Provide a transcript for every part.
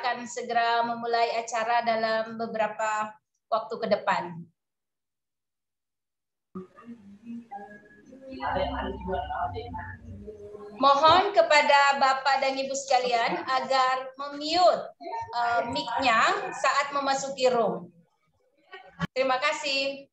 akan segera memulai acara dalam beberapa waktu ke depan. Mohon kepada Bapak dan Ibu sekalian agar memute uh, mic-nya saat memasuki room. Terima kasih.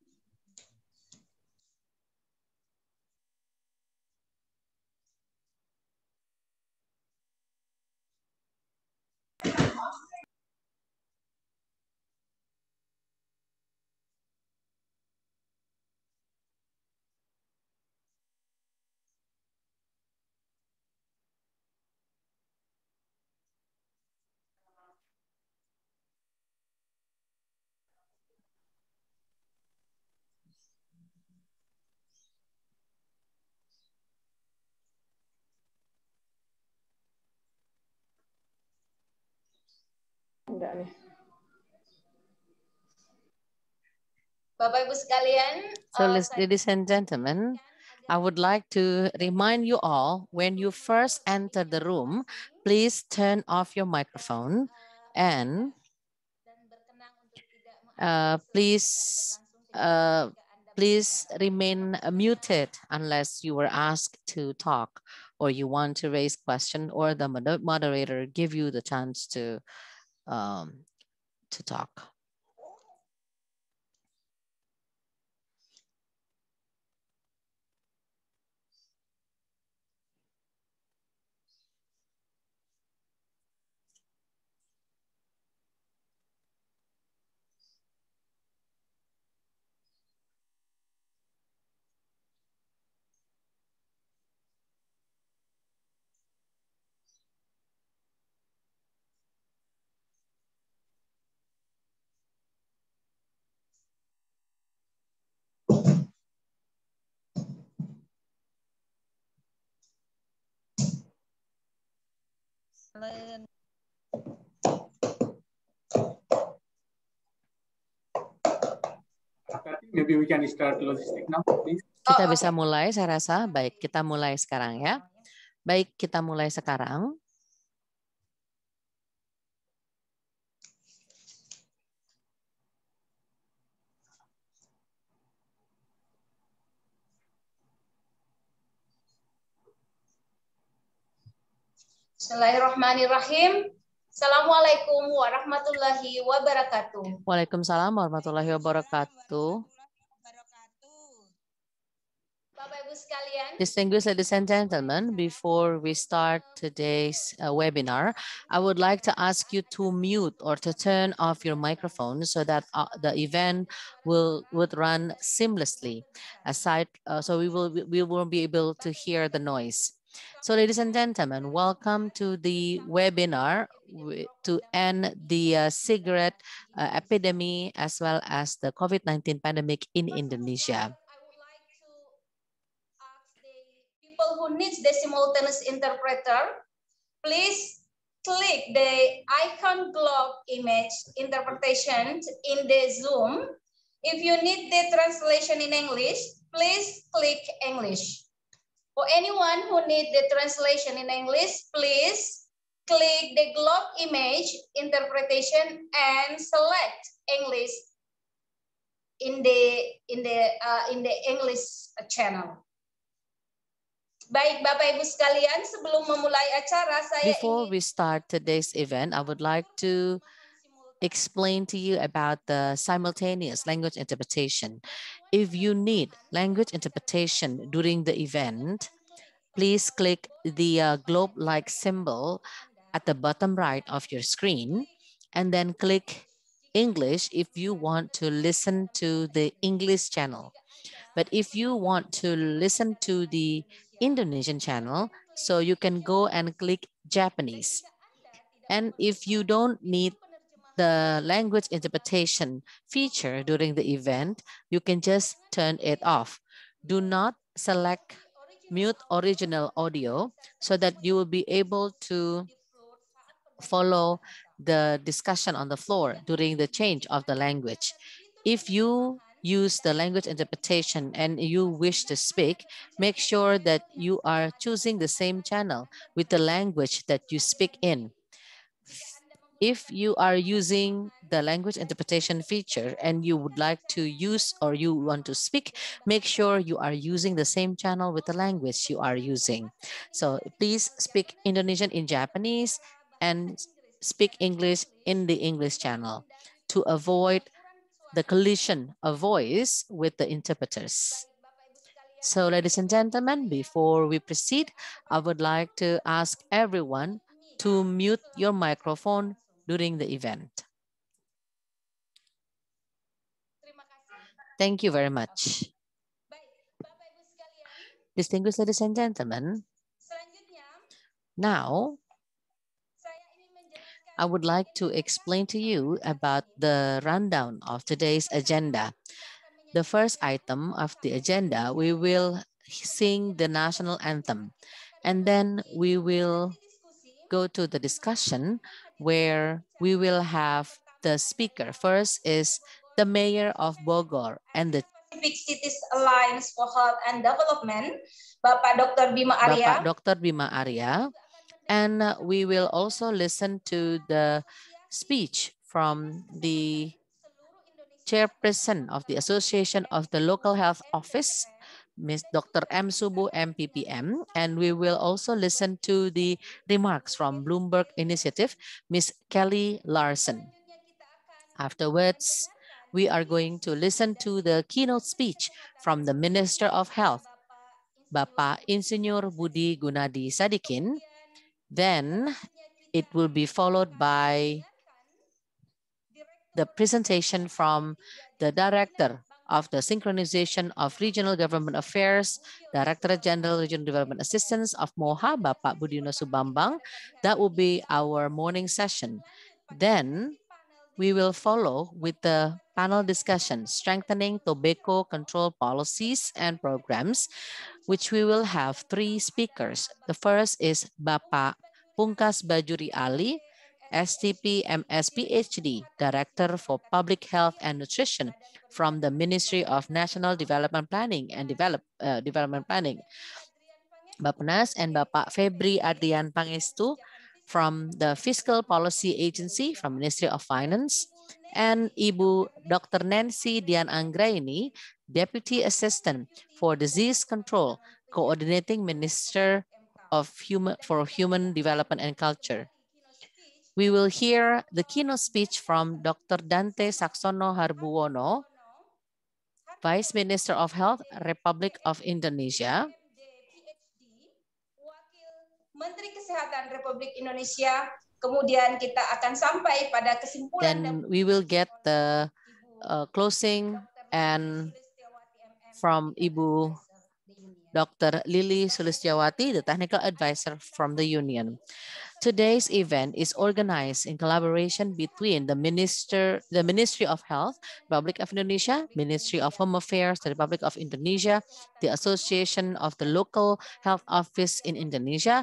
So uh, ladies and gentlemen, I would like to remind you all when you first enter the room, please turn off your microphone and uh, please uh, please remain muted unless you were asked to talk or you want to raise question or the moderator give you the chance to um, to talk. Kita oh, bisa mulai, saya rasa. Baik, kita mulai sekarang ya. Baik, kita mulai sekarang. Bismillahirrahmanirrahim. Assalamualaikum warahmatullahi wabarakatuh. Waalaikumsalam warahmatullahi wabarakatuh. Distinguished ladies and gentlemen, before we start today's uh, webinar, I would like to ask you to mute or to turn off your microphone so that uh, the event will would run seamlessly. Aside, uh, so we will we will be able to hear the noise. So ladies and gentlemen, welcome to the webinar to end the uh, cigarette uh, epidemic as well as the COVID-19 pandemic in Indonesia. people who needs the simultaneous interpreter, please click the icon globe image interpretation in the Zoom. If you need the translation in English, please click English. For anyone who needs the translation in English, please click the globe image interpretation and select English in the in the uh, in the English channel. Baik Bapak Ibu sekalian, sebelum memulai acara saya Before we start today's event, I would like to explain to you about the simultaneous language interpretation. If you need language interpretation during the event, please click the uh, globe-like symbol at the bottom right of your screen and then click English if you want to listen to the English channel. But if you want to listen to the Indonesian channel, so you can go and click Japanese. And if you don't need the language interpretation feature during the event, you can just turn it off. Do not select mute original audio so that you will be able to follow the discussion on the floor during the change of the language. If you use the language interpretation and you wish to speak, make sure that you are choosing the same channel with the language that you speak in if you are using the language interpretation feature and you would like to use or you want to speak, make sure you are using the same channel with the language you are using. So please speak Indonesian in Japanese and speak English in the English channel to avoid the collision of voice with the interpreters. So ladies and gentlemen, before we proceed, I would like to ask everyone to mute your microphone during the event. Thank you very much. Distinguished ladies and gentlemen, now I would like to explain to you about the rundown of today's agenda. The first item of the agenda, we will sing the national anthem. And then we will go to the discussion where we will have the speaker. First is the mayor of Bogor and the Big Cities Alliance for Health and Development, Bapak Dr. Bima Arya. Bapak Dr. Bima Arya. And uh, we will also listen to the speech from the chairperson of the Association of the Local Health Office Ms. Dr. M. Subu, MPPM, and we will also listen to the remarks from Bloomberg Initiative, Ms. Kelly Larson. Afterwards, we are going to listen to the keynote speech from the Minister of Health, Bapak Insinyur Budi Gunadi Sadikin. Then it will be followed by the presentation from the Director of the Synchronization of Regional Government Affairs, Directorate General Regional Development Assistance of Mohaba, Pak Budiono Subambang. That will be our morning session. Then we will follow with the panel discussion, Strengthening Tobacco Control Policies and Programs, which we will have three speakers. The first is Bapak Pungkas Bajuri Ali, STP MS PhD, Director for Public Health and Nutrition from the Ministry of National Development Planning and Develop, uh, Development Planning. Bapnas and Bapak Febri Adrian Pangestu from the Fiscal Policy Agency from Ministry of Finance and Ibu Dr. Nancy Dian Anggraini, Deputy Assistant for Disease Control, Coordinating Minister of Human for Human Development and Culture we will hear the keynote speech from Dr. Dante Saxono Harbuono, Vice Minister of Health, Republic of Indonesia. Menteri Kesehatan Republik Indonesia. Kemudian kita akan sampai pada kesimpulan. Then we will get the uh, closing and from Ibu Dr. Lili Sulistiawati, the technical advisor from the union. Today's event is organized in collaboration between the Minister, the Ministry of Health, Republic of Indonesia, Ministry of Home Affairs, the Republic of Indonesia, the Association of the Local Health Office in Indonesia,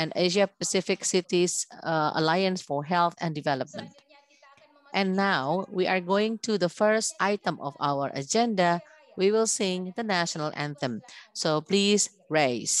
and Asia Pacific Cities uh, Alliance for Health and Development. And now we are going to the first item of our agenda. We will sing the national anthem. So please raise.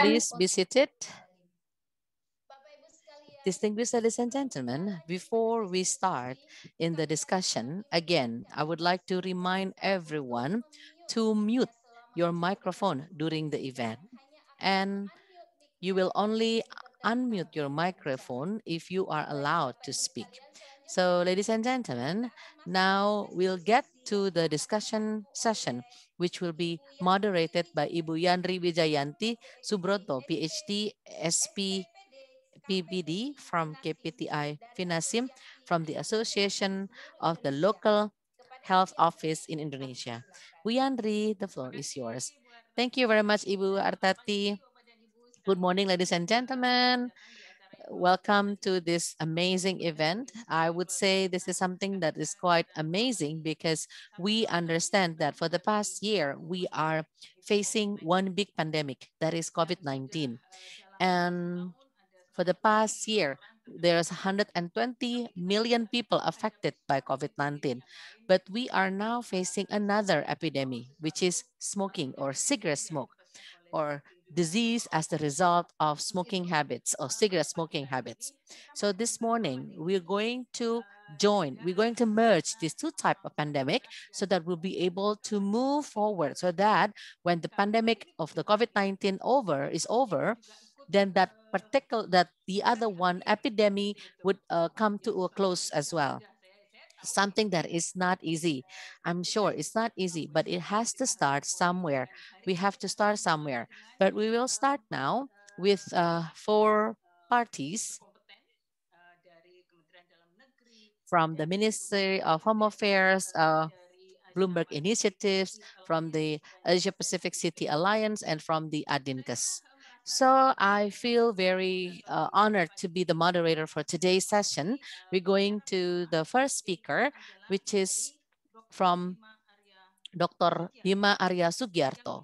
Please be seated. Distinguished ladies and gentlemen, before we start in the discussion, again, I would like to remind everyone to mute your microphone during the event. And you will only unmute your microphone if you are allowed to speak. So ladies and gentlemen, now we'll get to the discussion session, which will be moderated by Ibu Yandri Wijayanti Subroto, PhD, SP, PBD from KPTI Finasim from the Association of the Local Health Office in Indonesia. Bu Yandri, the floor is yours. Thank you very much, Ibu Artati. Good morning, ladies and gentlemen welcome to this amazing event. I would say this is something that is quite amazing because we understand that for the past year, we are facing one big pandemic, that is COVID-19. And for the past year, there's 120 million people affected by COVID-19. But we are now facing another epidemic, which is smoking or cigarette smoke or disease as the result of smoking habits or cigarette smoking habits. So this morning, we're going to join, we're going to merge these two type of pandemic so that we'll be able to move forward so that when the pandemic of the COVID-19 over is over, then that particular, that the other one epidemic would uh, come to a close as well something that is not easy. I'm sure it's not easy, but it has to start somewhere. We have to start somewhere. But we will start now with uh, four parties from the Ministry of Home Affairs, uh, Bloomberg Initiatives, from the Asia Pacific City Alliance, and from the Adinkas. So I feel very uh, honored to be the moderator for today's session. We're going to the first speaker, which is from Dr. Hima Arya Sugiarto,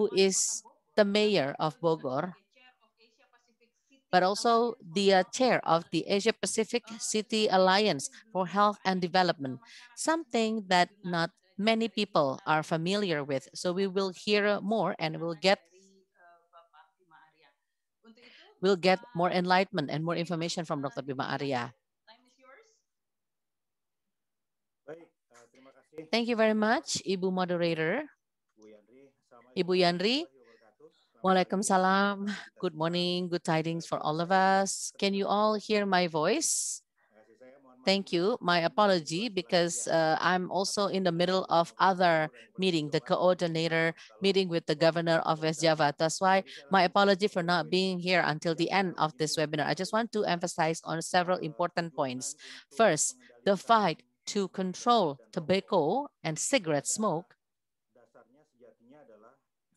who is the mayor of Bogor, but also the uh, chair of the Asia Pacific City Alliance for Health and Development, something that not many people are familiar with. So we will hear more and we'll get we'll get more enlightenment and more information from Dr. Bima Arya. Eh, Thank you very much, Ibu Moderator. Ibu Yandri. Waalaikumsalam. Good morning, good tidings for all of us. Can you all hear my voice? Thank you. My apology because uh, I'm also in the middle of other meeting, the coordinator meeting with the governor of West Java. That's why my apology for not being here until the end of this webinar. I just want to emphasize on several important points. First, the fight to control tobacco and cigarette smoke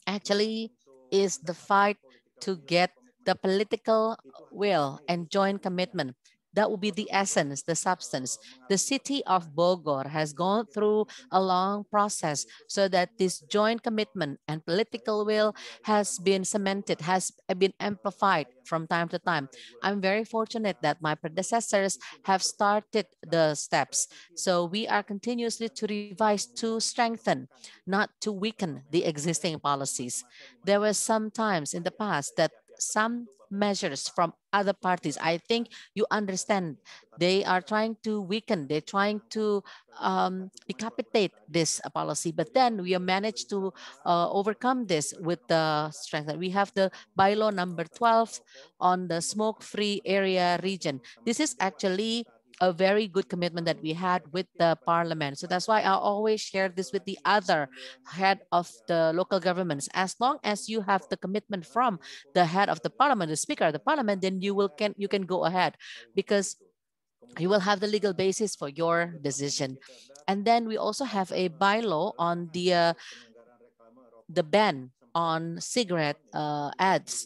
actually is the fight to get the political will and joint commitment that will be the essence, the substance. The city of Bogor has gone through a long process so that this joint commitment and political will has been cemented, has been amplified from time to time. I'm very fortunate that my predecessors have started the steps. So we are continuously to revise, to strengthen, not to weaken the existing policies. There were some times in the past that some measures from other parties. I think you understand they are trying to weaken, they're trying to um, decapitate this policy, but then we managed to uh, overcome this with the strength that we have the bylaw number 12 on the smoke-free area region. This is actually a very good commitment that we had with the parliament. So that's why I always share this with the other head of the local governments. As long as you have the commitment from the head of the parliament, the speaker of the parliament, then you will can you can go ahead because you will have the legal basis for your decision. And then we also have a bylaw on the uh, the ban on cigarette uh, ads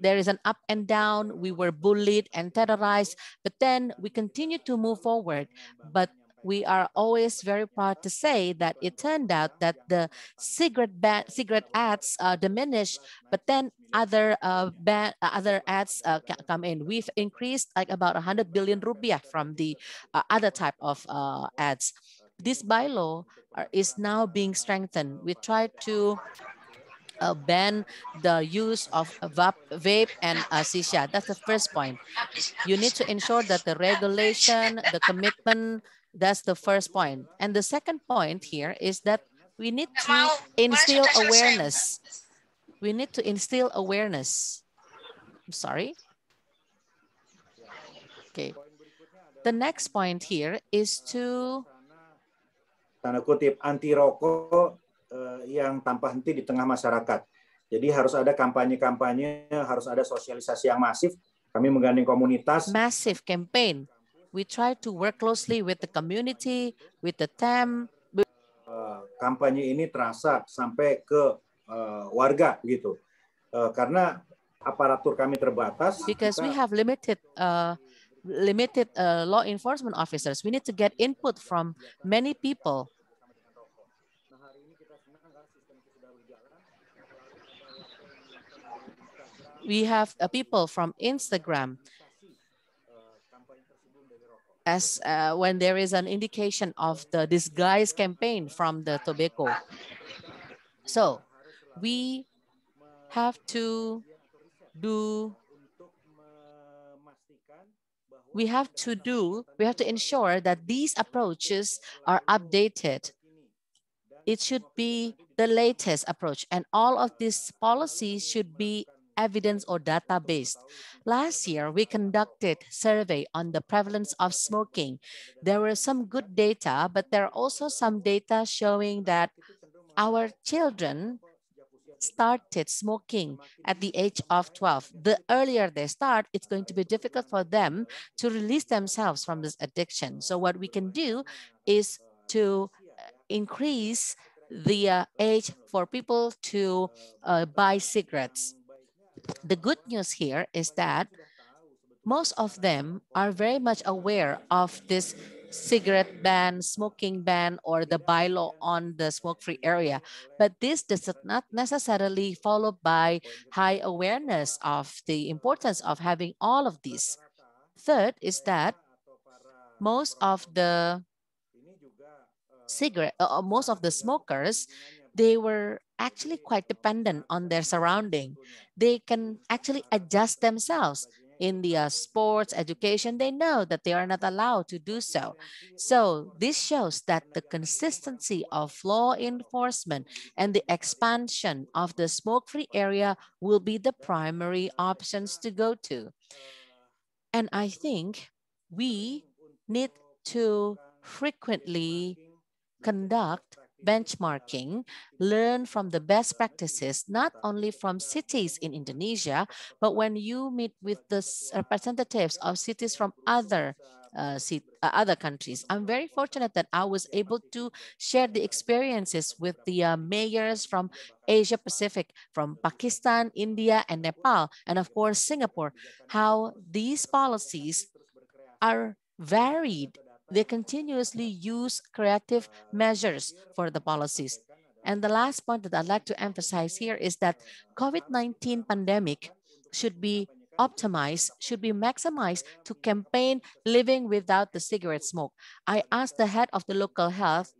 there is an up and down, we were bullied and terrorized, but then we continue to move forward. But we are always very proud to say that it turned out that the cigarette ban cigarette ads uh, diminished, but then other uh, ban other ads uh, come in. We've increased like about 100 billion rupiah from the uh, other type of uh, ads. This bylaw uh, is now being strengthened. We try to uh, ban the use of vape, vape and uh, shisha. That's the first point. You need to ensure that the regulation, the commitment, that's the first point. And the second point here is that we need to instill awareness. We need to instill awareness. I'm sorry. Okay. The next point here is to kutip anti rokok Eh, yang tanpa henti di tengah masyarakat. Jadi harus ada kampanye-kampanye, harus ada sosialisasi yang masif. Kami menggandeng komunitas. Massive campaign. We try to work closely with the community, with the TAM. Eh, kampanye ini terasa sampai ke uh, warga gitu. Uh, karena aparatur kami terbatas. Because kita, we have limited uh, limited uh, law enforcement officers. We need to get input from many people. we have people from Instagram. As uh, when there is an indication of the disguise campaign from the tobacco. So we have to do we have to do, we have to ensure that these approaches are updated. It should be the latest approach and all of these policies should be evidence or data-based. Last year, we conducted survey on the prevalence of smoking. There were some good data, but there are also some data showing that our children started smoking at the age of 12. The earlier they start, it's going to be difficult for them to release themselves from this addiction. So what we can do is to uh, increase the uh, age for people to uh, buy cigarettes the good news here is that most of them are very much aware of this cigarette ban, smoking ban, or the bylaw on the smoke-free area. But this does not necessarily followed by high awareness of the importance of having all of these. Third is that most of the cigarette, uh, uh most of the smokers they were actually quite dependent on their surrounding. They can actually adjust themselves. In the uh, sports, education, they know that they are not allowed to do so. So this shows that the consistency of law enforcement and the expansion of the smoke-free area will be the primary options to go to. And I think we need to frequently conduct benchmarking, learn from the best practices, not only from cities in Indonesia, but when you meet with the representatives of cities from other uh, uh, other countries. I'm very fortunate that I was able to share the experiences with the uh, mayors from Asia Pacific, from Pakistan, India, and Nepal, and of course, Singapore, how these policies are varied they continuously use creative measures for the policies. And the last point that I'd like to emphasize here is that COVID-19 pandemic should be optimized, should be maximized to campaign living without the cigarette smoke. I asked the head of the local health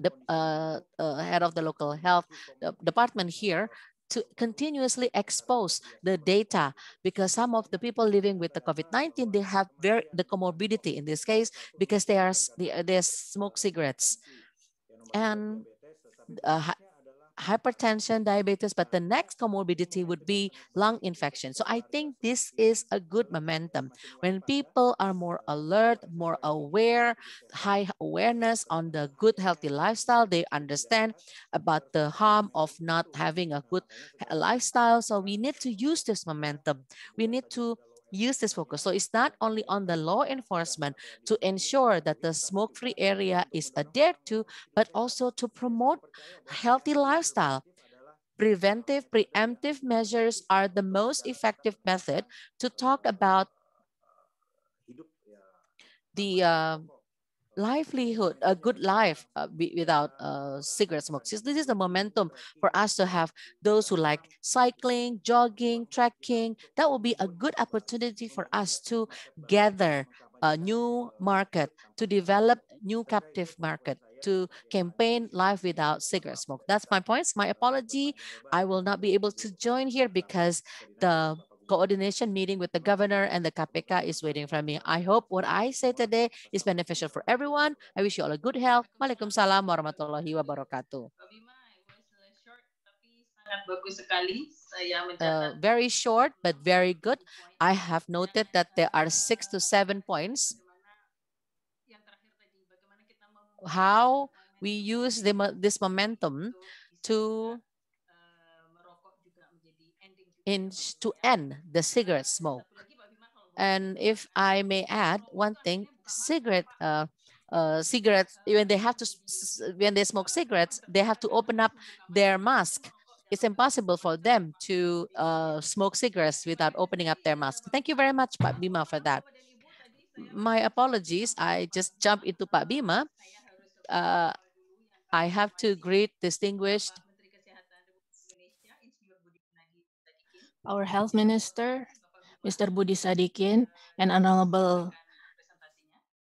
the uh, uh, head of the local health uh, department here to continuously expose the data because some of the people living with the COVID-19, they have very, the comorbidity in this case because they, are, they, they smoke cigarettes. And uh, hypertension, diabetes, but the next comorbidity would be lung infection. So I think this is a good momentum. When people are more alert, more aware, high awareness on the good healthy lifestyle, they understand about the harm of not having a good lifestyle. So we need to use this momentum. We need to use this focus. So it's not only on the law enforcement to ensure that the smoke-free area is adhered to, but also to promote healthy lifestyle. Preventive, preemptive measures are the most effective method to talk about the uh, livelihood, a good life uh, without uh, cigarette smoke. This is the momentum for us to have those who like cycling, jogging, trekking. That will be a good opportunity for us to gather a new market, to develop new captive market to campaign life without cigarette smoke. That's my points. My apology. I will not be able to join here because the coordination meeting with the governor and the KPK is waiting for me. I hope what I say today is beneficial for everyone. I wish you all a good health. Waalaikumsalam warahmatullahi wabarakatuh. Uh, very short but very good. I have noted that there are six to seven points. How we use the, this momentum to in to end the cigarette smoke. And if I may add one thing, cigarette, uh, uh, cigarettes, when they have to, when they smoke cigarettes, they have to open up their mask. It's impossible for them to uh, smoke cigarettes without opening up their mask. Thank you very much, Pak Bima, for that. My apologies, I just jumped into Pak Bima. Uh, I have to greet distinguished our health minister, Mr. Budi Sadikin, and Honorable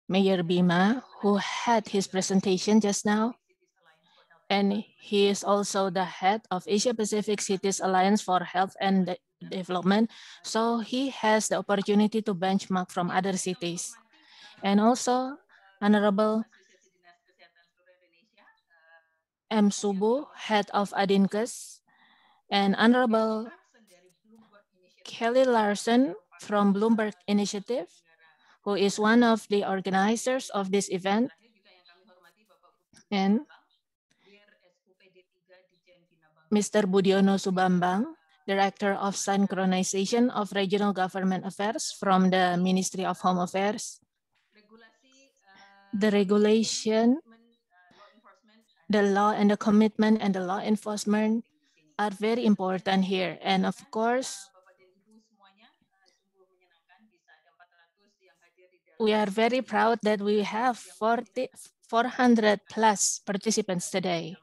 Mayor Bima, who had his presentation just now. And he is also the head of Asia Pacific Cities Alliance for Health and De Development. So he has the opportunity to benchmark from other cities. And also, Honorable M. Subu, head of Adinkes, and Honorable Kelly Larson from Bloomberg Initiative, who is one of the organizers of this event. And Mr. Budiono Subambang, Director of Synchronization of Regional Government Affairs from the Ministry of Home Affairs. The regulation, the law and the commitment and the law enforcement are very important here. And of course, we are very proud that we have 40, 400 plus participants today,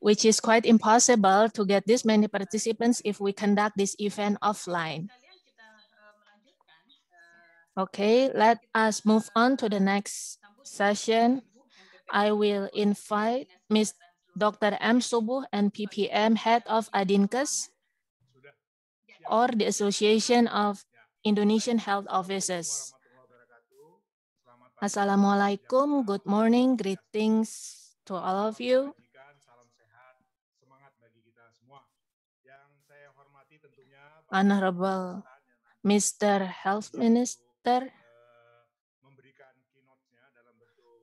which is quite impossible to get this many participants if we conduct this event offline. Okay, let us move on to the next session. I will invite Ms. Dr. M. Subuh and PPM, head of ADINKES, or the Association of Indonesian health offices. Assalamualaikum, good morning, greetings to all of you. Honorable Mr. Health Minister,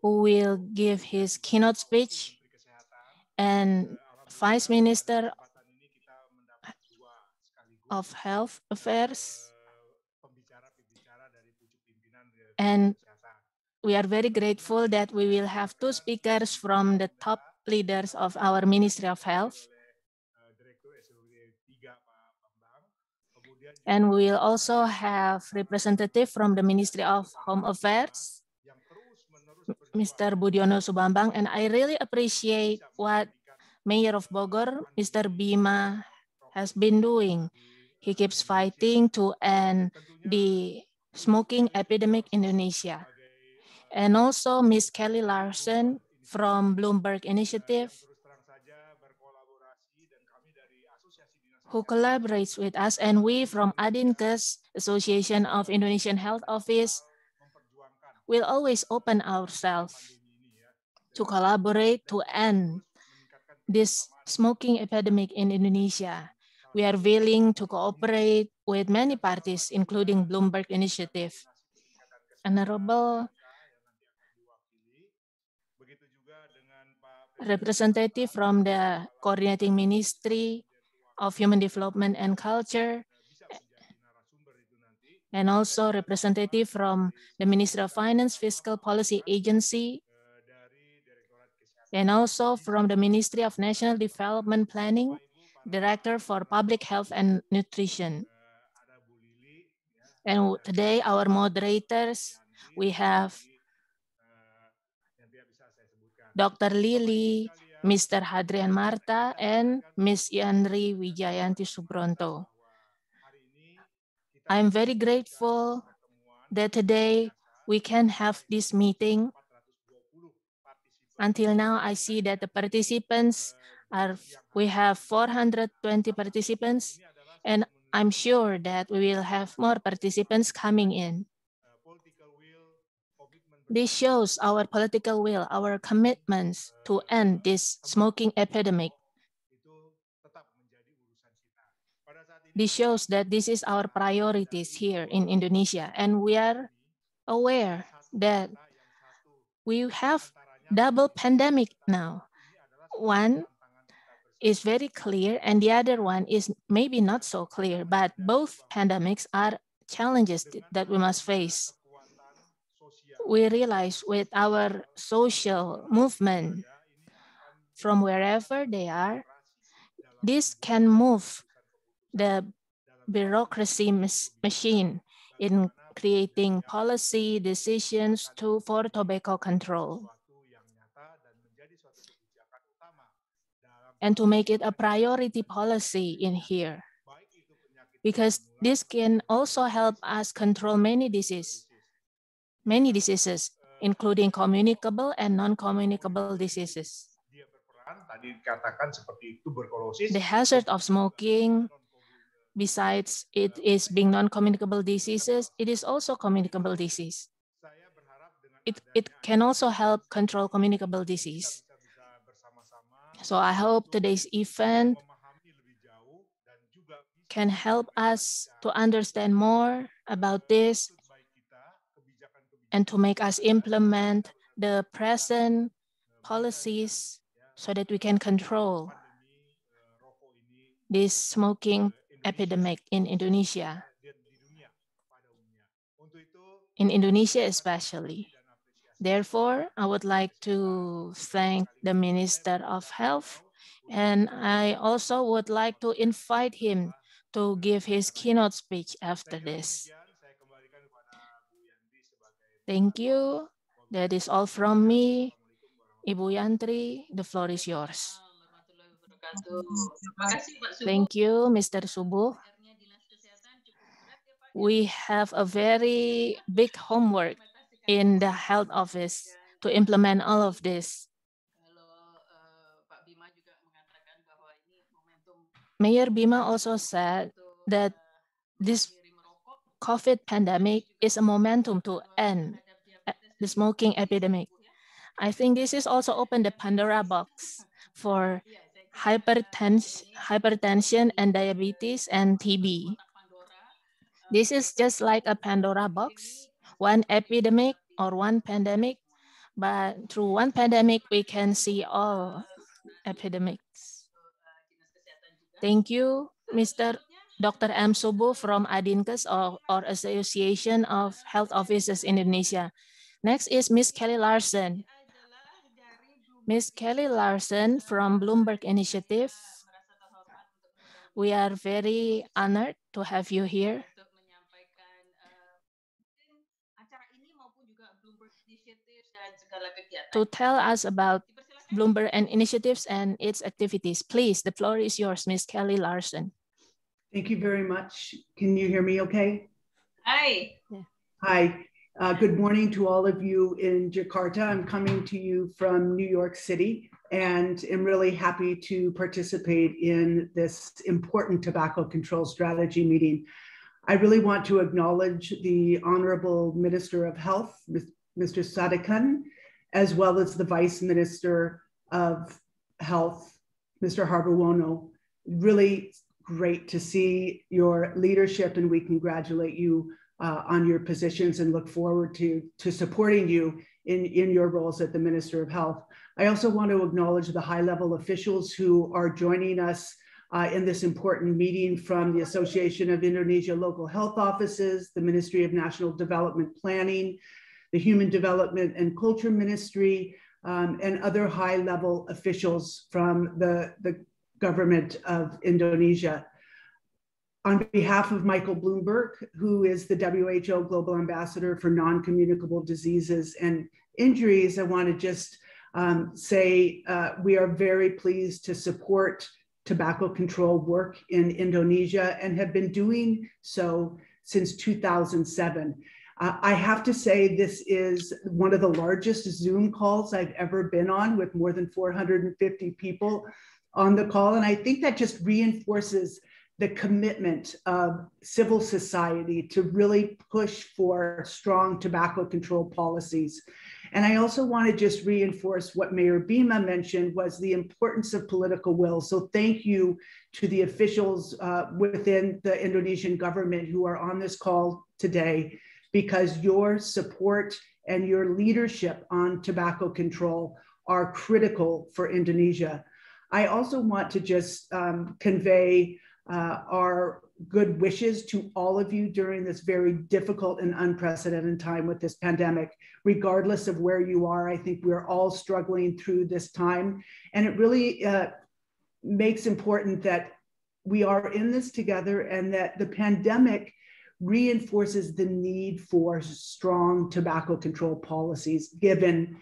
who will give his keynote speech, and Vice Minister of Health Affairs, And we are very grateful that we will have two speakers from the top leaders of our Ministry of Health. And we will also have representative from the Ministry of Home Affairs, Mr. Budiono Subambang. And I really appreciate what Mayor of Bogor, Mr. Bima, has been doing. He keeps fighting to end the smoking epidemic Indonesia. And also Ms. Kelly Larson from Bloomberg Initiative, who collaborates with us, and we from ADINKES, Association of Indonesian Health Office, will always open ourselves to collaborate to end this smoking epidemic in Indonesia we are willing to cooperate with many parties, including Bloomberg Initiative. Honorable representative from the coordinating ministry of human development and culture and also representative from the ministry of finance fiscal policy agency and also from the ministry of national development planning Director for Public Health and Nutrition. And today, our moderators, we have Dr. Lili, Mr. Hadrian Marta, and Ms. Yandri Wijayanti Subronto. I'm very grateful that today we can have this meeting. Until now, I see that the participants we have 420 participants, and I'm sure that we will have more participants coming in. This shows our political will, our commitments to end this smoking epidemic. This shows that this is our priorities here in Indonesia, and we are aware that we have double pandemic now. One is very clear and the other one is maybe not so clear, but both pandemics are challenges that we must face. We realize with our social movement from wherever they are, this can move the bureaucracy machine in creating policy decisions to for tobacco control. and to make it a priority policy in here because this can also help us control many diseases, many diseases, including communicable and non-communicable diseases. The hazard of smoking, besides it is being non-communicable diseases, it is also communicable disease. It, it can also help control communicable disease. So I hope today's event can help us to understand more about this and to make us implement the present policies so that we can control this smoking epidemic in Indonesia, in Indonesia especially. Therefore, I would like to thank the Minister of Health, and I also would like to invite him to give his keynote speech after this. Thank you. That is all from me. Ibu Yantri, the floor is yours. Thank you, Mr. Subuh. We have a very big homework in the health office to implement all of this. Mayor Bima also said that this COVID pandemic is a momentum to end the smoking epidemic. I think this is also open the Pandora box for hypertension and diabetes and TB. This is just like a Pandora box one epidemic or one pandemic, but through one pandemic, we can see all epidemics. Thank you, Mr. Dr. M. Subu from ADINKES or, or Association of Health Officers Indonesia. Next is Ms. Kelly Larson. Ms. Kelly Larson from Bloomberg Initiative. We are very honored to have you here. to tell us about Bloomberg and initiatives and its activities. Please, the floor is yours, Ms. Kelly Larson. Thank you very much. Can you hear me okay? Hi. Hi. Uh, good morning to all of you in Jakarta. I'm coming to you from New York City and am really happy to participate in this important tobacco control strategy meeting. I really want to acknowledge the Honorable Minister of Health, Mr. Sadikan, as well as the Vice Minister of Health, Mr. Harbawono. Really great to see your leadership, and we congratulate you uh, on your positions and look forward to, to supporting you in, in your roles at the Minister of Health. I also want to acknowledge the high level officials who are joining us uh, in this important meeting from the Association of Indonesia Local Health Offices, the Ministry of National Development Planning, the Human Development and Culture Ministry, um, and other high level officials from the, the government of Indonesia. On behalf of Michael Bloomberg, who is the WHO Global Ambassador for Non Communicable Diseases and Injuries, I want to just um, say uh, we are very pleased to support tobacco control work in Indonesia and have been doing so since 2007. I have to say, this is one of the largest Zoom calls I've ever been on with more than 450 people on the call. And I think that just reinforces the commitment of civil society to really push for strong tobacco control policies. And I also want to just reinforce what Mayor Bima mentioned was the importance of political will. So thank you to the officials uh, within the Indonesian government who are on this call today because your support and your leadership on tobacco control are critical for Indonesia. I also want to just um, convey uh, our good wishes to all of you during this very difficult and unprecedented time with this pandemic. Regardless of where you are, I think we're all struggling through this time. And it really uh, makes important that we are in this together and that the pandemic reinforces the need for strong tobacco control policies, given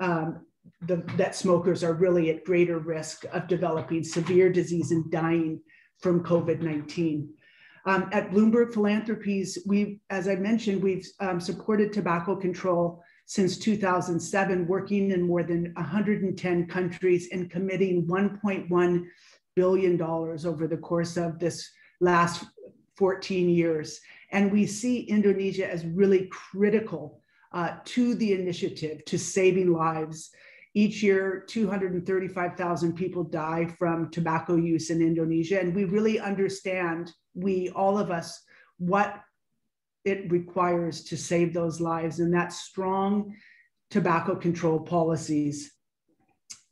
um, the, that smokers are really at greater risk of developing severe disease and dying from COVID 19. Um, at Bloomberg Philanthropies, we, as I mentioned, we've um, supported tobacco control since 2007, working in more than 110 countries and committing $1.1 billion over the course of this last 14 years. And we see Indonesia as really critical uh, to the initiative, to saving lives. Each year, 235,000 people die from tobacco use in Indonesia. And we really understand, we, all of us, what it requires to save those lives. And that strong tobacco control policies.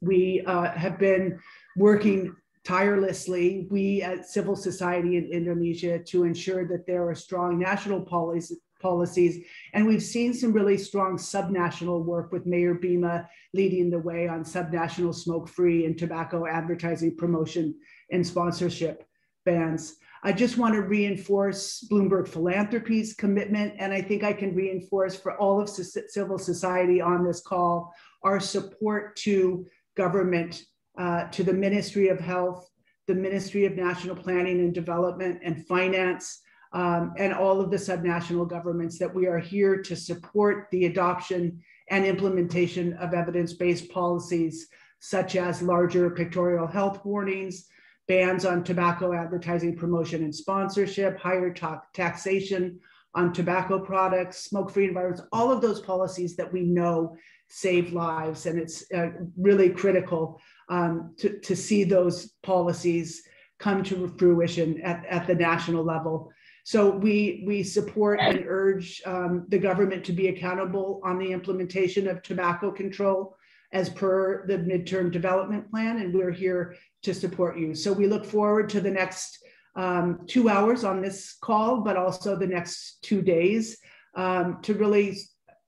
We uh, have been working tirelessly, we at civil society in Indonesia, to ensure that there are strong national policies policies. And we've seen some really strong subnational work with Mayor Bima leading the way on subnational smoke free and tobacco advertising promotion and sponsorship bans. I just want to reinforce Bloomberg Philanthropy's commitment, and I think I can reinforce for all of civil society on this call our support to government uh, to the Ministry of Health, the Ministry of National Planning and Development and Finance, um, and all of the subnational governments that we are here to support the adoption and implementation of evidence based policies, such as larger pictorial health warnings, bans on tobacco advertising, promotion, and sponsorship, higher ta taxation on tobacco products, smoke free environments, all of those policies that we know save lives. And it's uh, really critical um, to, to see those policies come to fruition at, at the national level. So we, we support and urge um, the government to be accountable on the implementation of tobacco control as per the midterm development plan, and we're here to support you. So we look forward to the next um, two hours on this call, but also the next two days um, to really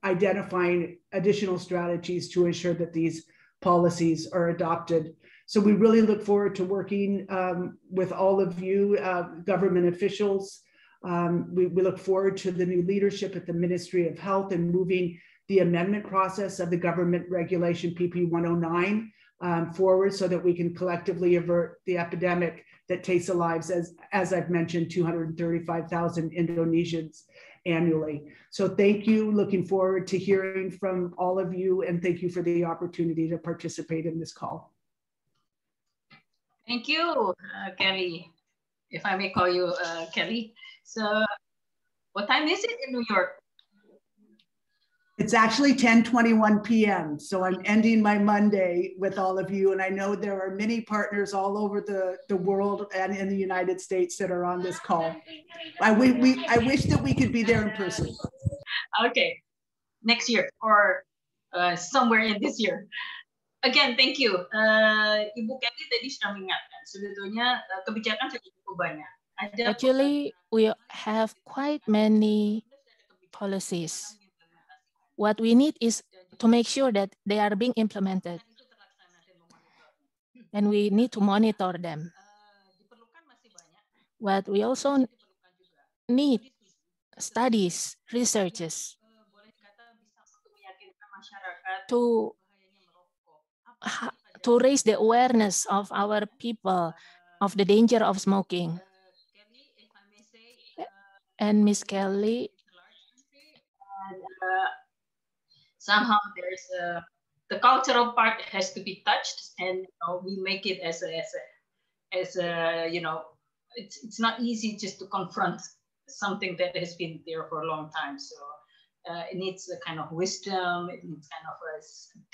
identifying additional strategies to ensure that these policies are adopted. So we really look forward to working um, with all of you, uh, government officials. Um, we, we look forward to the new leadership at the Ministry of Health and moving the amendment process of the government regulation PP 109 um, forward so that we can collectively avert the epidemic that takes the lives, as, as I've mentioned, 235,000 Indonesians annually. So thank you. Looking forward to hearing from all of you and thank you for the opportunity to participate in this call. Thank you, uh, Kelly, if I may call you uh, Kelly. So what time is it in New York? It's actually 10:21 p.m. So I'm ending my Monday with all of you and I know there are many partners all over the, the world and in the United States that are on this call. I we, we I wish that we could be there in person. Okay. Next year or uh, somewhere in this year. Again, thank you. Uh, Ibu Kelly tadi sudah mengingatkan sebetulnya uh, kebijakan sudah cukup banyak. Actually, we have quite many policies what we need is to make sure that they are being implemented. And we need to monitor them. But we also need studies, researches to, to raise the awareness of our people of the danger of smoking. And Miss Kelly, somehow there's a the cultural part has to be touched and you know, we make it as a, as a, as a you know it's, it's not easy just to confront something that has been there for a long time so uh, it needs a kind of wisdom it needs kind of a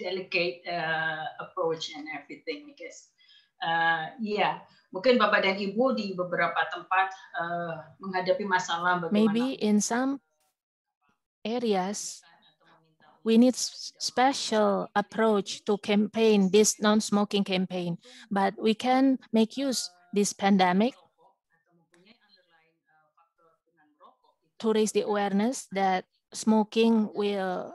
delicate uh, approach and everything i guess uh, yeah mungkin bapak dan ibu di beberapa tempat uh, menghadapi masalah bagaimana maybe in some areas we need special approach to campaign this non-smoking campaign, but we can make use this pandemic to raise the awareness that smoking will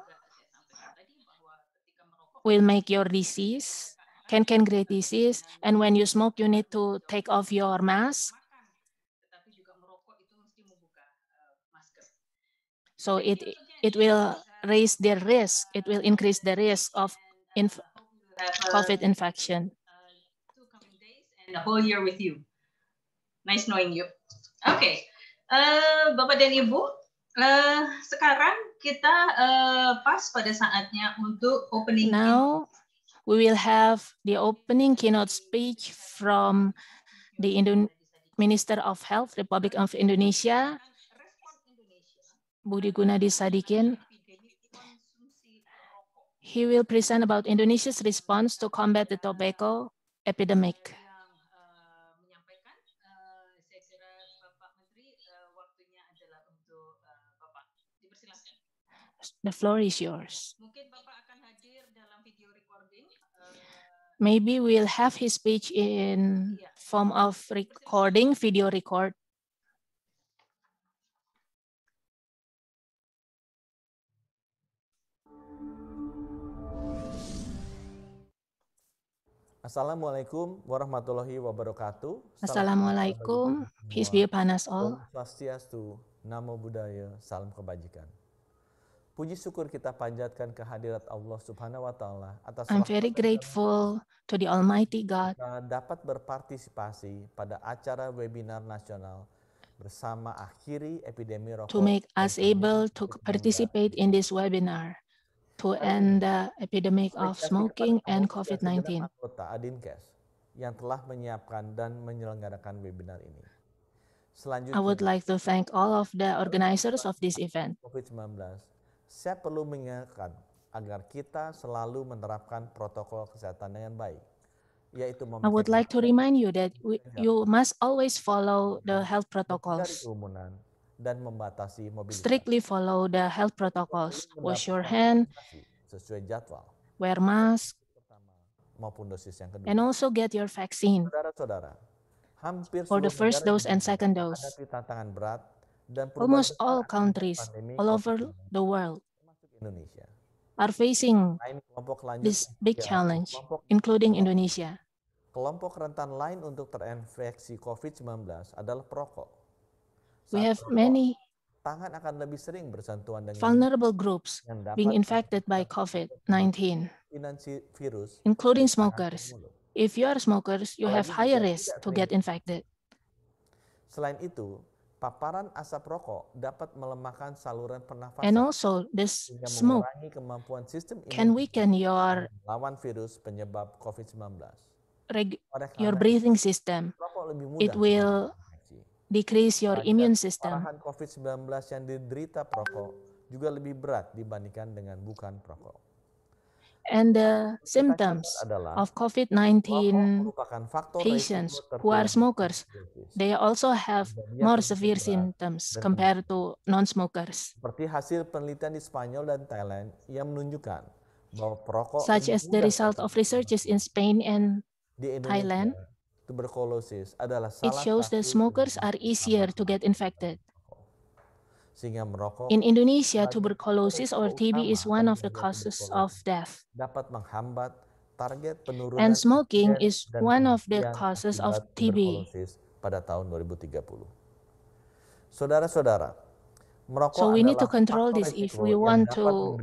will make your disease can can create disease and when you smoke you need to take off your mask so it it will raise their risk. It will increase the risk of inf COVID infection. Two coming days and the whole year with you. Nice knowing you. Okay, uh, Bapak dan Ibu, uh, sekarang kita uh, pas pada saatnya untuk opening. Now we will have the opening keynote speech from the Indo Minister of Health Republic of Indonesia, Budi Gunadi Sadikin. He will present about Indonesia's response to combat the tobacco epidemic. Eh, eh, eh, the floor is yours. Maybe we'll have his speech in form of recording, video record. Assalamualaikum warahmatullahi wabarakatuh. Assalamualaikum. Peace be upon us all. Swastiastu. Namo Buddhaya. Salam kebajikan. Puji syukur kita panjatkan kehadirat Allah Subhanahu wa taala atas I'm very grateful to the almighty God. Kita dapat berpartisipasi pada acara webinar nasional bersama akhiri epidemi rokok to make us able to participate in this webinar to kan end the epidemic of smoking and COVID-19. Anggota Adincash yang telah menyiapkan dan menyelenggarakan webinar ini. Selanjutnya, I would like to thank all of the organizers of this event. COVID-19, saya perlu mengingatkan agar kita selalu menerapkan protokol kesehatan dengan baik. Yaitu I would like to remind you that we, you must always follow the health protocols. Kerumunan, dan membatasi mobilitas. Strictly follow the health protocols. Wash your hand. Sesuai jadwal. Wear mask. Maupun dosis yang kedua. And also get your vaccine. Saudara-saudara, hampir for the first dose and second dose. berat dan almost all countries all over the world Indonesia are facing this big challenge, including Indonesia. Kelompok rentan lain untuk terinfeksi COVID-19 adalah perokok. we have many vulnerable groups being infected by COVID-19, including smokers. If you are smokers, you have higher risk to get infected. Selain itu, paparan asap rokok dapat melemahkan saluran pernafasan. And also this smoke kemampuan sistem can weaken your lawan virus penyebab COVID-19. your breathing system. It will decrease your immune system. Parahan COVID-19 yang diderita perokok juga lebih berat dibandingkan dengan bukan perokok. And the nah, symptoms of COVID-19 patients who are smokers, they also have more severe symptoms compared to non-smokers. Seperti hasil penelitian di Spanyol dan Thailand yang menunjukkan bahwa perokok such as the result of researches in Spain and Thailand tuberculosis adalah salah It shows that smokers are easier to get infected. Sehingga merokok In Indonesia, tuberculosis or TB is one of the causes of death. Dapat menghambat target penurunan And smoking is one of the causes of TB. Pada tahun 2030. Saudara-saudara, merokok so we need to control this if we want to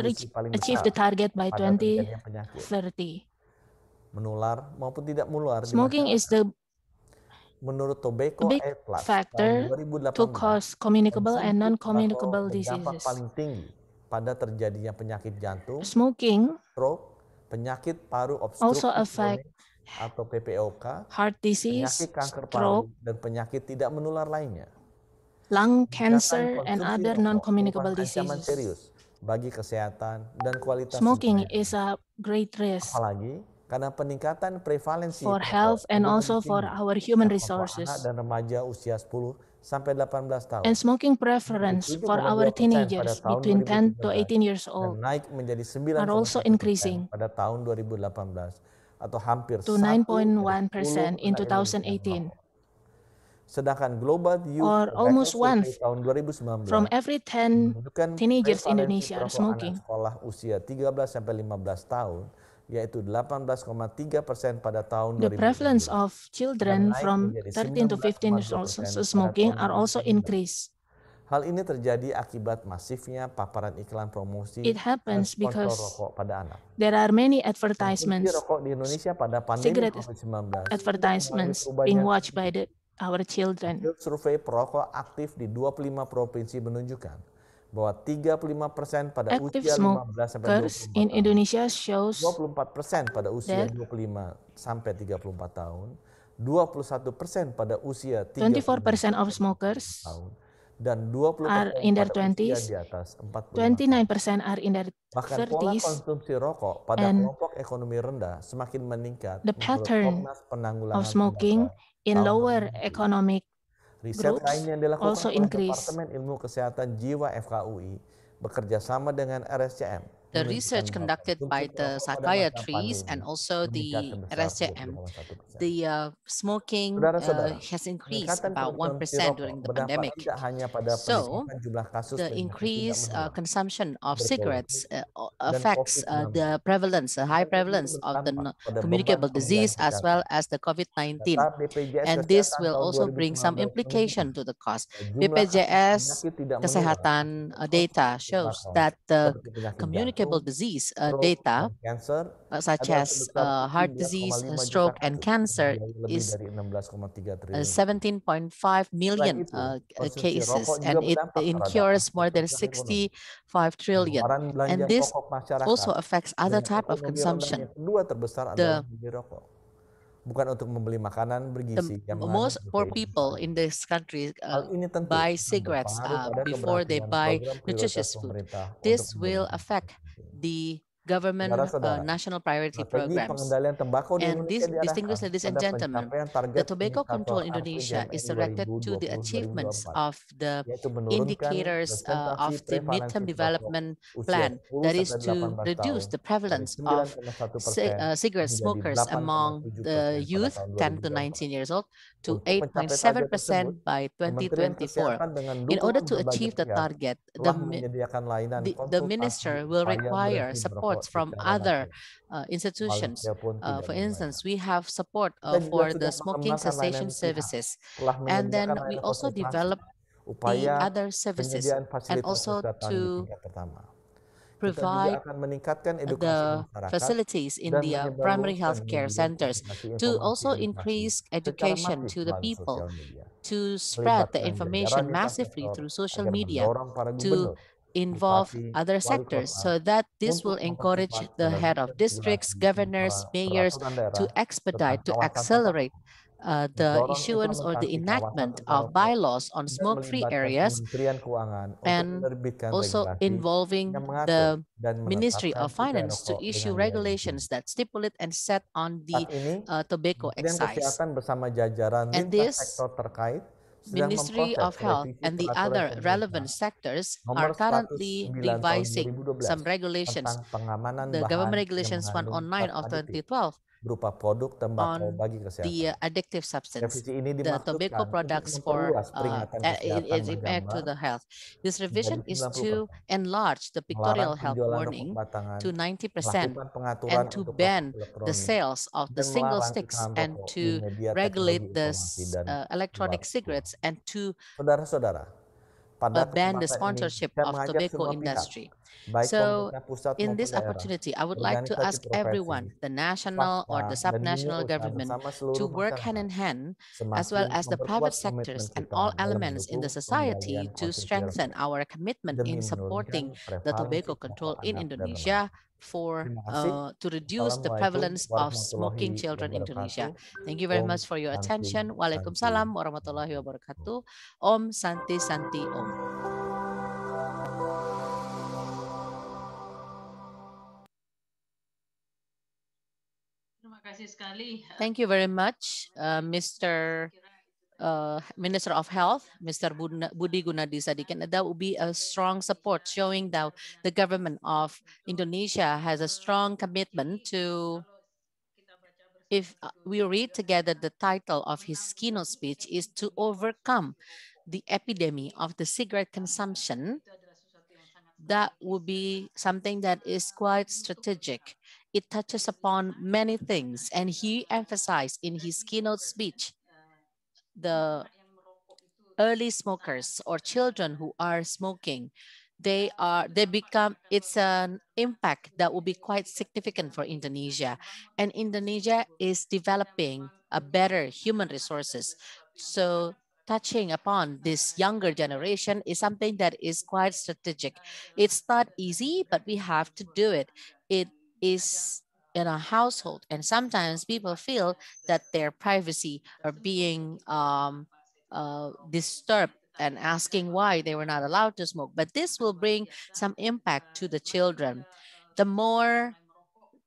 reach, achieve the target by 2030. menular maupun tidak menular. Smoking is the menurut Tobacco big Atlas, factor to cause communicable and non-communicable diseases. paling tinggi pada terjadinya penyakit jantung, smoking, stroke, penyakit paru obstruktif also affect atau PPOK, heart disease, penyakit kanker stroke, dan penyakit tidak menular lainnya. Lung cancer and other non-communicable diseases. bagi kesehatan dan kualitas smoking hidup. is a great risk. Apalagi karena peningkatan prevalensi for health and also for our human resources dan remaja usia 10 sampai 18 tahun and smoking preference for our teenagers between 10 to 18 years old naik menjadi 9 are also increasing pada tahun 2018 atau hampir to 9.1% in 2018 sedangkan global youth or almost one tahun 2019 from every 10 teenagers Indonesia are smoking sekolah usia 13 sampai 15 tahun yaitu 18,3 persen pada tahun 2020. The prevalence of children from 13 to 15 years old smoking are also increased. Hal ini terjadi akibat masifnya paparan iklan promosi It happens because rokok pada anak. There are many advertisements. Konsumsi rokok di Indonesia pada pandemi COVID-19. Advertisements being watched by the, our children. Survei perokok aktif di 25 provinsi menunjukkan bahwa 35% pada Active usia 15 sampai 24 in tahun. Indonesia shows 24% pada usia 25 sampai 34 tahun, 21% pada usia 34% of smokers tahun, dan 20% are in their 20s, di atas 49% 29% are in their 30s. Bahkan pola konsumsi rokok pada kelompok ekonomi rendah semakin meningkat. The pattern penanggulangan of smoking in lower economic Riset groups lain yang dilakukan oleh Departemen Ilmu Kesehatan Jiwa FKUI bekerja sama dengan RSCM the research conducted by the psychiatrists and also the RSJM, the uh, smoking uh, has increased about 1% during the pandemic. So, the increased uh, consumption of cigarettes uh, affects uh, the prevalence, the high prevalence of the communicable disease as well as the COVID-19. And this will also bring some implication to the cost. BPJS Kesehatan uh, data shows that the communicable disease uh, data, uh, such as uh, heart disease, uh, stroke, and cancer, is 17.5 uh, million cases, and it incurs more than 65 trillion. And this also affects other type of consumption. The bukan untuk membeli makanan bergizi. The most poor people in this country uh, buy cigarettes uh, before they buy nutritious food. This will affect the government uh, national priority programs. And this, distinguished ladies and gentlemen, the Tobacco Control Indonesia is directed to the achievements of the indicators uh, of the midterm development plan, that is to reduce the prevalence of uh, cigarette smokers among the youth 10 to 19 years old to 8.7% by 2024. In order to achieve the target, the, the, the minister will require support from other uh, institutions. Uh, for instance, we have support uh, for the smoking cessation services. And then we also develop the other services and also to provide the facilities in the uh, primary health care centers to also increase education to the people, to spread the information massively through social media, to involve other sectors so that this will encourage the head of districts, governors, mayors to expedite, to accelerate uh, the issuance or the enactment of bylaws on smoke-free areas and also involving the Ministry of Finance to issue regulations that stipulate and set on the uh, tobacco excise. And this Ministry of Health and the other relevant sectors are currently revising some regulations, the Government Regulations 109 of 2012, berupa produk tembakau on bagi kesehatan. The addictive substance. Revisi ini the tobacco products for uh, impact eh, to the health. This revision is to enlarge the pictorial health warning to 90% and to ban the sales of the single sticks and to regulate the uh, electronic cigarettes and to Saudara-saudara, but ban the sponsorship of tobacco industry. So in this opportunity, I would like to ask everyone, the national or the subnational government, to work hand in hand, as well as the private sectors and all elements in the society to strengthen our commitment in supporting the tobacco control in Indonesia for uh, to reduce the prevalence of smoking children in Indonesia. Thank you very much for your attention. Waalaikumsalam warahmatullahi wabarakatuh. Om Santi Santi Om. Terima kasih sekali. Thank you very much, uh, Mr. uh, Minister of Health, Mr. Budi Gunadi Sadikin, that would be a strong support showing that the government of Indonesia has a strong commitment to if uh, we read together the title of his keynote speech is to overcome the epidemic of the cigarette consumption, that would be something that is quite strategic. It touches upon many things, and he emphasized in his keynote speech the early smokers or children who are smoking they are they become it's an impact that will be quite significant for Indonesia and Indonesia is developing a better human resources so touching upon this younger generation is something that is quite strategic it's not easy but we have to do it it is in a household. And sometimes people feel that their privacy are being um, uh, disturbed and asking why they were not allowed to smoke. But this will bring some impact to the children. The more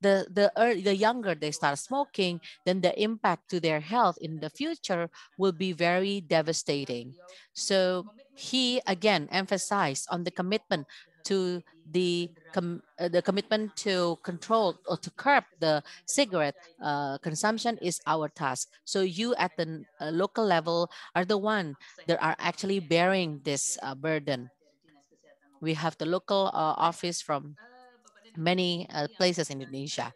the the early, the younger they start smoking, then the impact to their health in the future will be very devastating. So he again emphasized on the commitment to the, com uh, the commitment to control or to curb the cigarette uh, consumption is our task. So you at the uh, local level are the one that are actually bearing this uh, burden. We have the local uh, office from many uh, places in Indonesia.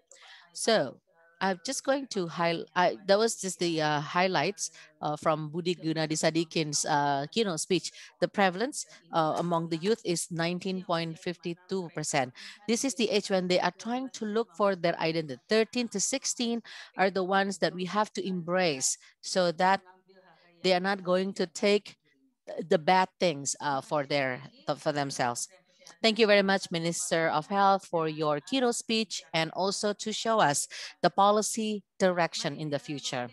So I'm just going to highlight, that was just the uh, highlights uh, from Budi Gunadi Sadikin's uh, keynote speech. The prevalence uh, among the youth is 19.52%. This is the age when they are trying to look for their identity. 13 to 16 are the ones that we have to embrace so that they are not going to take the bad things uh, for their for themselves. Thank you very much, Minister of Health, for your keynote speech and also to show us the policy direction in the future.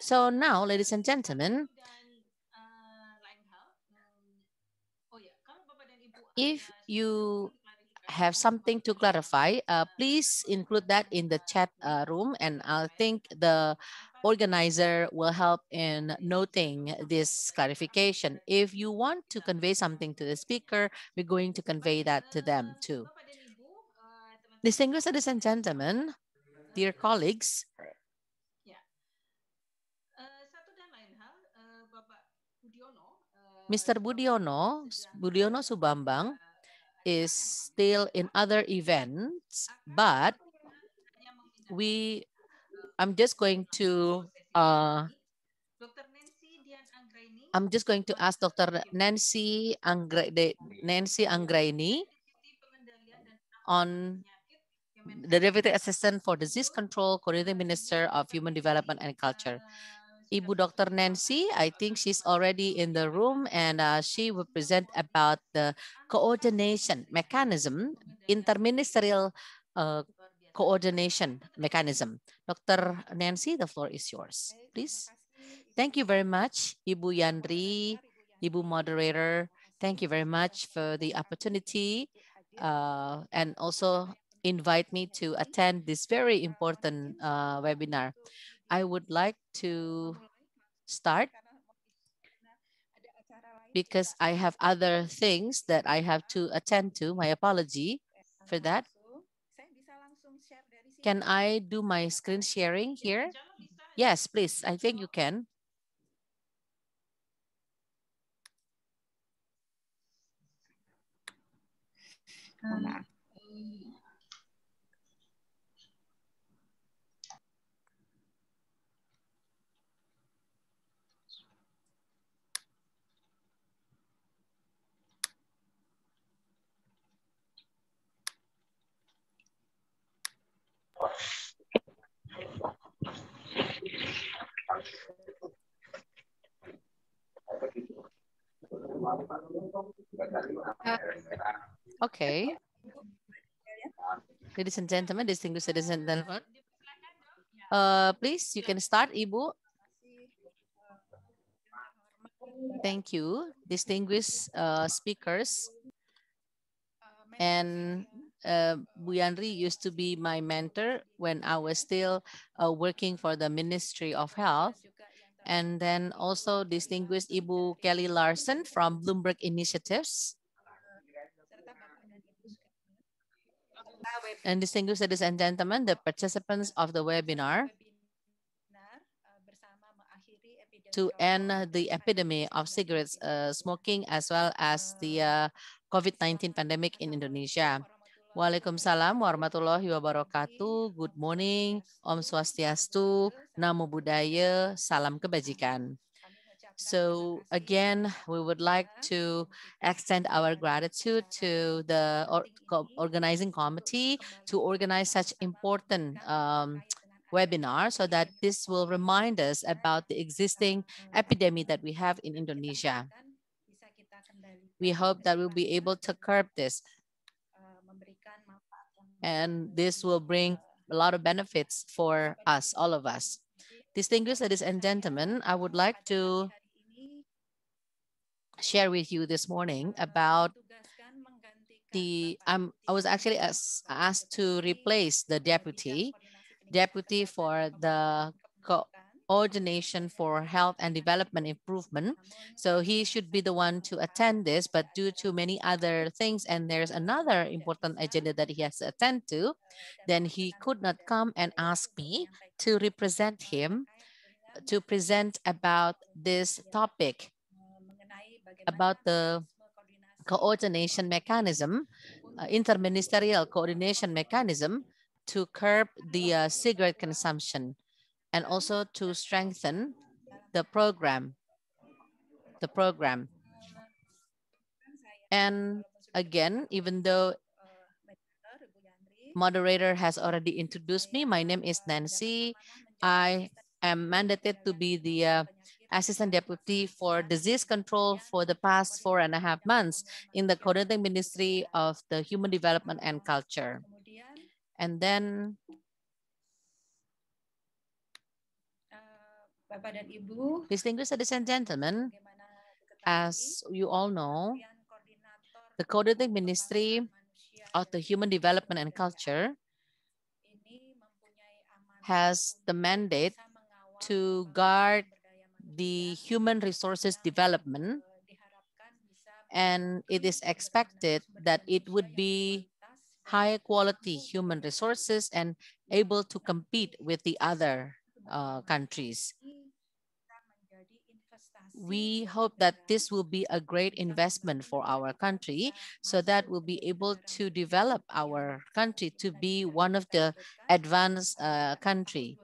So now, ladies and gentlemen, if you have something to clarify, uh, please include that in the chat uh, room. And I think the organizer will help in noting this clarification. If you want to convey something to the speaker, we're going to convey that to them too. Distinguished ladies and gentlemen, dear colleagues, Mr. Budiono, Budiono Subambang is still in other events, but we I'm just going to uh, I'm just going to ask Dr. Nancy Anggra Nancy Anggraini on the Deputy Assistant for Disease Control, Community Minister of Human Development and Culture. Ibu Dr. Nancy, I think she's already in the room and uh, she will present about the coordination mechanism, interministerial uh, coordination mechanism. Dr. Nancy, the floor is yours, please. Thank you very much, Ibu Yandri, Ibu moderator. Thank you very much for the opportunity uh, and also invite me to attend this very important uh, webinar. I would like to start because I have other things that I have to attend to. My apology for that. Can I do my screen sharing here? Yes, please. I think you can. Uh, okay. Ladies and gentlemen, distinguished citizens and uh, please, you can start, Ibu. Thank you, distinguished uh, speakers and uh, Buyanri used to be my mentor when I was still uh, working for the Ministry of Health. And then also distinguished Ibu Kelly Larson from Bloomberg Initiatives. And distinguished ladies and gentlemen, the participants of the webinar to end the epidemic of cigarettes uh, smoking as well as the uh, COVID-19 pandemic in Indonesia. Waalaikumsalam warahmatullahi wabarakatuh. Good morning, Om Swastiastu, Namo Buddhaya, Salam Kebajikan. So again, we would like to extend our gratitude to the or, organizing committee to organize such important um, webinar so that this will remind us about the existing epidemic that we have in Indonesia. We hope that we'll be able to curb this and this will bring a lot of benefits for us, all of us. Distinguished ladies and gentlemen, I would like to share with you this morning about the, um, I was actually asked to replace the deputy, deputy for the co ordination for health and development improvement. So he should be the one to attend this, but due to many other things, and there's another important agenda that he has to attend to, then he could not come and ask me to represent him to present about this topic, about the coordination mechanism, uh, interministerial coordination mechanism to curb the uh, cigarette consumption and also to strengthen the program, the program. And again, even though moderator has already introduced me, my name is Nancy. I am mandated to be the uh, Assistant Deputy for Disease Control for the past four and a half months in the coordinating ministry of the Human Development and Culture. And then Distinguished ladies and gentlemen, as you all know, the Coordinating Ministry of the Human Development and Culture has the mandate to guard the human resources eh, development and it is expected that it would be high quality human resources and able to compete eh, with the other uh, countries we hope that this will be a great investment for our country so that we'll be able to develop our country to be one of the advanced uh, country.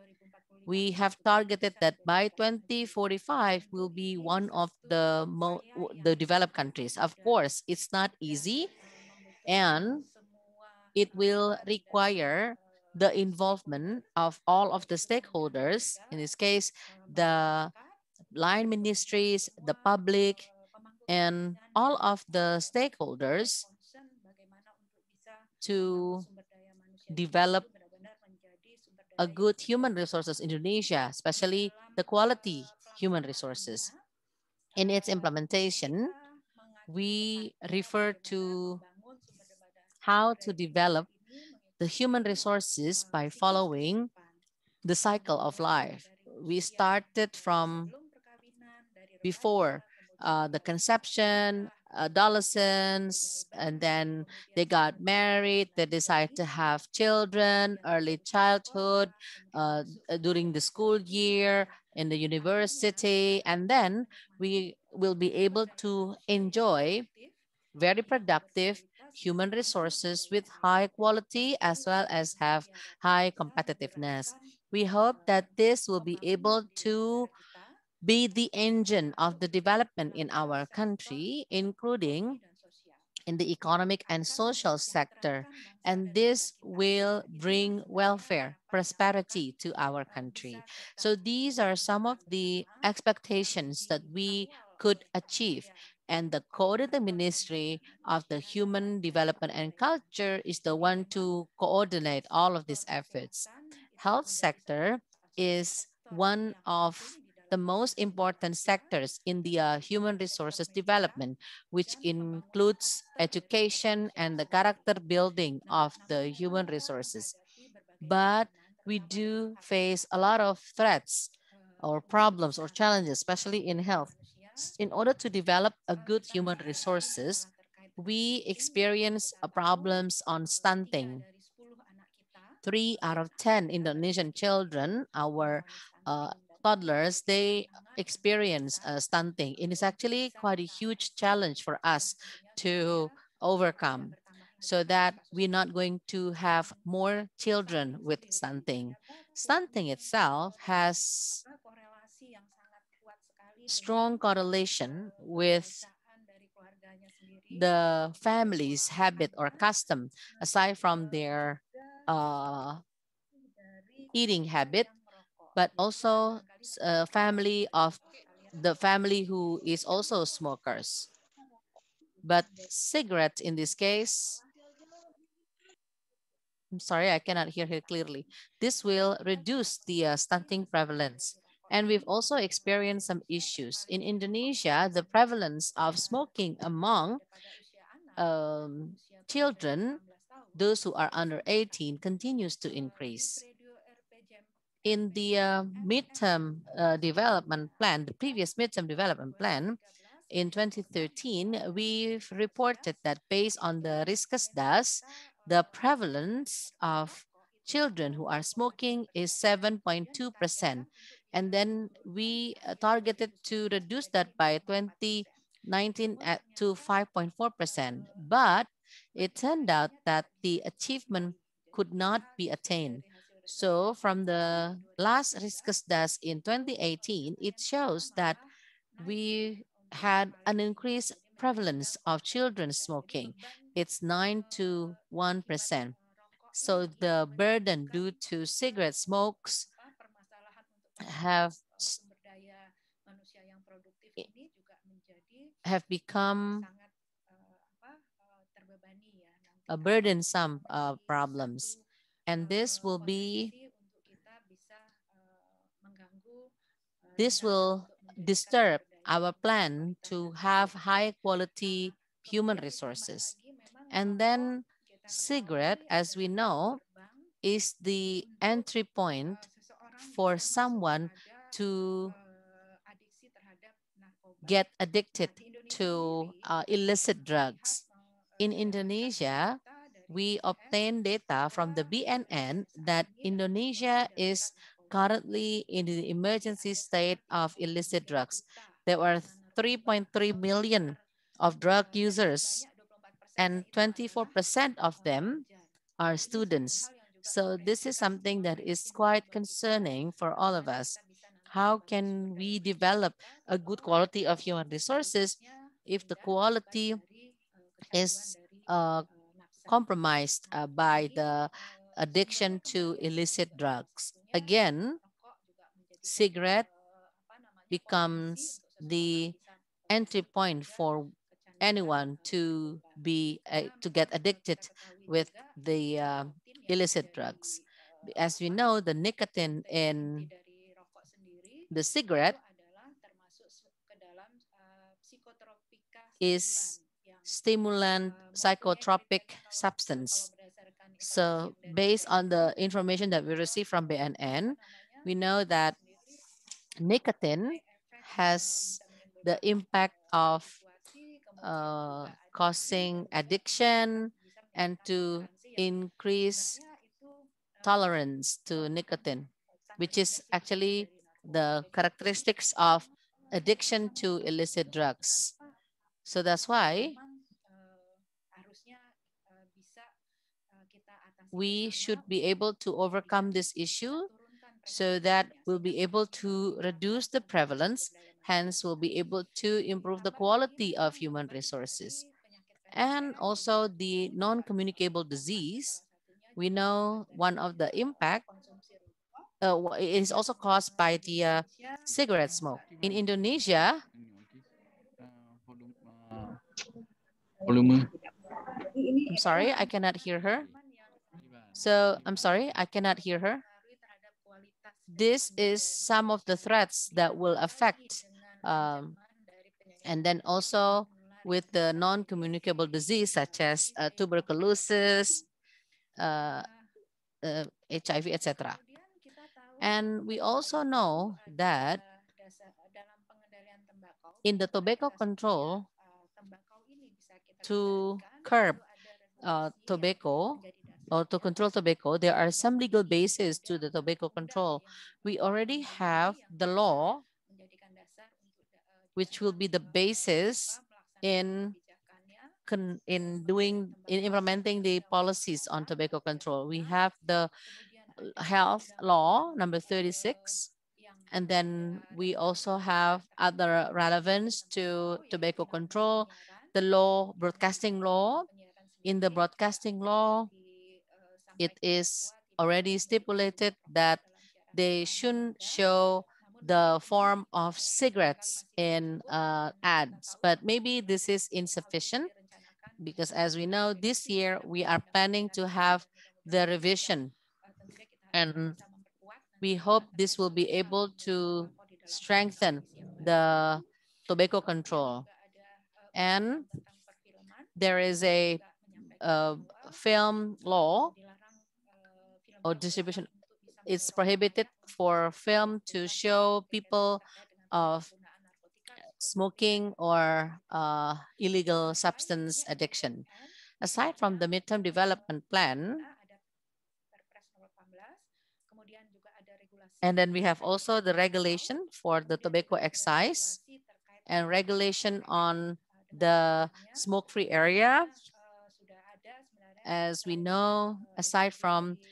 We have targeted that by 2045, we'll be one of the, the developed countries. Of course, it's not easy and it will require the involvement of all of the stakeholders, in this case, the line ministries, the public, and all of the stakeholders to develop a good human resources Indonesia, especially the quality human resources. In its implementation, we refer to how to develop the human resources by following the cycle of life. We started from before uh, the conception, adolescence, and then they got married, they decide to have children, early childhood, uh, during the school year, in the university, and then we will be able to enjoy very productive human resources with high quality as well as have high competitiveness. We hope that this will be able to be the engine of the development in our country, including in the economic and social sector. And this will bring welfare, prosperity to our country. So these are some of the expectations that we could achieve. And the code of the Ministry of the Human Development and Culture is the one to coordinate all of these efforts. Health sector is one of the most important sectors in the uh, human resources development, which includes education and the character building of the human resources. But we do face a lot of threats or problems or challenges, especially in health. In order to develop a good human resources, we experience uh, problems on stunting. Three out of 10 Indonesian children, our uh, toddlers, they experience uh, stunting. It is actually quite a huge challenge for us to overcome so that we're not going to have more children with stunting. Stunting itself has strong correlation with the family's habit or custom, aside from their uh, eating habit, but also uh, family of the family who is also smokers. But cigarettes in this case, I'm sorry, I cannot hear here clearly. This will reduce the uh, stunting prevalence. And we've also experienced some issues. In Indonesia, the prevalence of smoking among um, children, those who are under 18, continues to increase in the uh, midterm uh, development plan, the previous midterm development plan, in 2013, we reported that based on the risk DAS, the prevalence of children who are smoking is 7.2%. And then we uh, targeted to reduce that by 2019 at to 5.4%. But it turned out that the achievement could not be attained. So from the last riskus DAS in 2018, it shows that we had an increased prevalence of children smoking. It's 9 to 1%. So the burden due to cigarette smokes have have become a burdensome uh, problems. And this will be, this will disturb our plan to have high quality human resources. And then cigarette, as we know, is the entry point for someone to get addicted to uh, illicit drugs. In Indonesia, we obtain data from the BNN that Indonesia is currently in the emergency state of illicit drugs. There were 3.3 million of drug users and 24% of them are students. So this is something that is quite concerning for all of us. How can we develop a good quality of human resources if the quality is uh, compromised uh, by the addiction to illicit drugs. Again, cigarette becomes the entry point for anyone to be uh, to get addicted with the uh, illicit drugs. As we know, the nicotine in the cigarette is stimulant psychotropic substance. So based on the information that we received from BNN, we know that nicotine has the impact of uh, causing addiction and to increase tolerance to nicotine, which is actually the characteristics of addiction to illicit drugs. So that's why we should be able to overcome this issue so that we'll be able to reduce the prevalence, hence we'll be able to improve the quality of human resources. And also the non-communicable disease, we know one of the impact uh, is also caused by the uh, cigarette smoke. In Indonesia, I'm sorry, I cannot hear her. So I'm sorry, I cannot hear her. This is some of the threats that will affect, um, and then also with the non-communicable disease such as uh, tuberculosis, uh, uh, HIV, etc. And we also know that in the tobacco control to curb uh, tobacco, or to control tobacco, there are some legal bases to the tobacco control. We already have the law, which will be the basis in in doing in implementing the policies on tobacco control. We have the health law number 36 and then we also have other relevance to tobacco control, the law, broadcasting law. In the broadcasting law, it is already stipulated that they shouldn't show the form of cigarettes in uh, ads, but maybe this is insufficient because as we know, this year we are planning to have the revision and we hope this will be able to strengthen the tobacco control. And there is a, a uh, film law or distribution. is prohibited for film to show people of smoking or uh, illegal substance addiction. Aside from the midterm development plan, and then we have also the regulation for the tobacco excise and regulation on the smoke-free area. As we know, aside from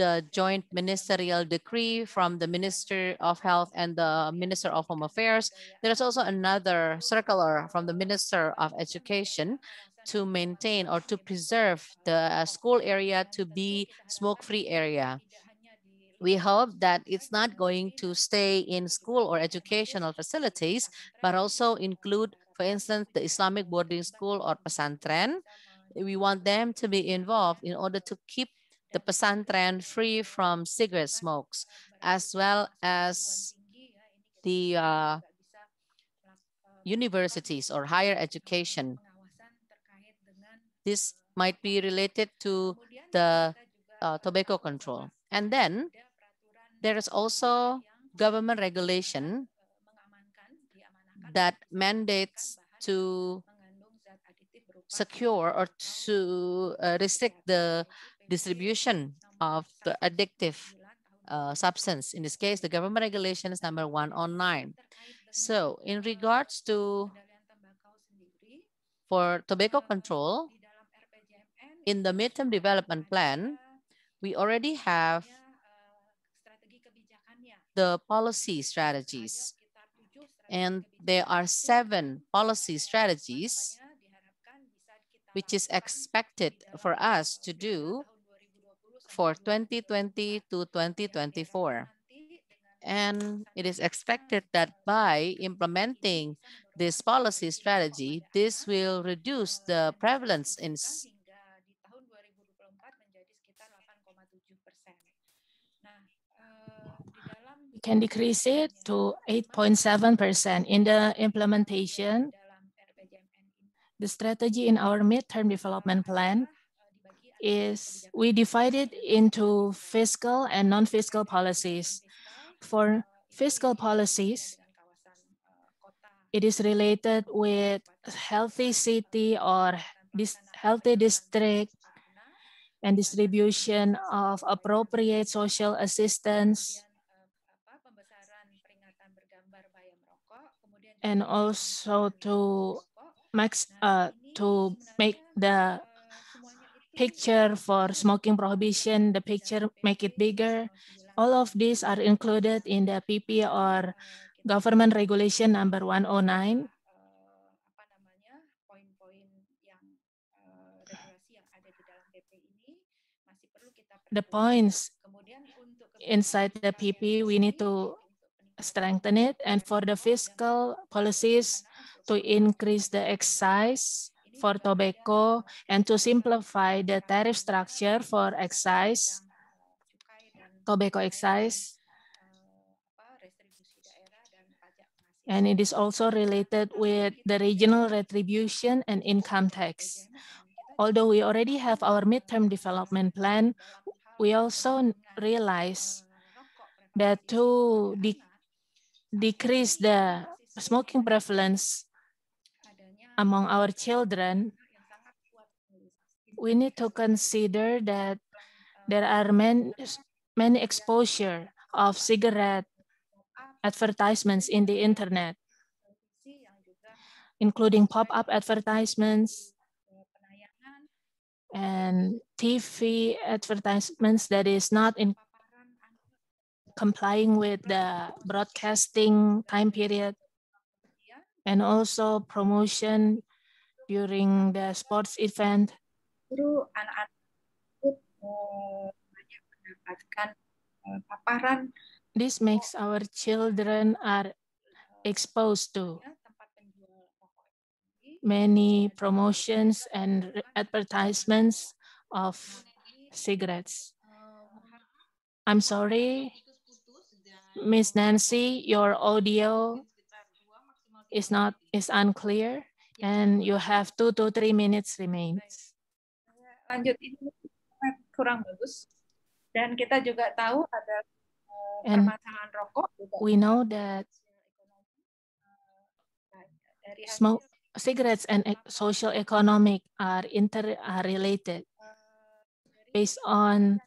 the joint ministerial decree from the Minister of Health and the Minister of Home Affairs. There is also another circular from the Minister of Education to maintain or to preserve the uh, school area to be smoke-free area. We hope that it's not going to stay in school or educational facilities, but also include, for instance, the Islamic boarding school or pesantren. We want them to be involved in order to keep the pesantren free from cigarette smokes, as well as the uh, universities or higher education. This might be related to the uh, tobacco control. And then there is also government regulation that mandates to secure or to uh, restrict the distribution of the addictive uh, substance. In this case, the government regulation is number 109. So in regards to for tobacco control, in the midterm development plan, we already have the policy strategies. And there are seven policy strategies which is expected for us to do for 2020 to 2024. And it is expected that by implementing this policy strategy, this will reduce the prevalence in we can decrease it to 8.7% in the implementation. The strategy in our midterm development plan is we divide it into fiscal and non-fiscal policies. For fiscal policies, it is related with healthy city or this healthy district and distribution of appropriate social assistance and also to max uh, to make the picture for smoking prohibition, the picture make it bigger. All of these are included in the PP or government regulation number 109. The points inside the PP, we need to strengthen it. And for the fiscal policies to increase the excise for tobacco and to simplify the tariff structure for excise, tobacco excise. And it is also related with the regional retribution and income tax. Although we already have our midterm development plan, we also realize that to de decrease the smoking prevalence among our children, we need to consider that there are many, many exposure of cigarette advertisements in the internet, including pop-up advertisements and TV advertisements that is not in complying with the broadcasting time period and also promotion during the sports event. Through eh, eh, paparan. This makes our children are exposed to many promotions and advertisements of cigarettes. Eh, I'm sorry, Miss Nancy, your audio is not is unclear and you have two to three minutes remains. Lanjut ini kurang bagus dan kita juga tahu ada eh, and permasalahan rokok. We know that smoke cigarettes and social economic are inter are related based on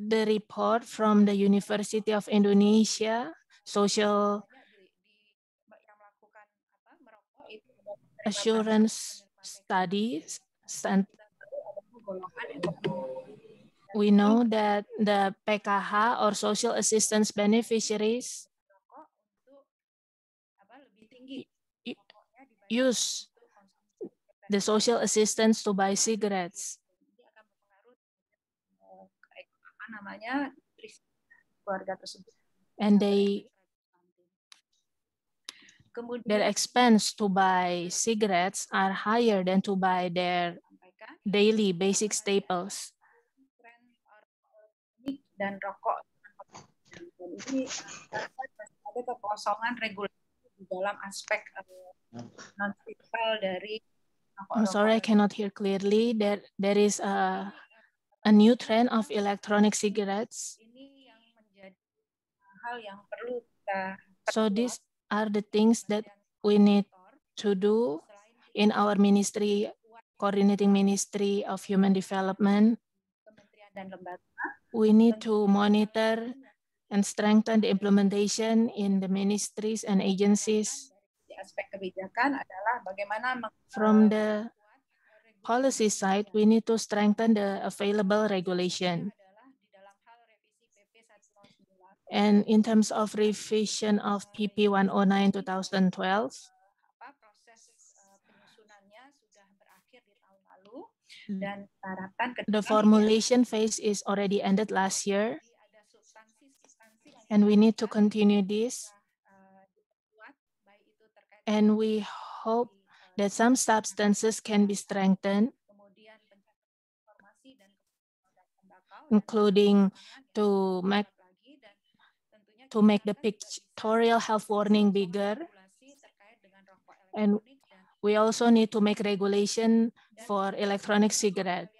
the report from the University of Indonesia social assurance studies and we know that the PKH or social assistance beneficiaries use the social assistance to buy cigarettes. And they Kemudian, their expense to buy cigarettes are higher than to buy their daily basic staples. Dan rokok. ini eh, ada kekosongan regulasi di dalam aspek eh, dari I'm sorry, I cannot hear clearly. There, there is a, a new trend of electronic cigarettes. So this are the things that we need to do in our ministry, coordinating ministry of human development. We need to monitor and strengthen the implementation in the ministries and agencies. From the policy side, we need to strengthen the available regulation. And in terms of revision of PP 109 2012, the formulation phase is already ended last year and we need to continue eh, this and we hope eh, that some substances can be strengthened including to make to make the pictorial health warning bigger. And we also need to make regulation for electronic cigarette.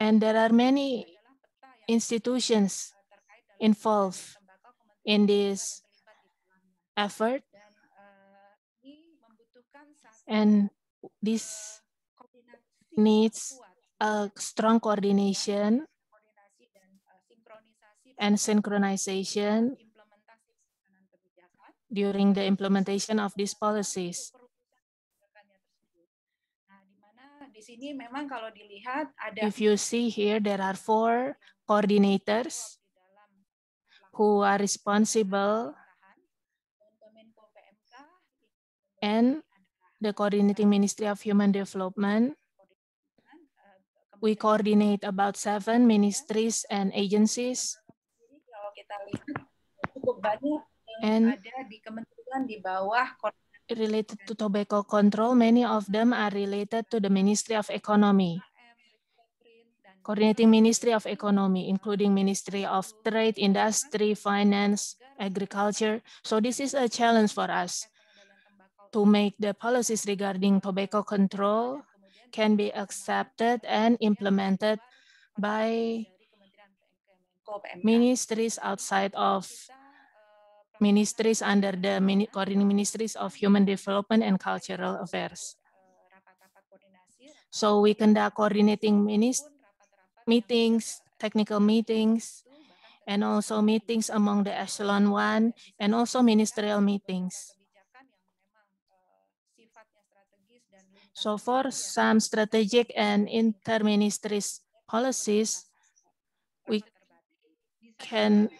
And there are many institutions involved in this effort. And this needs a strong coordination and synchronization during the implementation of these policies. If you see here, there are four coordinators who are responsible and the Coordinating Ministry of Human Development. We coordinate about seven ministries and agencies kita lihat cukup banyak yang And ada di kementerian di bawah related to tobacco control many of them are related to the Ministry of Economy coordinating Ministry of Economy, including Ministry of Trade, Industry, Finance, Agriculture. So this is a challenge for us to make the policies regarding tobacco control can be accepted and implemented by ministries outside of ministries under the coordinating ministries of human development and cultural affairs. So we conduct coordinating meetings, technical meetings, and also meetings among the echelon one, and also ministerial meetings. So for some strategic and interministries policies, can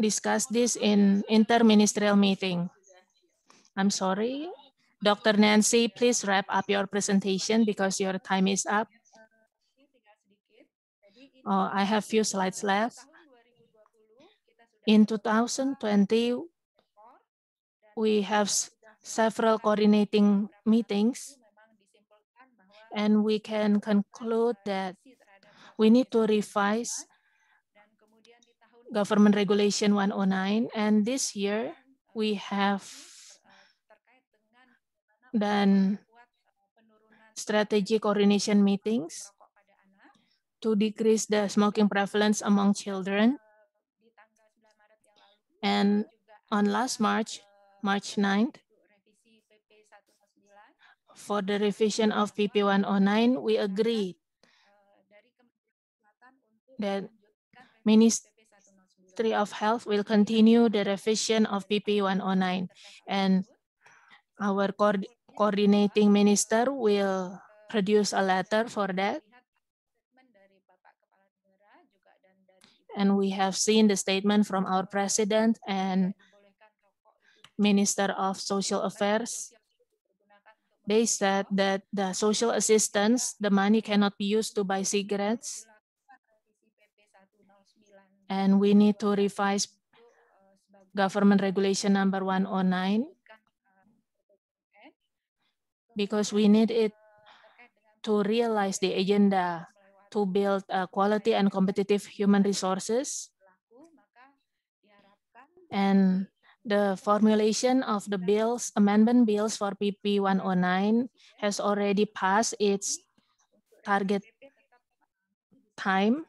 discuss this in interministerial meeting. I'm sorry. Dr. Nancy, please wrap up your presentation because your time is up. Oh, I have few slides left. In 2020, we have several coordinating meetings, and we can conclude that we need to revise Government Regulation 109. And this year, we have done strategy coordination meetings to decrease the smoking prevalence among children. And on last March, March 9th, for the revision of PP 109, we agreed that Minister Ministry of Health will continue the revision of PP 109 and our co coordinating minister will produce a letter for that. And we have seen the statement from our president and Minister of Social Affairs. They said that the social assistance, the money cannot be used to buy cigarettes and we need to revise government regulation number 109 because we need it to realize the agenda to build uh, quality and competitive human resources and the formulation of the bills, amendment bills for PP 109 has already passed its target time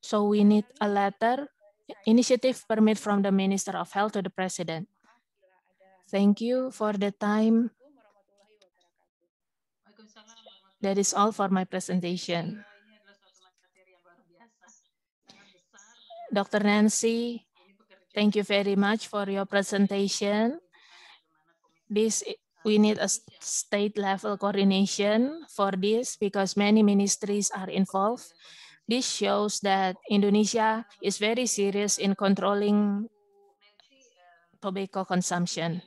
so we need a letter, initiative permit from the Minister of Health to the President. Thank you for the time. That is all for my presentation. Dr. Nancy, thank you very much for your presentation. This we need a state level coordination for this because many ministries are involved. This shows that Indonesia is very serious in controlling tobacco consumption.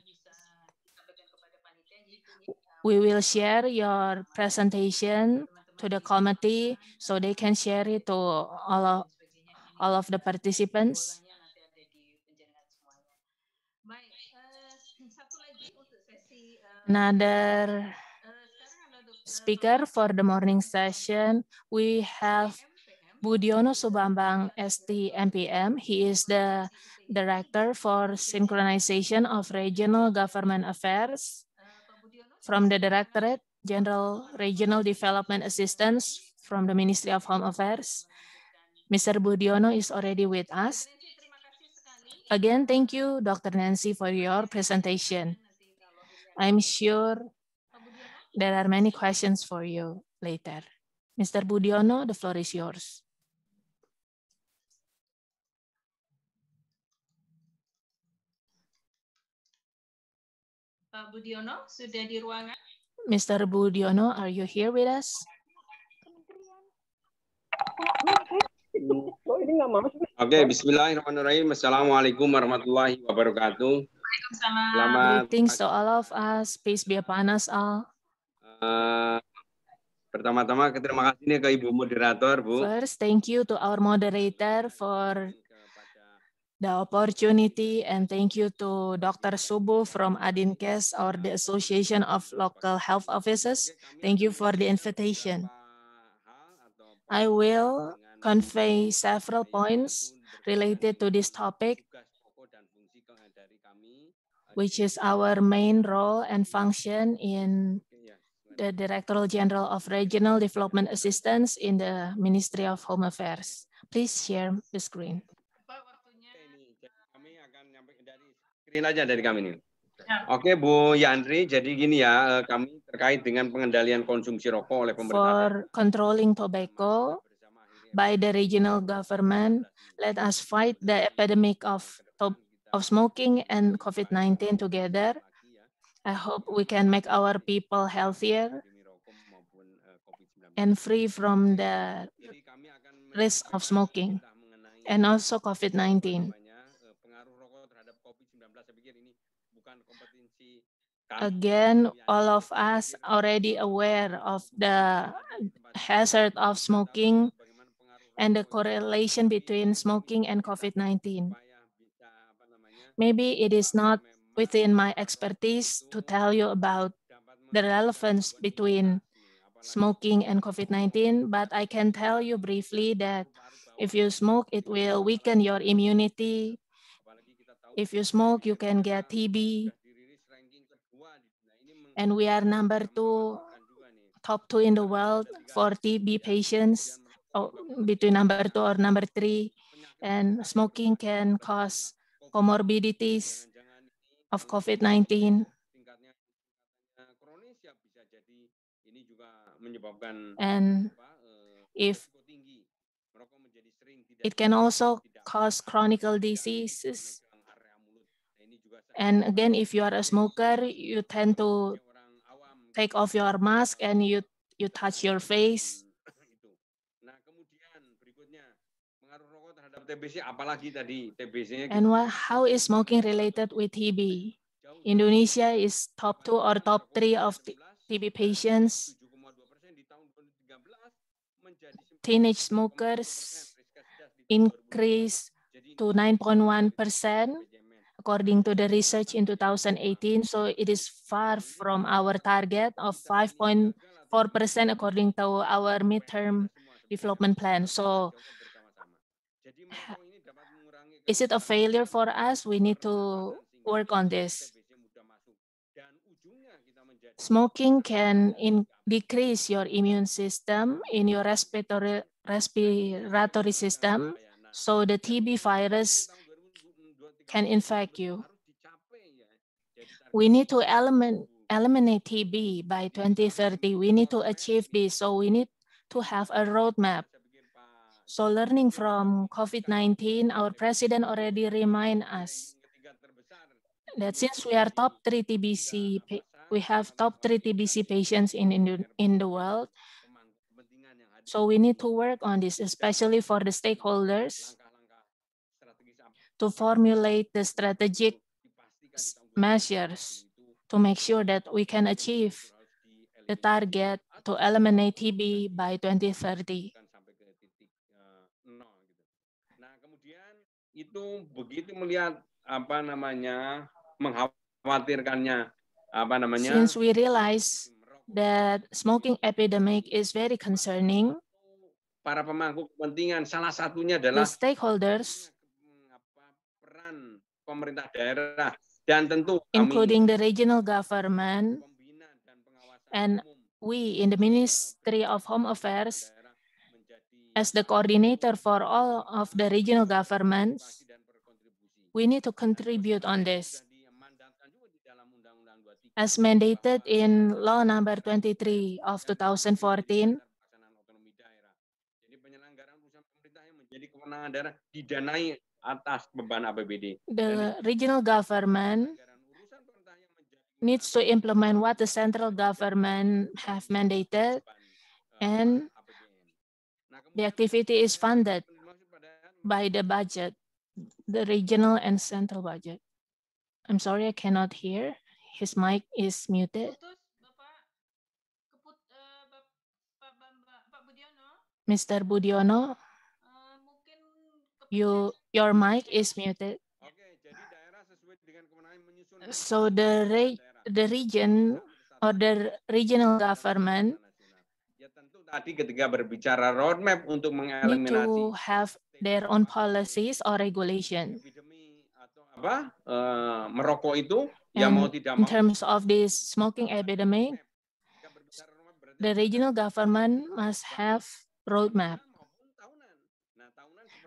We will share your presentation to the committee so they can share it to all of, all of the participants. Another speaker for the morning session, we have Budiono Subambang ST MPM. He is the Director for Synchronization of Regional Government Affairs from the Directorate General Regional Development Assistance from the Ministry of Home Affairs. Mr. Budiono is already with us. Again, thank you, Dr. Nancy, for your presentation. I'm sure there are many questions for you later. Mr. Budiono, the floor is yours. Eh, Budiono sudah di ruangan. Mr. Budiono, are you here with us? Oke, okay, Bismillahirrahmanirrahim. Assalamualaikum warahmatullahi wabarakatuh. Waalaikumsalam. Selamat Greetings to all of us. Peace be upon us all. Uh, Pertama-tama terima kasih nih ke Ibu moderator, Bu. First, thank you to our moderator for the opportunity and thank you to Dr. Subu from ADINKES or the Association of Local Health Offices. Thank you for the invitation. I will convey several points related to this topic, which is our main role and function in the Director General of Regional Development Assistance in the Ministry of Home Affairs. Please share the screen. Ini aja dari kami ini. Ya. Oke Bu Yandri, jadi gini ya, eh, kami terkait dengan pengendalian konsumsi rokok oleh pemerintah. For controlling tobacco by the regional government, let us fight the epidemic of of smoking and COVID-19 together. I hope we can make our people healthier and free from the risk of smoking and also COVID-19. Again, all of us already aware of the hazard of smoking and the correlation between smoking and COVID-19. Maybe it is not within my expertise to tell you about the relevance between smoking and COVID-19, but I can tell you briefly that if you smoke, it will weaken your immunity. If you smoke, you can get TB and we are number two, top two in the world for TB patients, or between number two or number three. And smoking can cause comorbidities of COVID-19. And if it can also cause chronic diseases and again, if you are a smoker, you tend to take off your mask and you, you touch your face. And what, how is smoking related with TB? Indonesia is top two or top three of TB patients. Teenage smokers increased to 9.1 percent according to the research in 2018. So it is far from our target of 5.4% according to our midterm development plan. So is it a failure for us? We need to work on this. Smoking can in, decrease your immune system in your respiratory, respiratory system. So the TB virus can infect you. We need to element, eliminate TB by 2030. We need to achieve this, so we need to have a roadmap. So learning from COVID-19, our president already remind us that since we are top three TBC, we have top three TBC patients in, in, in the world, so we need to work on this, especially for the stakeholders. to formulate the strategic measures to make sure that we can achieve the target to eliminate TB by 2030. Nah kemudian itu begitu melihat apa namanya mengkhawatirkannya apa namanya since we realize that smoking epidemic is very concerning para pemangku kepentingan salah satunya adalah the stakeholders pemerintah daerah dan tentu kami including the regional government and we in the Ministry of Home Affairs as the coordinator for all of the regional governments we need to contribute on this as mandated in law number 23 of 2014 jadi kewenangan daerah didanai atas beban APBD. The regional government needs to implement what the central government have mandated and the activity is funded by the budget, the regional and central budget. I'm sorry, I cannot hear. His mic is muted. Eh, Mr. Budiono, you your mic is muted. So the re the region or the regional government ya, tadi ketika berbicara roadmap untuk mengeliminasi to have their own policies or regulation. Apa uh, merokok itu ya And yang mau tidak In terms of this smoking epidemic, the regional government must have roadmap.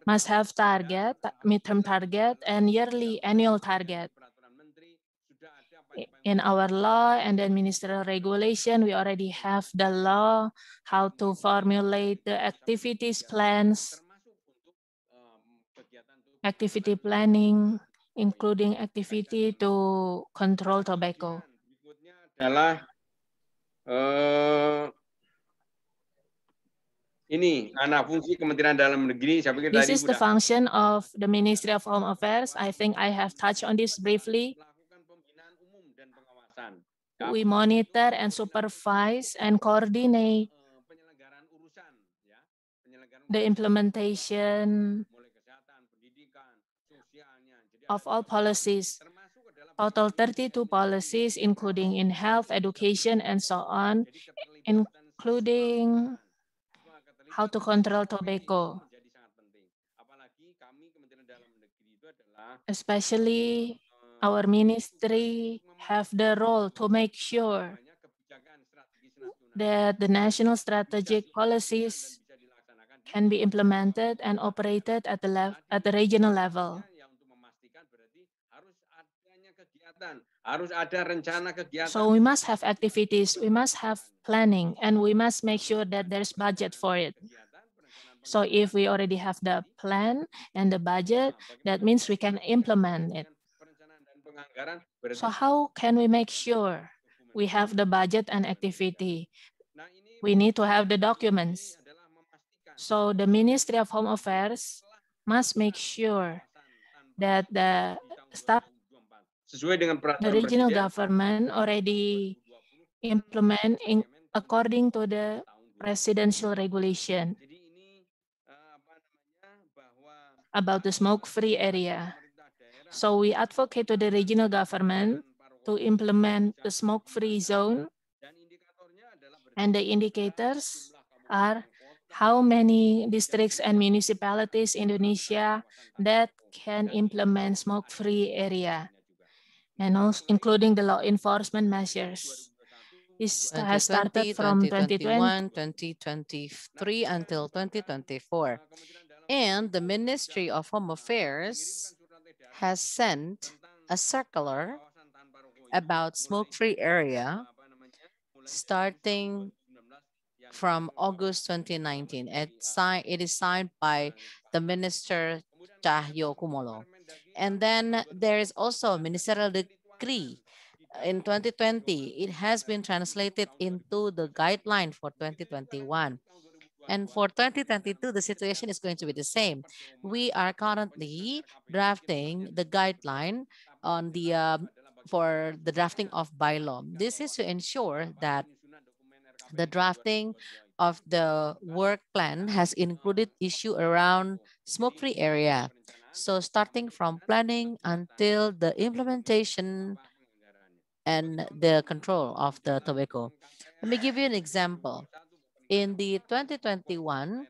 must have target, midterm target, and yearly annual target. In our law and then ministerial regulation, we already have the law, how to formulate the activities plans, activity planning, including activity to control tobacco. Adalah uh, ini anak fungsi Kementerian Dalam Negeri saya pikir This tadi is the function of the Ministry of Home Affairs. I think I have touched on this briefly. We monitor and supervise and coordinate eh, the implementation of all policies. Total 32 policies, including in health, education, and so on, including how to control tobacco. Especially eh, our ministry have the role to make sure that the national strategic policies can be implemented and operated at the, at the regional level. So we must have activities, we must have planning, and we must make sure that there's budget for it. So if we already have the plan and the budget, that means we can implement it. So how can we make sure we have the budget and activity? We need to have the documents. So the Ministry of Home Affairs must make sure that the staff sesuai dengan peraturan the regional presiden, government already implement in according to the presidential regulation eh, about the smoke-free area. So we advocate to the regional government to implement the smoke-free zone and the indicators are how many districts and municipalities in Indonesia that can implement smoke-free area and also including the law enforcement measures. This has started from 2021, 2023 until 2024. And the Ministry of Home Affairs has sent a circular about smoke-free area starting from August 2019. It, it is signed by the Minister Cahyo Kumolo. And then there is also a ministerial decree in 2020. It has been translated into the guideline for 2021. And for 2022, the situation is going to be the same. We are currently drafting the guideline on the uh, for the drafting of bylaw. This is to ensure that the drafting of the work plan has included issue around smoke-free area. So starting from planning until the implementation and the control of the tobacco. Let me give you an example. In the 2021,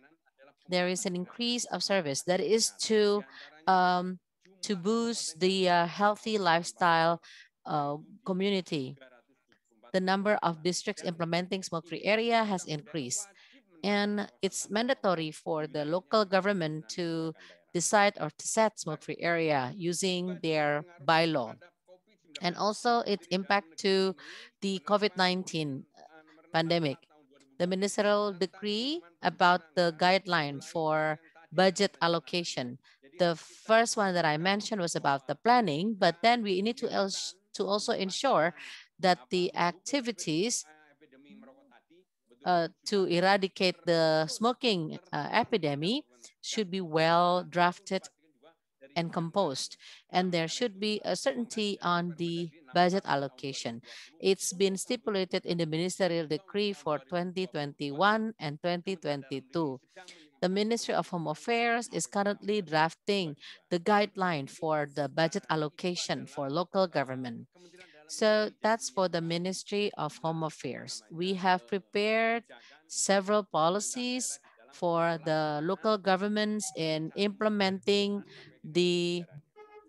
there is an increase of service that is to um, to boost the uh, healthy lifestyle uh, community. The number of districts implementing smoke-free area has increased. And it's mandatory for the local government to decide or set smoke-free area using their bylaw. And also its impact to the COVID-19 pandemic. The ministerial decree about the guideline for budget allocation. The first one that I mentioned was about the planning, but then we need to, to also ensure that the activities uh, to eradicate the smoking uh, epidemic should be well drafted and composed, and there should be a certainty on the budget allocation. It's been stipulated in the ministerial decree for 2021 and 2022. The Ministry of Home Affairs is currently drafting the guideline for the budget allocation for local government. So that's for the Ministry of Home Affairs. We have prepared several policies for the local governments in implementing the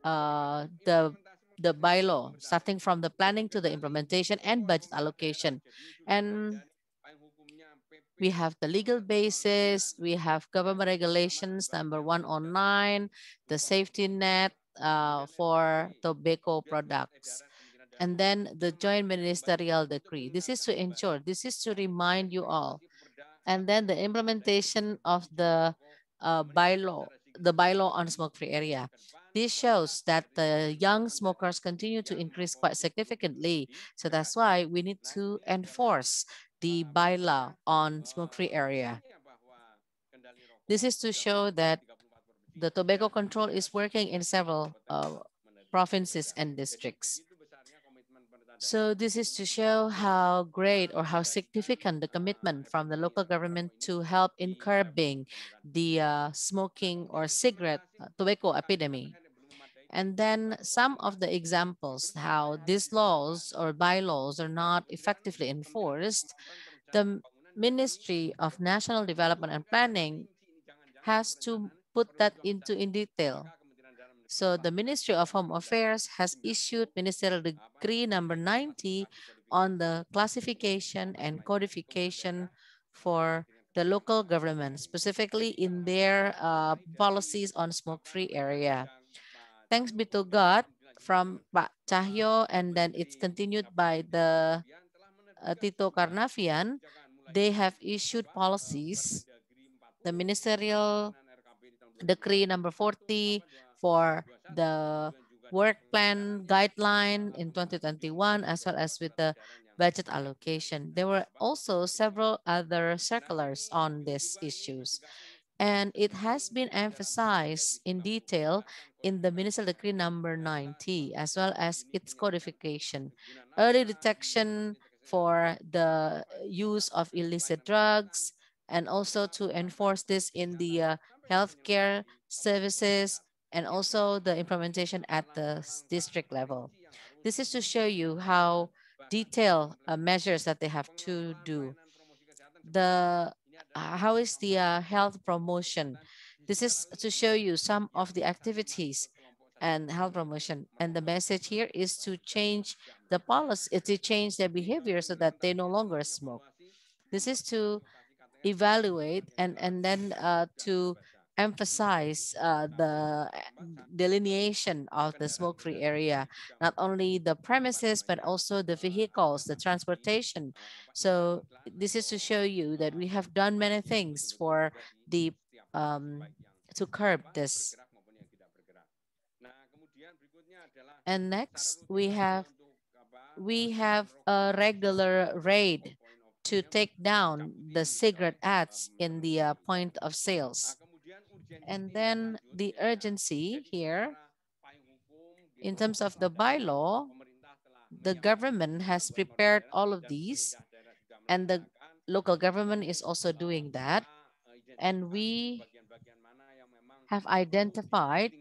uh, the the bylaw, starting from the planning to the implementation and budget allocation. And we have the legal basis, we have government regulations, number 109, the safety net uh, for tobacco products. And then the joint ministerial decree. This is to ensure, this is to remind you all and then the implementation of the uh, bylaw, the bylaw on smoke-free area. This shows that the young smokers continue to increase quite significantly. So that's why we need to enforce the bylaw on smoke-free area. This is to show that the tobacco control is working in several uh, provinces and districts. So this is to show how great or how significant the commitment from the local government to help in curbing the uh, smoking or cigarette uh, tobacco epidemic. And then some of the examples how these laws or bylaws are not effectively enforced, the Ministry of National Development and Planning has to put that into in detail so the Ministry of Home Affairs has issued Ministerial Decree number 90 on the classification and codification for the local government, specifically in their uh, policies on smoke-free area. Thanks be to God from Pak Cahyo and then it's continued by the uh, Tito Karnavian, they have issued policies, the ministerial decree number 40 for the work plan guideline in 2021 as well as with the budget allocation. There were also several other circulars on these issues. And it has been emphasized in detail in the ministerial Decree number 90, as well as its codification. Early detection for the use of illicit drugs, and also to enforce this in the uh, healthcare services and also the implementation at the district level. This is to show you how detailed uh, measures that they have to do. The uh, How is the uh, health promotion? This is to show you some of the activities and health promotion. And the message here is to change the policy, to change their behavior so that they no longer smoke. This is to evaluate and, and then uh, to emphasize uh, the eh, delineation of the smoke-free area, not only the premises, but also the vehicles, the transportation. So this is to show you that we have done many things for the um, to curb this. And next, we have we have a regular raid to take down the cigarette ads in the uh, point of sales. And then the urgency here, in terms of the bylaw, the government has prepared all of these and the local government is also doing that. And we have identified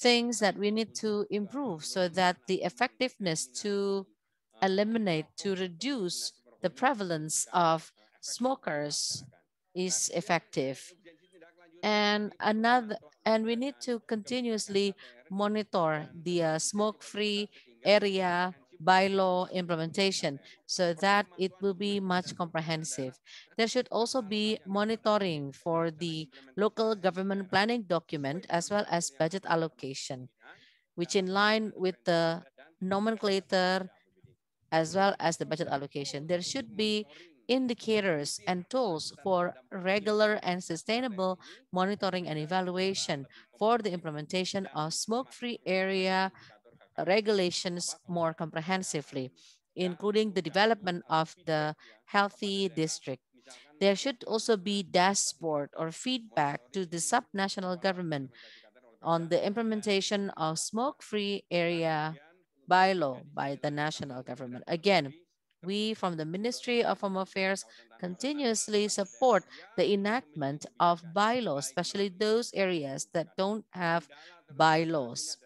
things that we need to improve so that the effectiveness to eliminate, to reduce the prevalence of smokers is effective and another and we need to continuously monitor the uh, smoke-free area bylaw implementation so that it will be much comprehensive. There should also be monitoring for the local government planning document as well as budget allocation, which in line with the nomenclature as well as the budget allocation. There should be indicators and tools for regular and sustainable monitoring and evaluation for the implementation of smoke-free area regulations more comprehensively, including the development of the healthy district. There should also be dashboard or feedback to the subnational government on the implementation of smoke-free area bylaw by the national government. Again, we from the Ministry of Home Affairs continuously support the enactment of bylaws, especially those areas that don't have bylaws.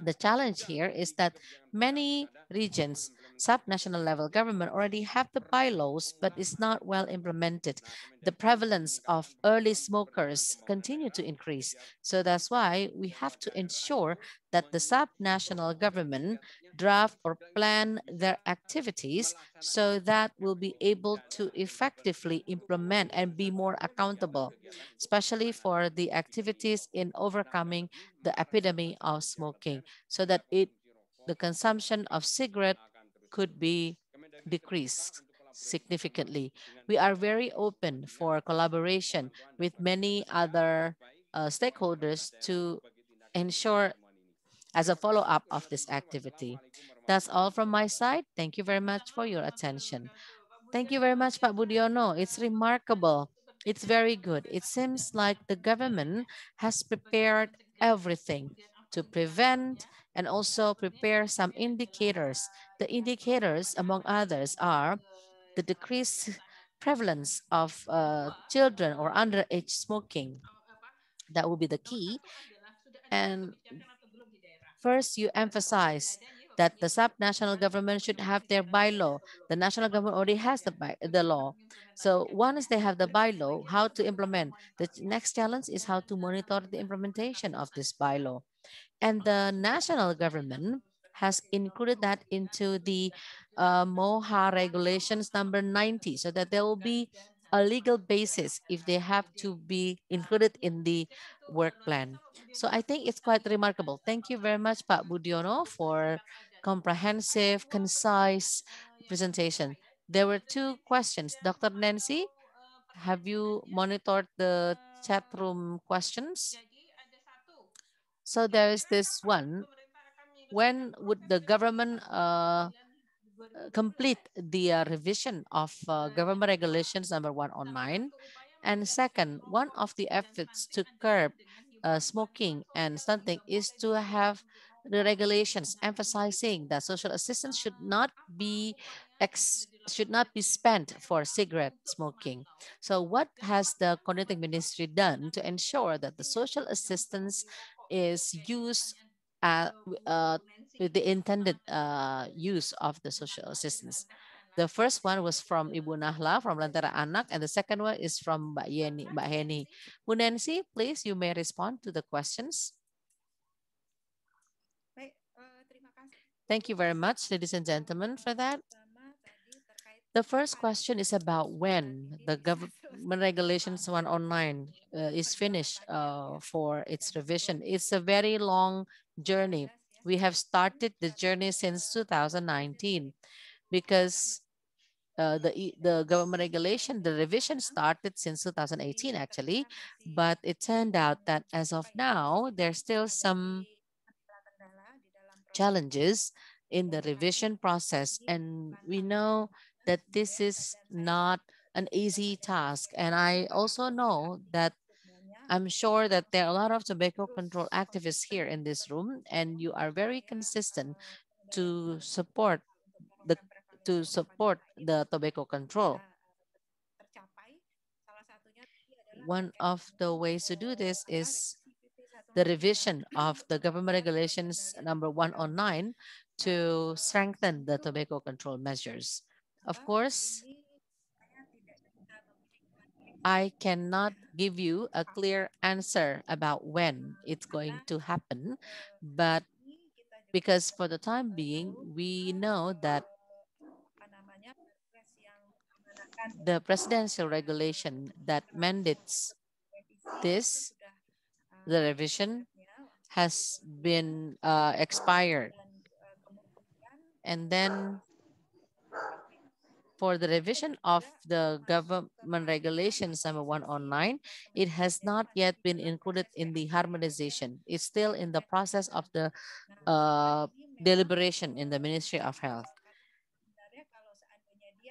The challenge here is that many regions Subnational level government already have the bylaws, but it's not well implemented. The prevalence of early smokers continue to increase. So that's why we have to ensure that the subnational government draft or plan their activities so that we'll be able to effectively implement and be more accountable, especially for the activities in overcoming the epidemic of smoking so that it the consumption of cigarette could be decreased significantly. We are very open for collaboration with many other uh, stakeholders to ensure as a follow-up of this activity. That's all from my side. Thank you very much for your attention. Thank you very much, Pak Budiono. It's remarkable. It's very good. It seems like the government has prepared everything to prevent and also prepare some indicators. The indicators, among others, are the decreased prevalence of uh, children or underage smoking. That will be the key. And first, you emphasize that the subnational government should have their bylaw. The national government already has the, by, the law. So once they have the bylaw, how to implement. The next challenge is how to monitor the implementation of this bylaw. And the national government has included that into the uh, MOHA regulations number 90 so that there will be a legal basis if they have to be included in the work plan. So I think it's quite remarkable. Thank you very much, Pak Budiono, for comprehensive, concise presentation. There were two questions. Dr. Nancy, have you monitored the chat room questions? So there is this one. When would the government uh, complete the uh, revision of uh, government regulations number one online? And second, one of the efforts to curb uh, smoking and stunting is to have the regulations emphasizing that social assistance should not be ex should not be spent for cigarette smoking. So what has the Konetik Ministry done to ensure that the social assistance is used uh, uh, with the intended uh, use of the social assistance. The first one was from Ibu Nahla from Lantara Anak, and the second one is from Mbak Yeni, Mbak Heni. Bu Nancy, please, you may respond to the questions. Uh, Thank you very much, ladies and gentlemen, for that. The first question is about when the government regulations 109 uh, is finished uh, for its revision. It's a very long journey. We have started the journey since 2019 because uh, the, the government regulation, the revision started since 2018 actually, but it turned out that as of now, there's still some challenges in the revision process. And we know that this is not an easy task. And I also know that I'm sure that there are a lot of tobacco control activists here in this room, and you are very consistent to support the to support the tobacco control. One of the ways to do this is the revision of the government regulations number 109 to strengthen the tobacco control measures. Of course, I cannot give you a clear answer about when it's going to happen, but because for the time being, we know that the presidential regulation that mandates this, the revision has been uh, expired. And then for the revision of the government regulations number 109, it has not yet been included in the harmonization. It's still in the process of the uh, deliberation in the Ministry of Health.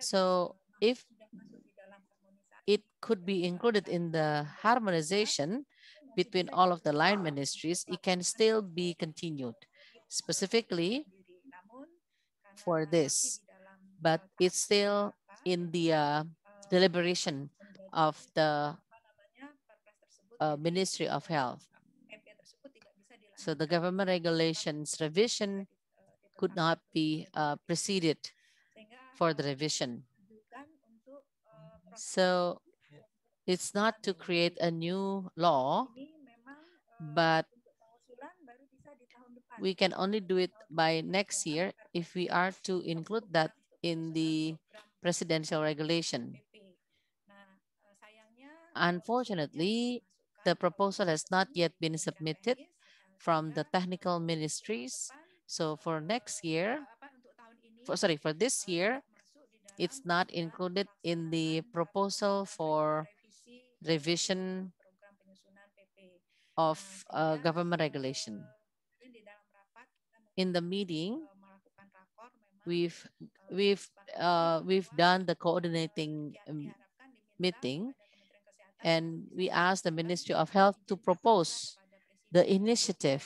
So if it could be included in the harmonization between all of the line ministries, it can still be continued. Specifically, for this but it's still in the uh, deliberation of the uh, Ministry of Health. So the government regulations revision could not be uh, preceded for the revision. So it's not to create a new law, but we can only do it by next year if we are to include that in the presidential regulation. Unfortunately, the proposal has not yet been submitted from the technical ministries. So for next year, for, sorry, for this year, it's not included in the proposal for revision of uh, government regulation. In the meeting, we've we've uh, we've done the coordinating um, meeting and we asked the Ministry of Health to propose the initiative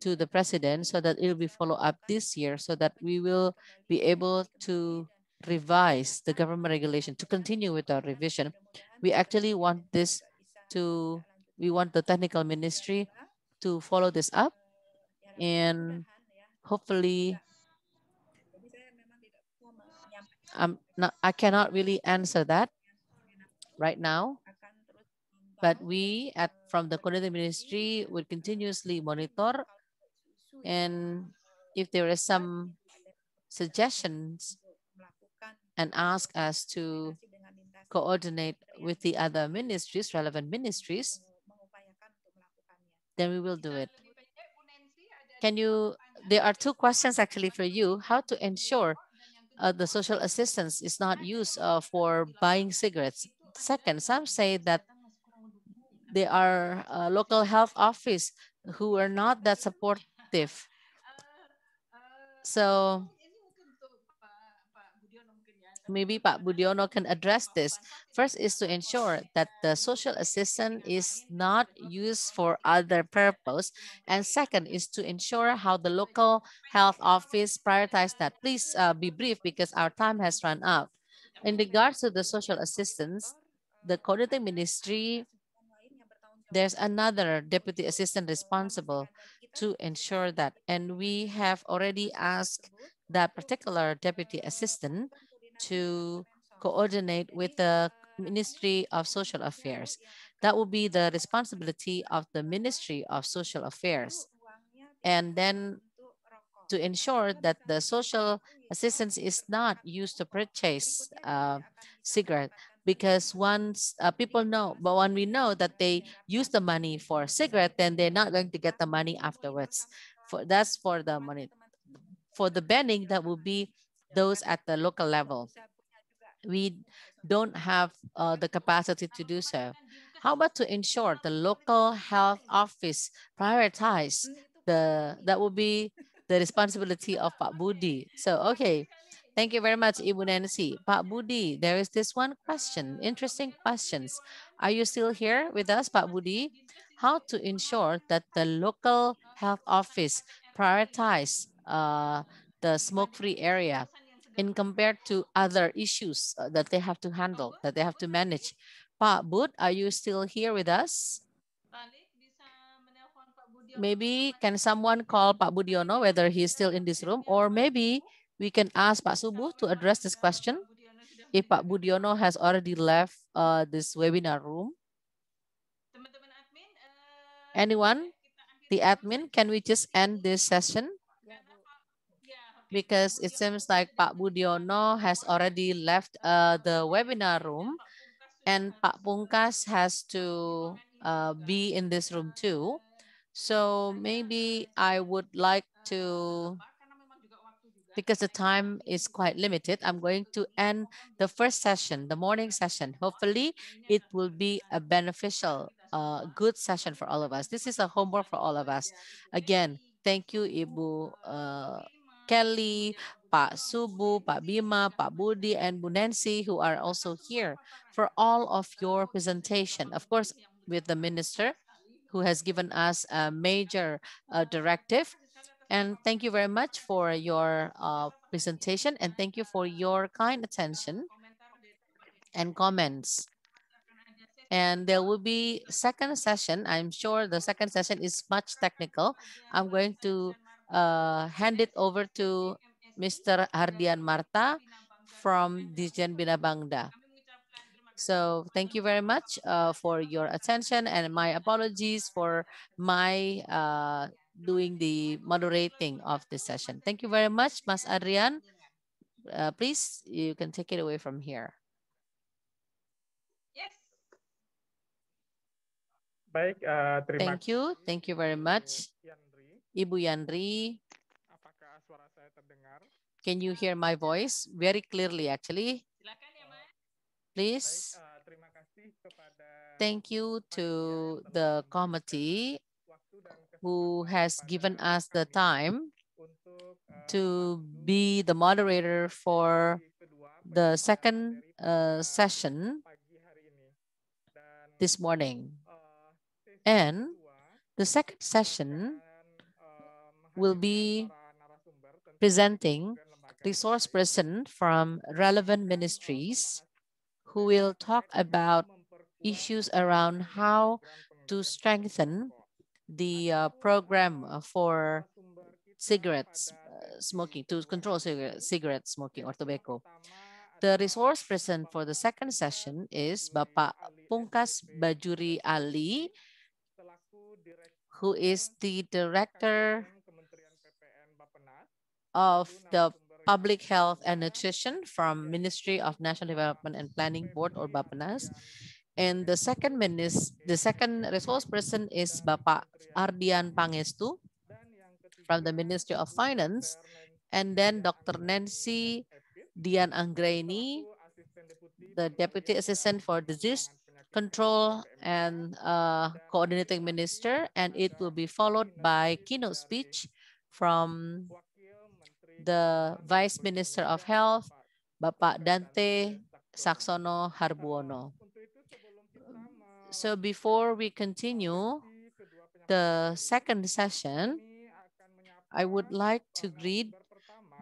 to the president so that it will be followed up this year so that we will be able to revise the government regulation to continue with our revision. We actually want this to, we want the technical ministry to follow this up and hopefully I'm not, I cannot really answer that right now, but we at from the community ministry would continuously monitor and if there are some suggestions and ask us to coordinate with the other ministries, relevant ministries, then we will do it. Can you, there are two questions actually for you, how to ensure uh, the social assistance is not used uh, for buying cigarettes. Second, some say that there are uh, local health office who are not that supportive. So maybe Pak Budiono can address this. First is to ensure that the social assistance is not used for other purpose. And second is to ensure how the local health office prioritize that. Please uh, be brief because our time has run out. In regards to the social assistance, the coordinating ministry, there's another deputy assistant responsible to ensure that. And we have already asked that particular deputy assistant to coordinate with the Ministry of Social Affairs. That will be the responsibility of the Ministry of Social Affairs. And then to ensure that the social assistance is not used to purchase uh, because once uh, people know, but when we know that they use the money for cigarette, then they're not going to get the money afterwards. For That's for the money. For the banning, that will be those at the local level. We don't have uh, the capacity to do so. How about to ensure the local health office prioritize the, that will be the responsibility of Pak Budi. So, okay. Thank you very much, Ibu Nancy. Pak Budi, there is this one question, interesting questions. Are you still here with us, Pak Budi? How to ensure that the local health office prioritize uh, the smoke-free area? in compared to other issues uh, that they have to handle, that they have to manage. Pak Bud, are you still here with us? Maybe can someone call Pak Budiono whether he's still in this room or maybe we can ask Pak Subuh to address this question if Pak Budiono has already left uh, this webinar room. Uh, Anyone? The admin, can we just end this session? because it seems like Pak Budiono has already left uh, the webinar room and Pak Pungkas has to uh, be in this room too. So maybe I would like to, because the time is quite limited, I'm going to end the first session, the morning session. Hopefully it will be a beneficial, uh, good session for all of us. This is a homework for all of us. Again, thank you, Ibu uh, Kelly, Pak Subu, Pak Bima, Pak Budi, and Bu Nancy, who are also here for all of your presentation. Of course, with the minister who has given us a major uh, directive. And thank you very much for your uh, presentation and thank you for your kind attention and comments. And there will be second session. I'm sure the second session is much technical. I'm going to uh, hand it over to Mr. Hardian Marta from Dijen Binabangda. So thank you very much uh, for your attention and my apologies for my uh, doing the moderating of this session. Thank you very much, Mas Adrian. Uh, please, you can take it away from here. Yes. Baik, uh, terima Thank you. Thank you very much. Ibu Yandri. Apakah suara saya terdengar? Can you hear my voice? Very clearly actually. Silakan ya, Mas. Please. Baik, uh, terima kasih kepada Thank you to the committee who has given us the time eh, to be the moderator for the second uh, session this morning. And the second session will be presenting resource person from relevant ministries who will talk about issues around how to strengthen the uh, program for cigarettes uh, smoking, to control cigarette, cigarette smoking or tobacco. The resource present for the second session is Bapak Pungkas Bajuri Ali, who is the Director of the Public Health and Nutrition from Ministry of National Development and Planning Board or Bapenas. And the second minister, the second resource person is Bapak Ardian Pangestu from the Ministry of Finance. And then Dr. Nancy Dian Anggraini, the Deputy Assistant for Disease Control and uh, Coordinating Minister. And it will be followed by keynote speech from the Vice Minister of Health, Bapak Dante Saksono Harbuono. So before we continue the second session, I would like to greet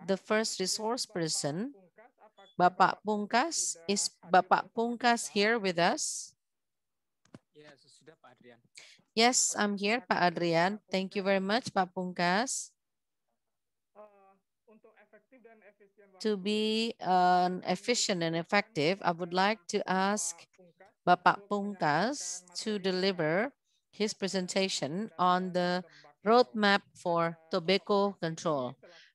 the first resource person, Bapak Pungkas. Is Bapak Pungkas here with us? Yes, I'm here, Pak Adrian. Thank you very much, Pak Pungkas. to be uh, efficient and effective, I would like to ask Bapak Pungkas to deliver his presentation on the roadmap for tobacco control.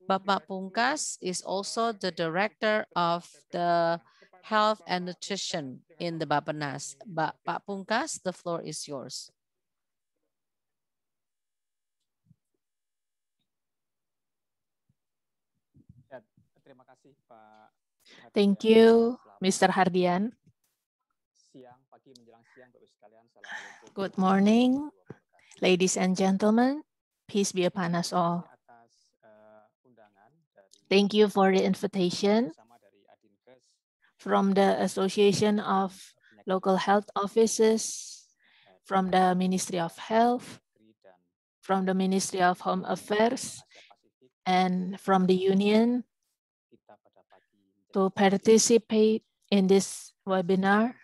Bapak Pungkas is also the director of the health and nutrition in the Bapanas. Bapak Pungkas, the floor is yours. kasih Pak. Hardian. Thank you, Mr. Hardian. Good morning, ladies and gentlemen. Peace be upon us all. Eh, Thank you for the invitation from the Association of Local Health Offices, eh, from the Ministry of Health, from the Ministry of Home Affairs, and from the Union to participate in this webinar.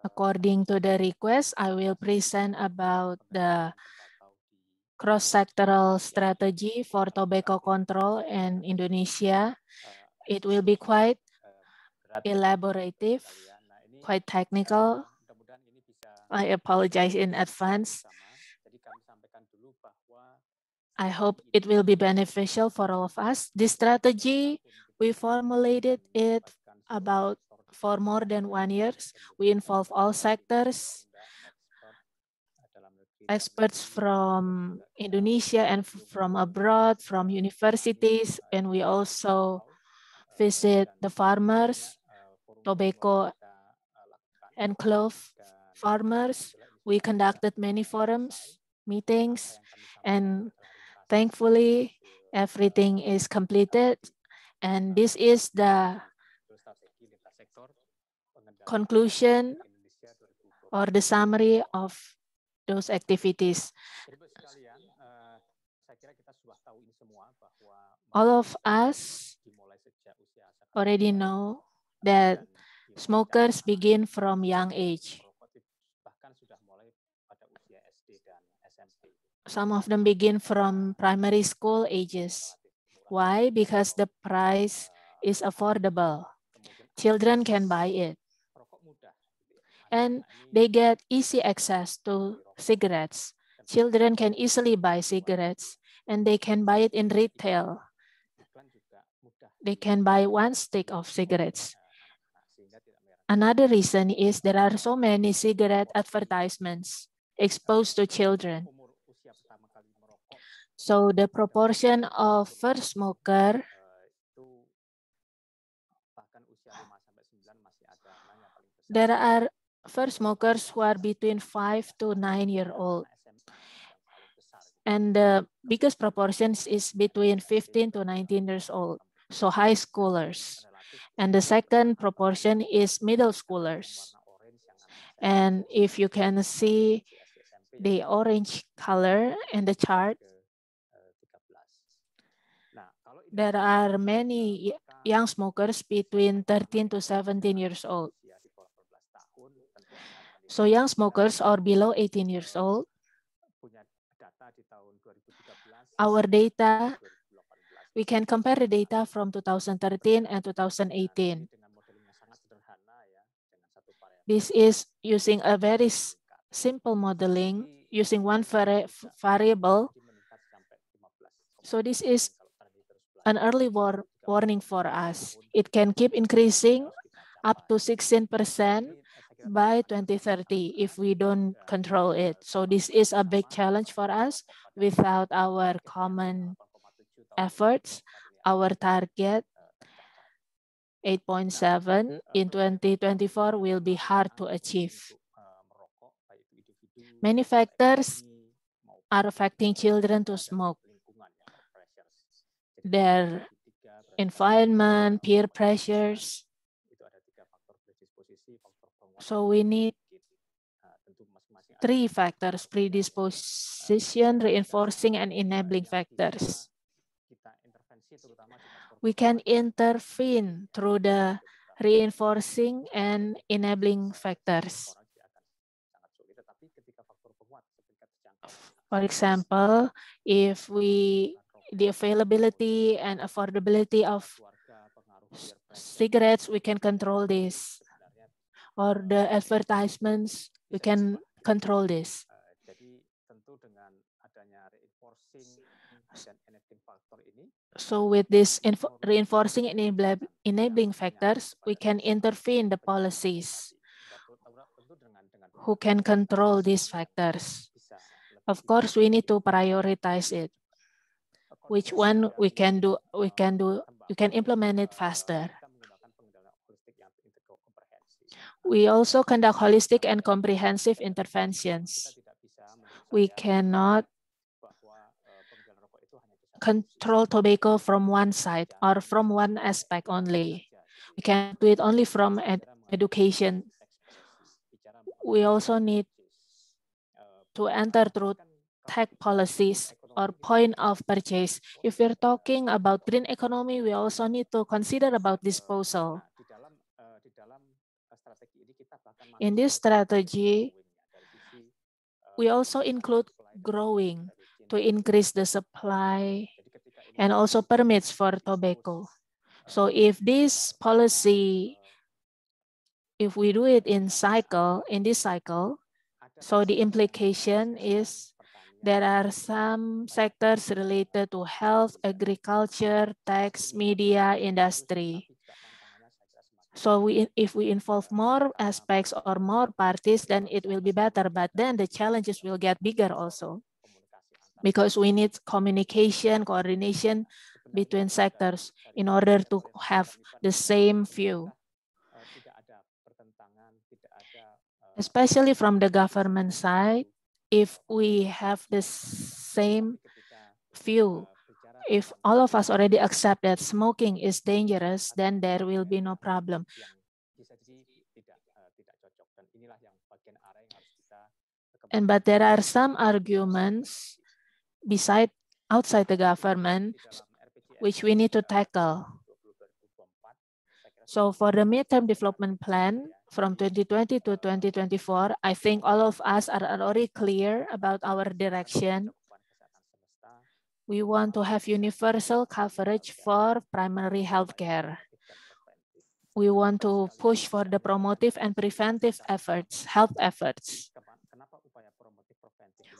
According to the request, I will present about the cross-sectoral strategy for tobacco control in Indonesia. It will be quite elaborative, quite technical. I apologize in advance. I hope it will be beneficial for all of us. This strategy, we formulated it about for more than one years. We involve all sectors, experts from Indonesia and from abroad, from universities, and we also visit the farmers, tobacco and clove farmers. We conducted many forums, meetings, and Thankfully, everything is completed. And this is the conclusion or the summary of those activities. All of us already know that smokers begin from young age. Some of them begin from primary school ages. Why? Because the price is affordable. Children can buy it. And they get easy access to cigarettes. Children can easily buy cigarettes and they can buy it in retail. They can buy one stick of cigarettes. Another reason is there are so many cigarette advertisements exposed to children. So the proportion of first smoker there are first smokers who are between five to nine year old. And the biggest proportions is between 15 to 19 years old, so high schoolers. And the second proportion is middle schoolers. And if you can see the orange color in the chart, there are many young smokers between 13 to 17 years old. So young smokers are below 18 years old. Our data, we can compare the data from 2013 and 2018. This is using a very simple modeling using one vari variable. So this is an early war warning for us. It can keep increasing up to 16% by 2030 if we don't control it. So this is a big challenge for us. Without our common efforts, our target 8.7 in 2024 will be hard to achieve. Many factors are affecting children to smoke their environment, peer pressures. So we need three factors, predisposition, reinforcing, and enabling factors. We can intervene through the reinforcing and enabling factors. For example, if we the availability and affordability of cigarettes, we can control this. Or the advertisements, we can control this. So with this reinforcing enabling factors, we can intervene the policies who can control these factors. Of course, we need to prioritize it which one we can do, we can do, you can implement it faster. We also conduct holistic and comprehensive interventions. We cannot control tobacco from one side or from one aspect only. We can do it only from ed education. We also need to enter through tech policies or point of purchase. If we're talking about green economy, we also need to consider about disposal. In this strategy, we also include growing to increase the supply and also permits for tobacco. So if this policy, if we do it in cycle, in this cycle, so the implication is there are some sectors related to health, agriculture, tax, media, industry. So we, if we involve more aspects or more parties, then it will be better. But then the challenges will get bigger also because we need communication, coordination between sectors in order to have the same view. Especially from the government side, if we have the same view, if all of us already accept that smoking is dangerous, then there will be no problem. And but there are some arguments beside outside the government which we need to tackle. So for the midterm development plan, from 2020 to 2024, I think all of us are already clear about our direction. We want to have universal coverage for primary healthcare. We want to push for the promotive and preventive efforts, health efforts.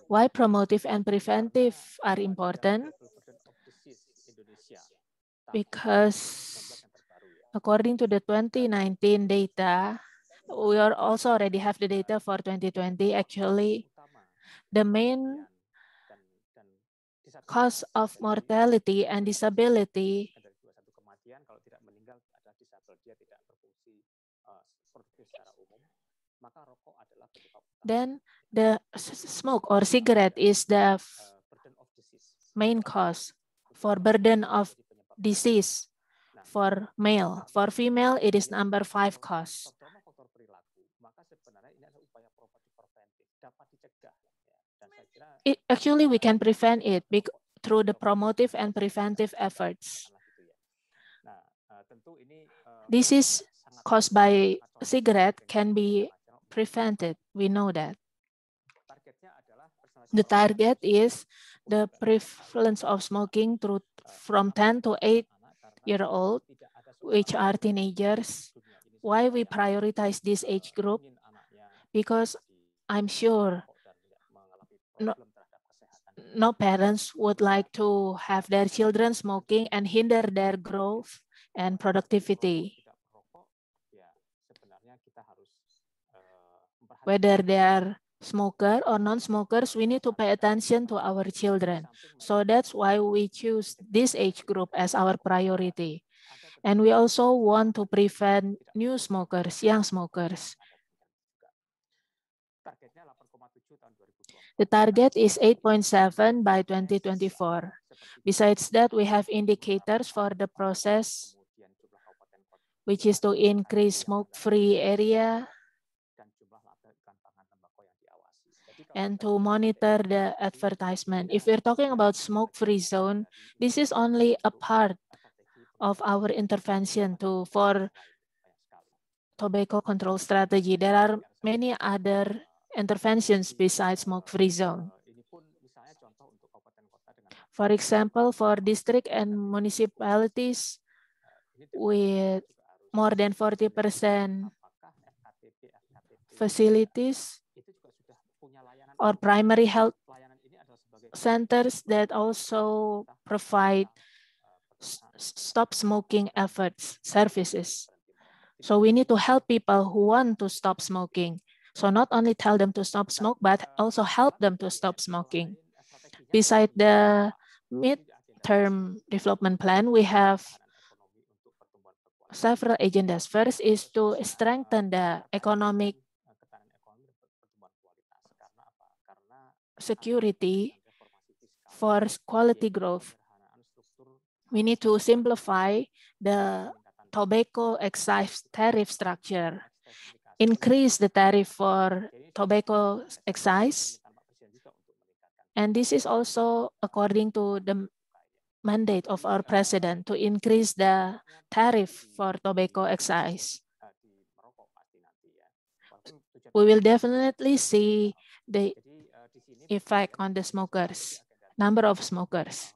Why promotive and preventive are important? Because according to the 2019 data, we are also already have the data for 2020. Actually, the main cause of mortality and disability then the smoke or cigarette is the main cause for burden of disease for male. For female, it is number five cause. it, actually we can prevent it through the promotive and preventive efforts. This is caused by cigarette can be prevented. We know that. The target is the prevalence of smoking through from 10 to 8 year old, which are teenagers. Why we prioritize this age group? Because I'm sure no parents would like to have their children smoking and hinder their growth and productivity. Whether they are smoker or non-smokers, we need to pay attention to our children. So that's why we choose this age group as our priority. And we also want to prevent new smokers, young smokers. The target is 8.7 by 2024. Besides that, we have indicators for the process, which is to increase smoke-free area and to monitor the advertisement. If we're talking about smoke-free zone, this is only a part of our intervention to for tobacco control strategy. There are many other interventions besides smoke-free zone. For example, for district and municipalities with more than 40% facilities or primary health centers that also provide stop smoking efforts, services. So we need to help people who want to stop smoking. So not only tell them to stop smoke, but also help them to stop smoking. Beside the mid-term development plan, we have several agendas. First is to strengthen the economic security for quality growth. We need to simplify the tobacco excise tariff structure increase the tariff for tobacco excise. And this is also according to the mandate of our president to increase the tariff for tobacco excise. We will definitely see the effect on the smokers, number of smokers.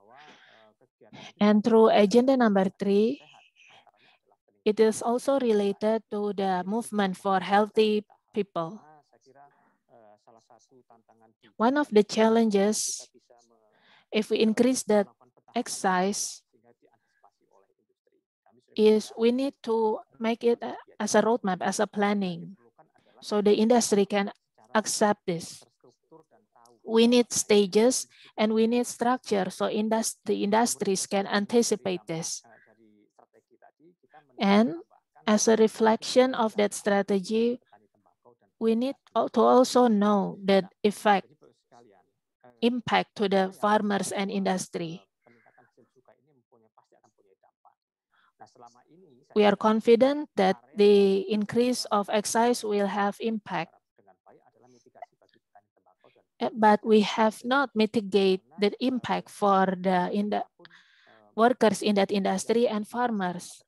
And through agenda number three, it is also related to the movement for healthy people. One of the challenges, if we increase the exercise, is we need to make it as a roadmap, as a planning, so the industry can accept this. We need stages and we need structure so industry, industries can anticipate this. And as a reflection of that strategy, we need to also know that effect, impact to the farmers and industry. We are confident that the increase of excise will have impact, eh, but we have not mitigate the impact for the, in the workers in that industry and farmers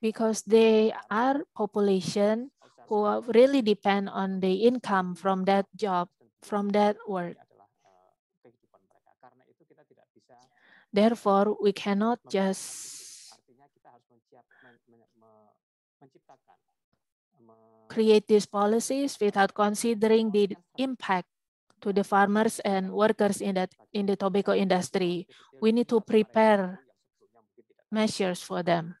because they are population who really depend on the income from that job, from that work. Therefore, we cannot just create these policies without considering the impact to the farmers and workers in that in the tobacco industry. We need to prepare measures for them.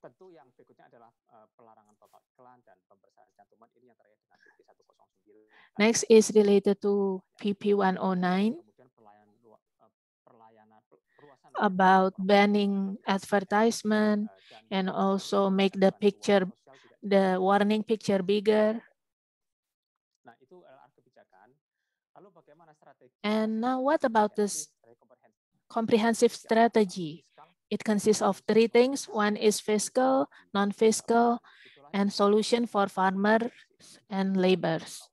Tentu yang berikutnya adalah uh, pelarangan total iklan dan pemeriksaan jantuman ini yang terkait dengan PP 109. Next is related to PP 109 eh, about banning advertisement eh, and also make the picture the warning picture bigger. Nah, and now what about this comprehensive ya, strategy? It consists of three things. One is fiscal, non-fiscal, and solution for farmers and laborers.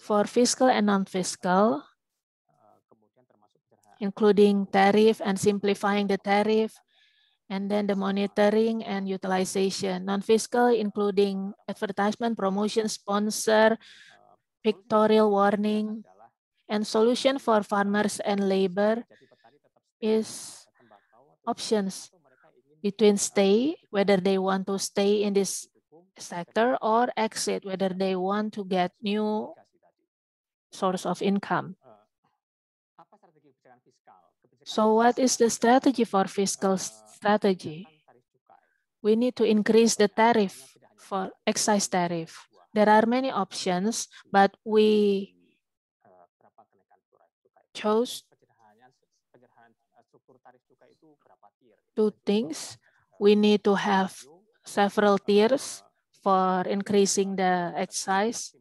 For fiscal and non-fiscal, including tariff and simplifying the tariff, and then the monitoring and utilization. Non-fiscal, including advertisement, promotion, sponsor, pictorial warning, and solution for farmers and labor is options between stay, whether they want to stay in this sector, or exit, whether they want to get new source of income. So what is the strategy for fiscal strategy? We need to increase the tariff for excise tariff. There are many options, but we chose two things. We need to have several tiers for increasing the excise,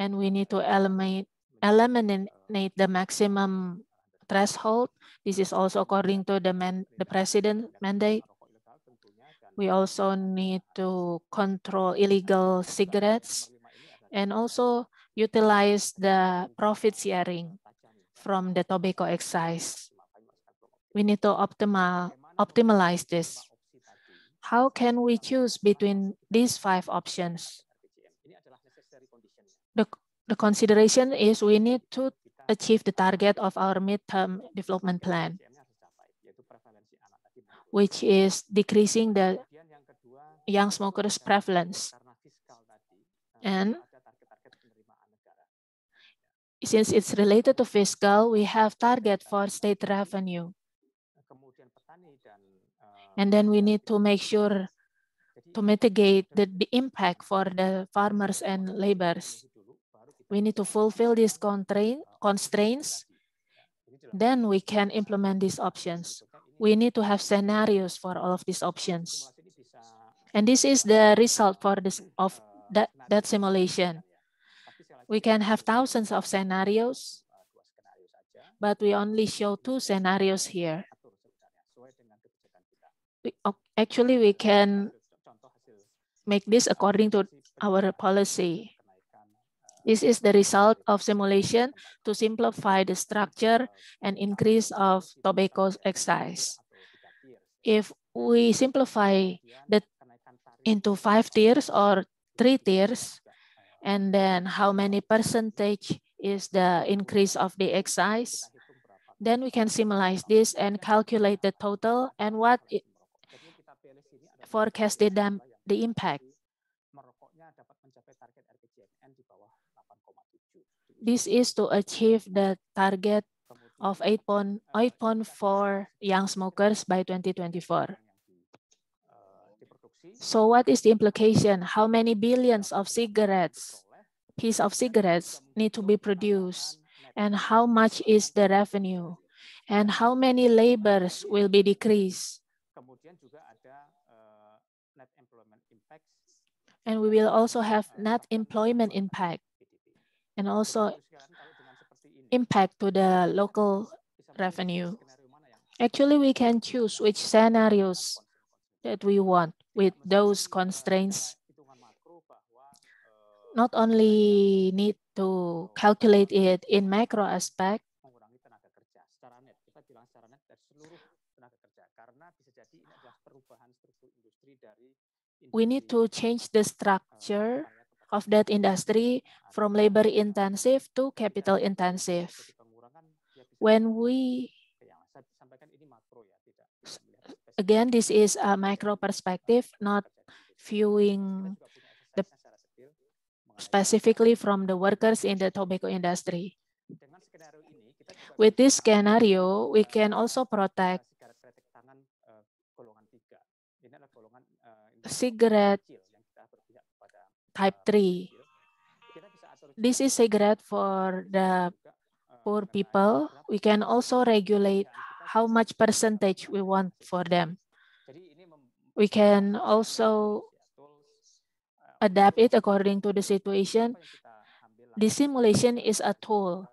and we need to eliminate, eliminate the maximum threshold. This is also according to the, man, the president mandate. We also need to control illegal cigarettes and also utilize the profit sharing from the tobacco excise. We need to optimal, optimize this. How can we choose between these five options? The, the consideration is we need to achieve the target of our midterm development plan, which is decreasing the young smokers' prevalence. And since it's related to fiscal, we have target for state revenue. Eh, and then we need to make sure to mitigate the, the impact for the farmers and laborers. We need to fulfill these eh, constraints, then we can implement these options. We need to have scenarios for all of these options. And this is the result for this of that, that simulation. We can have thousands of scenarios, but we only show two scenarios here. We, oh, actually, we can make this according to our policy. This is the result of simulation to simplify the structure and increase of tobacco excise. If we simplify that into five tiers or three tiers, and then how many percentage is the increase of the excise. Then we can simulate this and calculate the total and what it forecast the, the impact. This is to achieve the target of 8.4 young smokers by 2024. So what is the implication? How many billions of cigarettes, piece of cigarettes need to be produced? And how much is the revenue? And how many labors will be decreased? Eh, and we will also have net employment impact and also impact to the local revenue. Actually, we can choose which scenarios that we want with those constraints, not only need to calculate it in macro aspect, we need to change the structure of that industry from labor intensive to capital intensive. When we again, this is a micro perspective, not viewing the specifically from the workers in the tobacco industry. With this scenario, we can also protect cigarette type 3. This is cigarette for the poor people. We can also regulate how much percentage we want for them. We can also adapt it according to the situation. The simulation is a tool.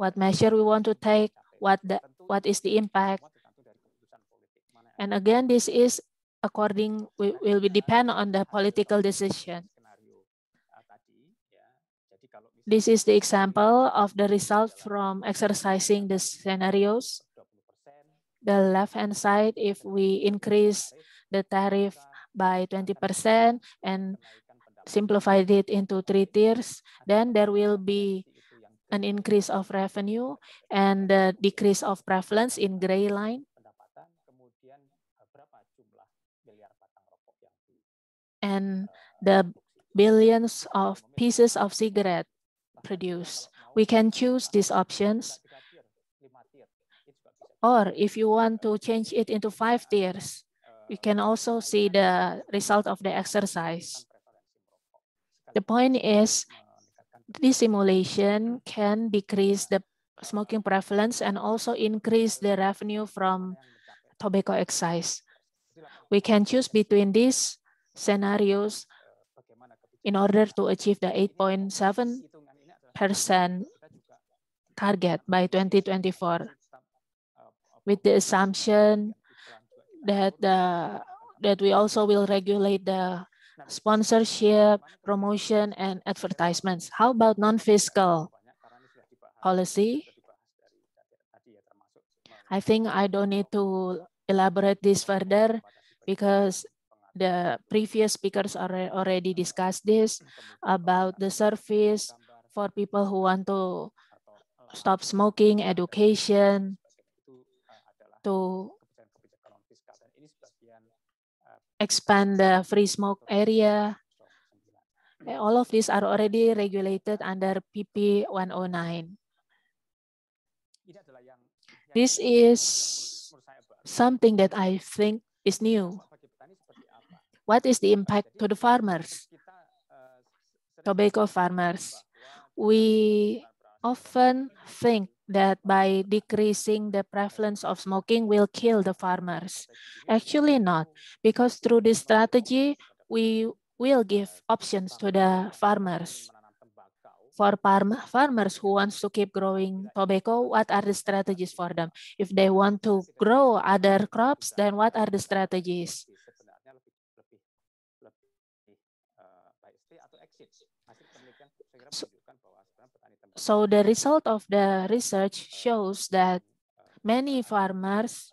What measure we want to take, what the, what is the impact. And again, this is according will, will depend on the political decision. This is the example of the result from exercising the scenarios. The left-hand side, if we increase the tariff by 20% and simplified it into three tiers, then there will be an increase of revenue and the decrease of prevalence in gray line. And the billions of pieces of cigarette produce. We can choose these options. Or if you want to change it into five tiers, you can also see the result of the exercise. The point is, this simulation can decrease the smoking prevalence and also increase the revenue from tobacco excise. We can choose between these scenarios in order to achieve the 8.7 target by 2024 with the assumption that the uh, that we also will regulate the sponsorship, promotion, and advertisements. How about non-fiscal policy? I think I don't need to elaborate this further because the previous speakers already discussed this about the service, for people who want to eh, stop smoking, eh, education, eh, to expand the free smoke area. All of these are already regulated under PP 109. This is something that I think is new. What is the impact to the farmers, tobacco farmers? we often think that by decreasing the prevalence of smoking will kill the farmers. Actually not, because through this strategy, we will give options to the farmers. For farm farmers who wants to keep growing tobacco, what are the strategies for them? If they want to grow other crops, then what are the strategies? So the result of the research shows that many farmers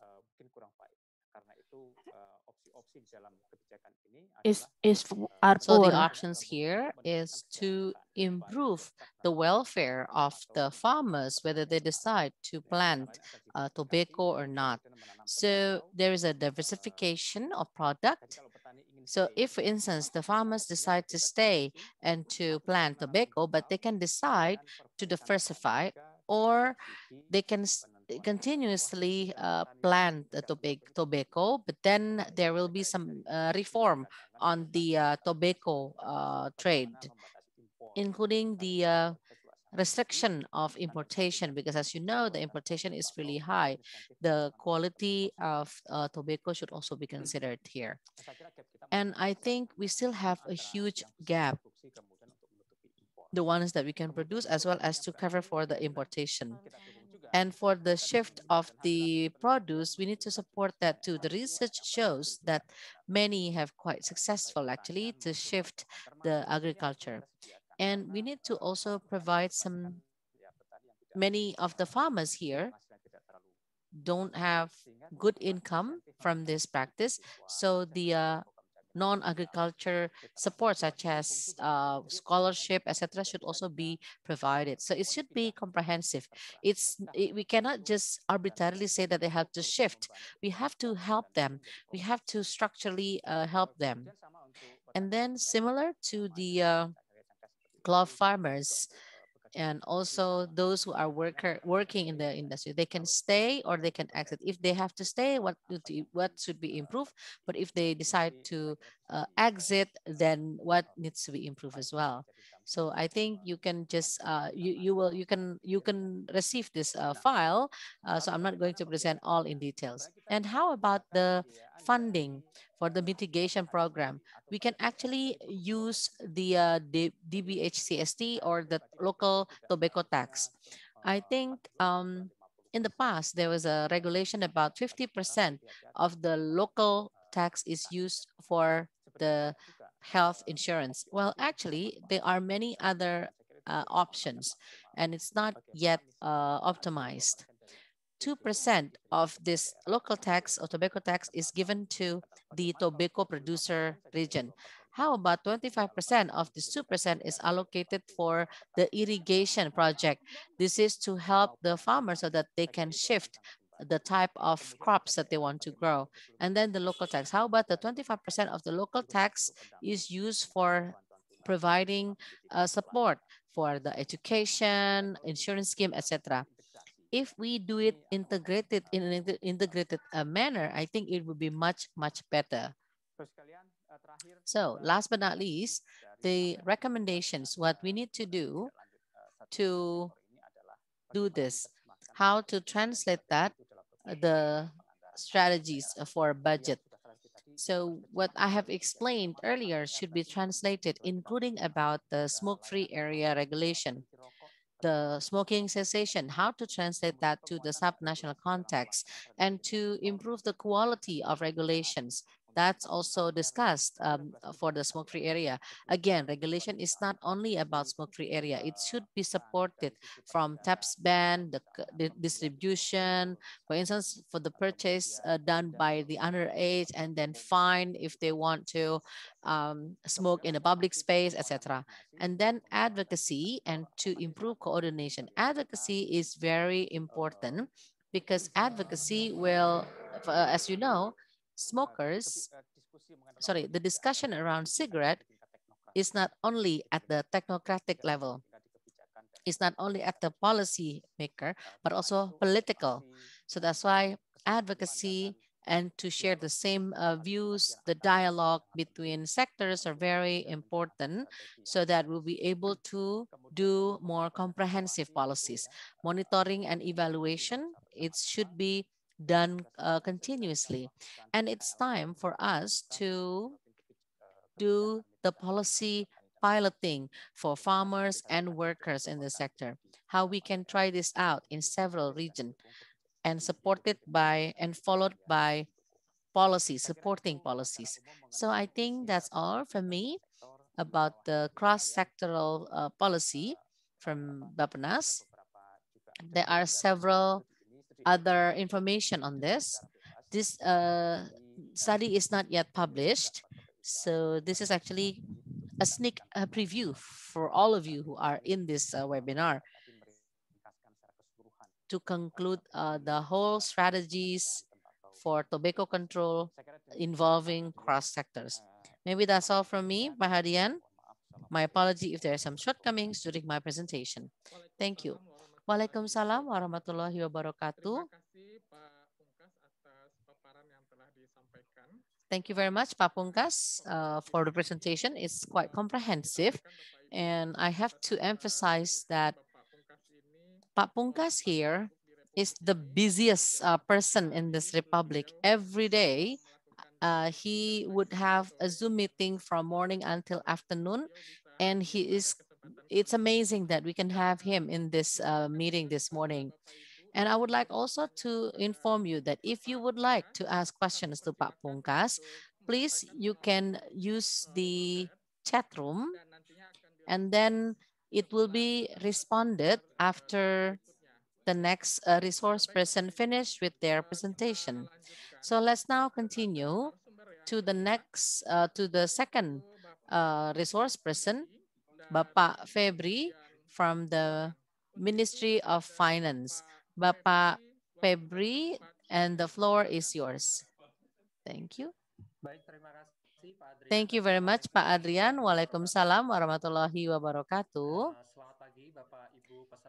is, is are poor. So the options here is to improve the welfare of the farmers, whether they decide to plant uh, tobacco or not. So there is a diversification of product so if, for instance, the farmers decide to stay and to plant tobacco, but they can decide to diversify or they can continuously uh, plant the tobacco, but then there will be some uh, reform on the uh, tobacco uh, trade, including the uh, restriction of importation, because as you know, the importation is really high. The quality of uh, tobacco should also be considered here. And I think we still have a huge gap, the ones that we can produce as well as to cover for the importation. And for the shift of the produce, we need to support that too. The research shows that many have quite successful actually to shift the agriculture. And we need to also provide some, many of the farmers here don't have good income from this practice. So the uh, non-agriculture support such as uh, scholarship, etc., should also be provided. So it should be comprehensive. It's it, we cannot just arbitrarily say that they have to shift. We have to help them. We have to structurally uh, help them. And then similar to the uh, farmers, and also those who are worker working in the industry they can stay or they can exit if they have to stay what what should be improved but if they decide to uh, exit, then what needs to be improved as well. So I think you can just uh, you you will you can you can receive this uh, file. Uh, so I'm not going to present all in details. And how about the funding for the mitigation program? We can actually use the uh, DBHCST or the local tobacco tax. I think. Um, in the past, there was a regulation about 50% of the local tax is used for the health insurance? Well, actually, there are many other uh, options, and it's not yet uh, optimized. 2% of this local tax or tobacco tax is given to the tobacco producer region. How about 25% of this 2% is allocated for the irrigation project? This is to help the farmers so that they can shift the type of crops that they want to grow. And then the local tax. How about the 25% of the local tax is used for providing uh, support for the education, insurance scheme, etc. If we do it integrated in an integrated uh, manner, I think it would be much, much better. So last but not least, the recommendations, what we need to do to do this, how to translate that the strategies for budget. So what I have explained earlier should be translated, including about the smoke-free area regulation, the smoking cessation, how to translate that to the subnational context, and to improve the quality of regulations that's also discussed um, for the smoke-free area. Again, regulation is not only about smoke-free area. It should be supported from taps ban, the, the distribution, for instance, for the purchase uh, done by the underage and then fine if they want to um, smoke in a public space, etc. And then advocacy and to improve coordination. Advocacy is very important because advocacy will, uh, as you know, smokers, sorry, the discussion around cigarette is not only at the technocratic level, it's not only at the policy maker, but also political. So that's why advocacy and to share the same uh, views, the dialogue between sectors are very important so that we'll be able to do more comprehensive policies. Monitoring and evaluation, it should be done uh, continuously. And it's time for us to do the policy piloting for farmers and workers in the sector, how we can try this out in several regions and supported by and followed by policies, supporting policies. So I think that's all for me about the cross-sectoral uh, policy from Bapanas. There are several other information on this. This uh, study is not yet published. So this is actually a sneak a preview for all of you who are in this uh, webinar to conclude uh, the whole strategies for tobacco control involving cross sectors. Maybe that's all from me, Bahadian. My apology if there are some shortcomings during my presentation. Thank you. Waalaikumsalam warahmatullahi wabarakatuh. Thank you very much, Pak Pungkas, uh, for the presentation. It's quite comprehensive. And I have to emphasize that Pak Pungkas here is the busiest uh, person in this republic. Every day, uh, he would have a Zoom meeting from morning until afternoon, and he is it's amazing that we can have him in this uh, meeting this morning. And I would like also to inform you that if you would like to ask questions to Pak Pungkas, please you can use the chat room and then it will be responded after the next uh, resource person finish with their presentation. So let's now continue to the next, uh, to the second uh, resource person, Bapak Febri from the Ministry of Finance. Bapak Febri, and the floor is yours. Thank you. Thank you very much, Pak Adrian. Waalaikumsalam warahmatullahi wabarakatuh.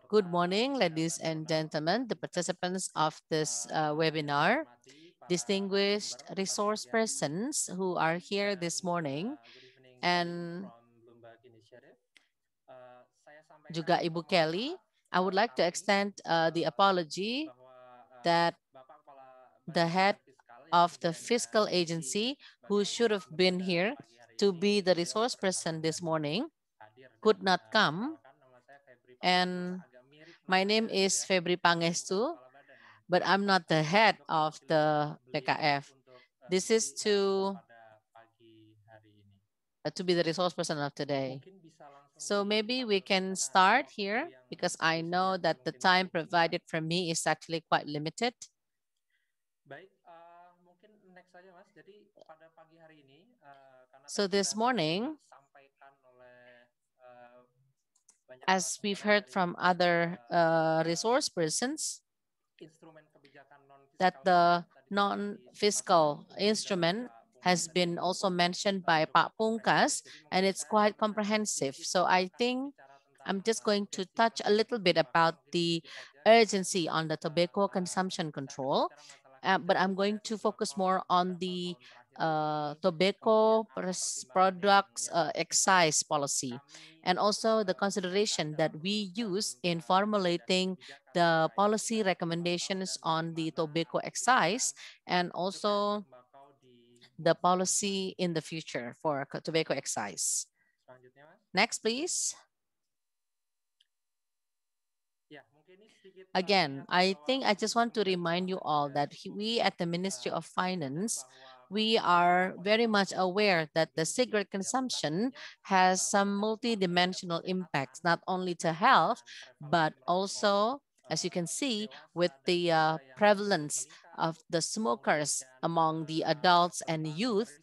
Good morning, ladies and gentlemen, the participants of this uh, webinar, distinguished resource persons who are here this morning, and juga Ibu Kelly, I would like to extend uh, the apology that the head of the fiscal agency who should have been here to be the resource person this morning could not come. And my name is Febri Pangestu, but I'm not the head of the PKF. This is to, uh, to be the resource person of today. So maybe we can start here because I know that the time provided for me is actually quite limited. Eh, eh, so this morning, eh, as we've heard from other uh, resource persons, that the non-fiscal instrument has been also mentioned by Pak Pungkas, and it's quite comprehensive. So I think I'm just going to touch a little bit about the urgency on the tobacco consumption control, uh, but I'm going to focus more on the uh, tobacco products uh, excise policy and also the consideration that we use in formulating the policy recommendations on the tobacco excise and also the policy in the future for tobacco excise. Next, please. Again, I think I just want to remind you all that we at the Ministry of Finance, we are very much aware that the cigarette consumption has some multidimensional impacts, not only to health, but also as you can see, with the uh, uh prevalence of the smokers among the adults and youth,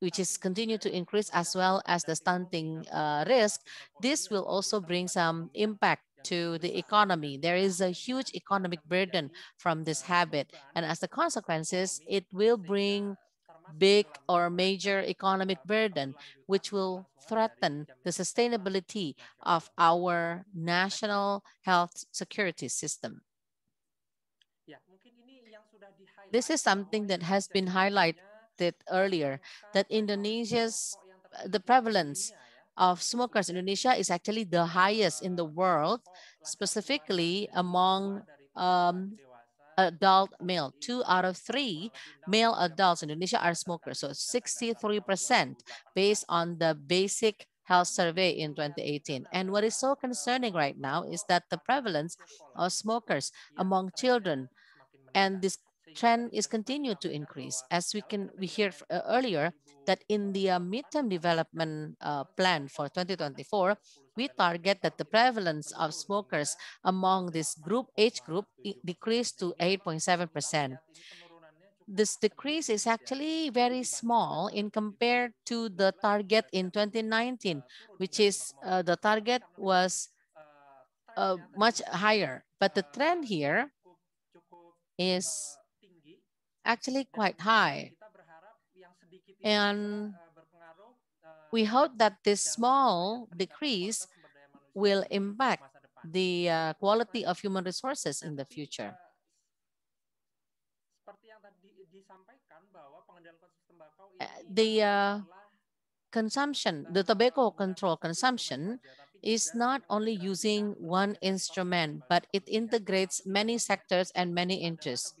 which is continued to increase as well as the stunting uh, risk, this will also bring some impact to the economy. There is a huge economic burden from this habit. And as the consequences, it will bring big ah, or major ah, economic burden, which will threaten the sustainability of our national health security system. This is something that has been highlighted earlier, that Indonesia's, the prevalence of smokers in Indonesia is actually the highest in the ah, world, specifically among um, adult male. Two out of three male adults in Indonesia are smokers. So 63% based on the basic health survey in 2018. And what is so concerning right now is that the prevalence of smokers among children and this trend is continued to increase. As we can we hear uh, earlier that in the uh, midterm development uh, plan for 2024, we target that the prevalence of smokers among this group age group decreased to 8.7%. This decrease is actually very small in compared to the target in 2019, which is uh, the target was uh, much higher. But the trend here is actually quite high. And we hope that this small decrease will impact the uh, quality of human resources in the future. Uh, the uh, consumption, the tobacco control consumption is not only using one instrument, but it integrates many sectors and many interests,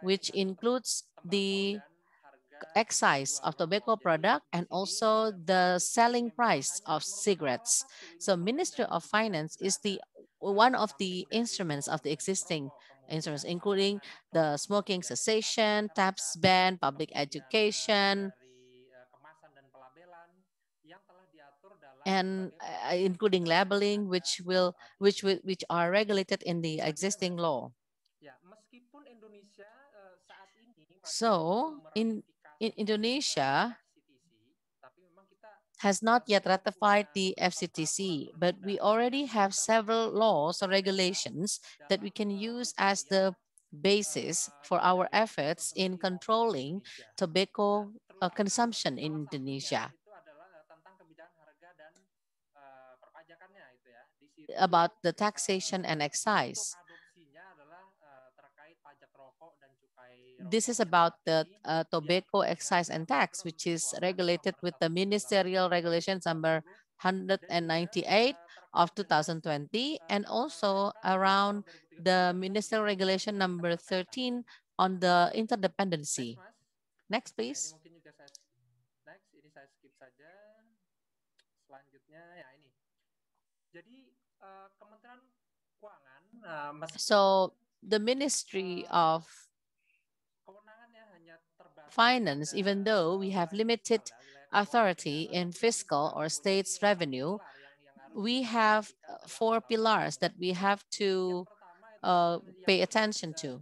which includes the excise of tobacco product and also the selling price of cigarettes. So Ministry of Finance is the one of the instruments of the existing instruments, including the smoking cessation, taps ban, public education, and uh, including labeling, which will which which are regulated in the existing law. Uh, so in in Indonesia has not yet ratified the FCTC, but we already have several laws or regulations that we can use as the basis for our efforts in controlling tobacco uh, consumption in Indonesia. About the taxation and excise. This is about the uh, tobacco excise and tax, which is regulated with the ministerial regulations number 198 of 2020, and also around the ministerial regulation number 13 on the interdependency. Next, please. So the Ministry of finance, even though we have limited authority in fiscal or state's revenue, we have uh, four pillars that we have to uh, pay attention to.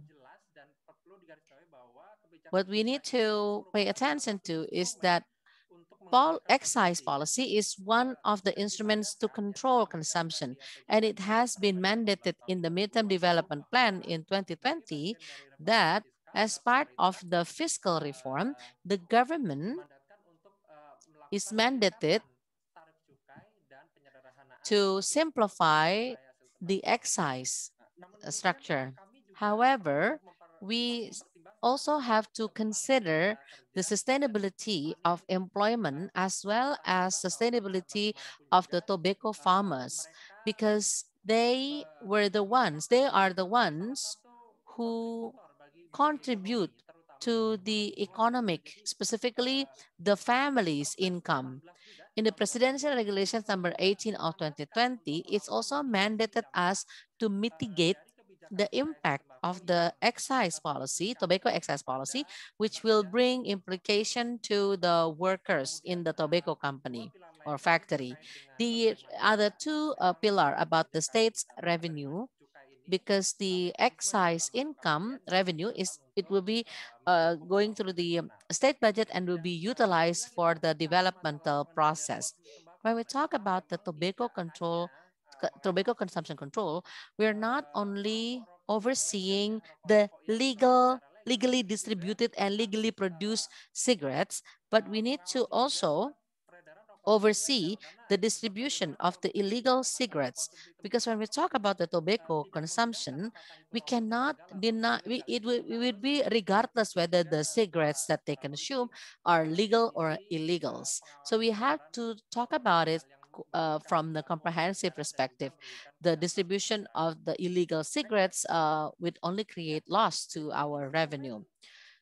What we need to pay attention to is that pol excise policy is one of the instruments to control consumption, and it has been mandated in the Midterm Development Plan in 2020 that as part of the fiscal reform, the government is mandated to simplify the excise structure. However, we also have to consider the sustainability of employment as well as sustainability of the tobacco farmers because they were the ones, they are the ones who contribute to the economic, specifically the family's income. In the Presidential Regulations number 18 of 2020, it's also mandated us to mitigate the impact of the excise policy, tobacco excise policy, which will bring implication to the workers in the tobacco company or factory. The other two uh, pillar about the state's revenue because the excise income revenue is it will be uh, going through the state budget and will be utilized for the developmental process. When we talk about the tobacco control, tobacco consumption control, we are not only overseeing the legal, legally distributed and legally produced cigarettes, but we need to also oversee the distribution of the illegal cigarettes. Because when we talk about the tobacco consumption, we cannot deny, we, it, would it be regardless whether the cigarettes that they consume are legal or illegals. So we have to talk about it uh, from the comprehensive perspective. The distribution of the illegal cigarettes uh, would only create loss to our revenue.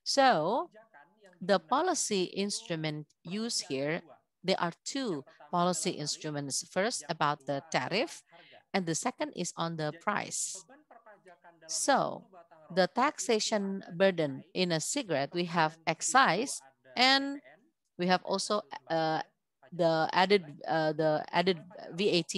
So the policy instrument used here there are two policy instruments. First, about the tariff, and the second is on the price. So the taxation burden in a cigarette, we have excise and we have also uh, the added uh, the added VAT,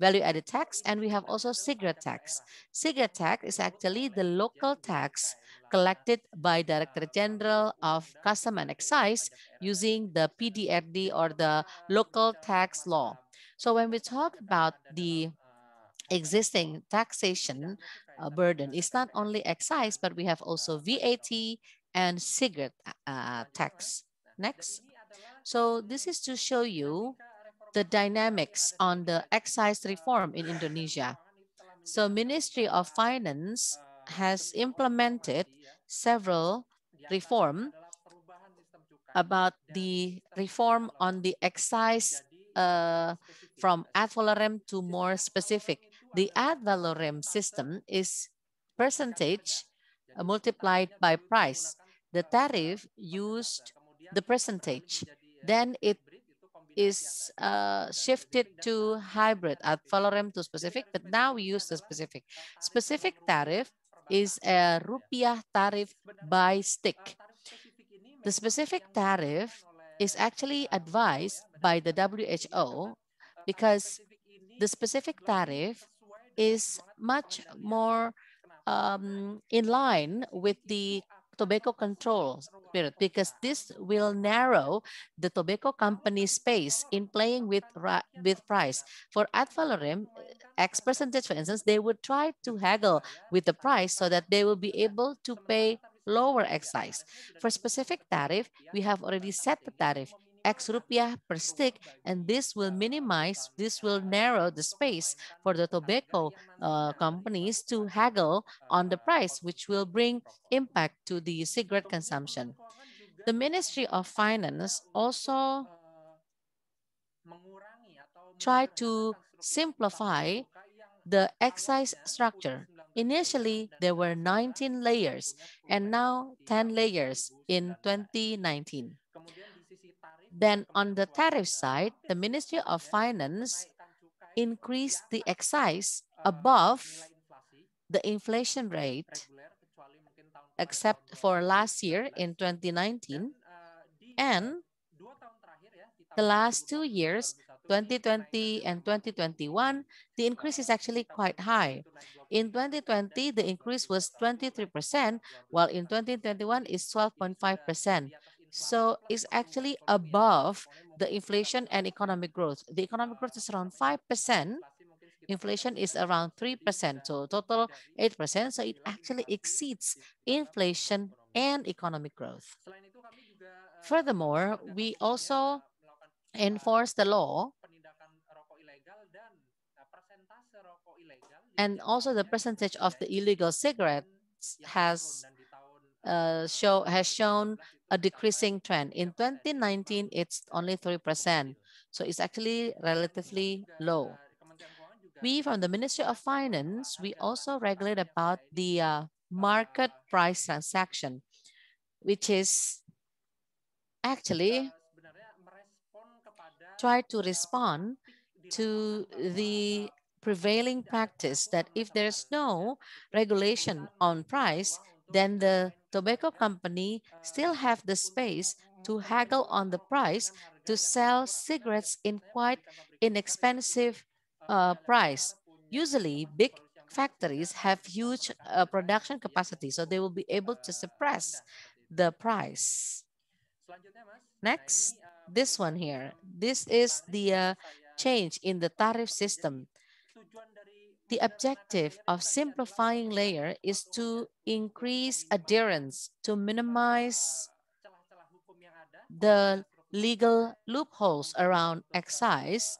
value added tax, and we have also cigarette tax. Cigarette tax is actually the local tax collected by Director General of Custom and Excise using the PDRD or the local tax law. So when we talk about the existing taxation uh, burden, it's not only excise, but we have also VAT and cigarette uh, tax. Next. So this is to show you the dynamics on the excise reform in Indonesia. So Ministry of Finance has implemented several reform about the reform on the excise uh, from ad valorem to more specific. The ad valorem system is percentage uh, multiplied by price. The tariff used the percentage. Then it is uh, shifted to hybrid ad valorem to specific, but now we use the specific. Specific tariff is a rupiah tariff by stick. The specific tariff is actually advised by the WHO because the specific tariff is much more um, in line with the tobacco control spirit because this will narrow the tobacco company space in playing with with price. For ad valorem, X percentage, for instance, they would try to haggle with the price so that they will be able to pay lower excise. For specific tariff, we have already set the tariff. X rupiah per stick, and this will minimize, this will narrow the space for the tobacco uh, companies to haggle on the price, which will bring impact to the cigarette consumption. The Ministry of Finance also tried to simplify the excise structure. Initially, there were 19 layers and now 10 layers in 2019. Then on the tariff side, the Ministry of Finance increased the excise above the inflation rate, except for last year in 2019, and the last two years, 2020 and 2021, the increase is actually quite high. In 2020, the increase was 23%, while in 2021 is 12.5%. So it's actually above the inflation and economic growth. The economic growth is around 5%. Inflation is around 3%, so total 8%. So it actually exceeds inflation and economic growth. Furthermore, we also enforce the law and also the percentage of the illegal cigarettes has uh, show has shown a decreasing trend. In 2019, it's only 3%. So it's actually relatively low. We from the Ministry of Finance, we also regulate about the uh, market price transaction, which is actually try to respond to the prevailing practice that if there's no regulation on price, then the tobacco company still have the space to haggle on the price to sell cigarettes in quite inexpensive uh, price. Usually, big factories have huge uh, production capacity, so they will be able to suppress the price. Next, this one here. This is the uh, change in the tariff system. The objective of simplifying layer is to increase adherence, to minimize the legal loopholes around excise,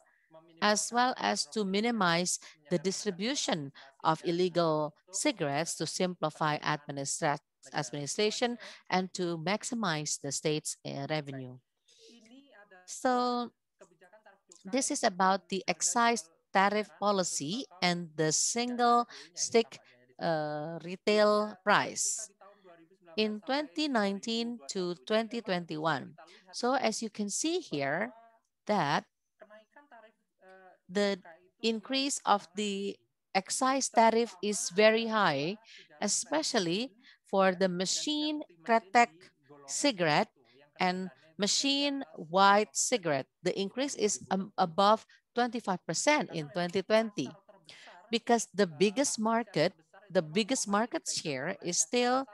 as well as to minimize the distribution of illegal cigarettes to simplify administration and to maximize the state's eh, revenue. So this is about the excise tariff policy and the single stick uh, retail price in 2019 to 2021. So as you can see here that the increase of the excise tariff is very high, especially for the machine kretek cigarette and machine white cigarette. The increase is um, above 25% in 2020 because the biggest market, the biggest market share is still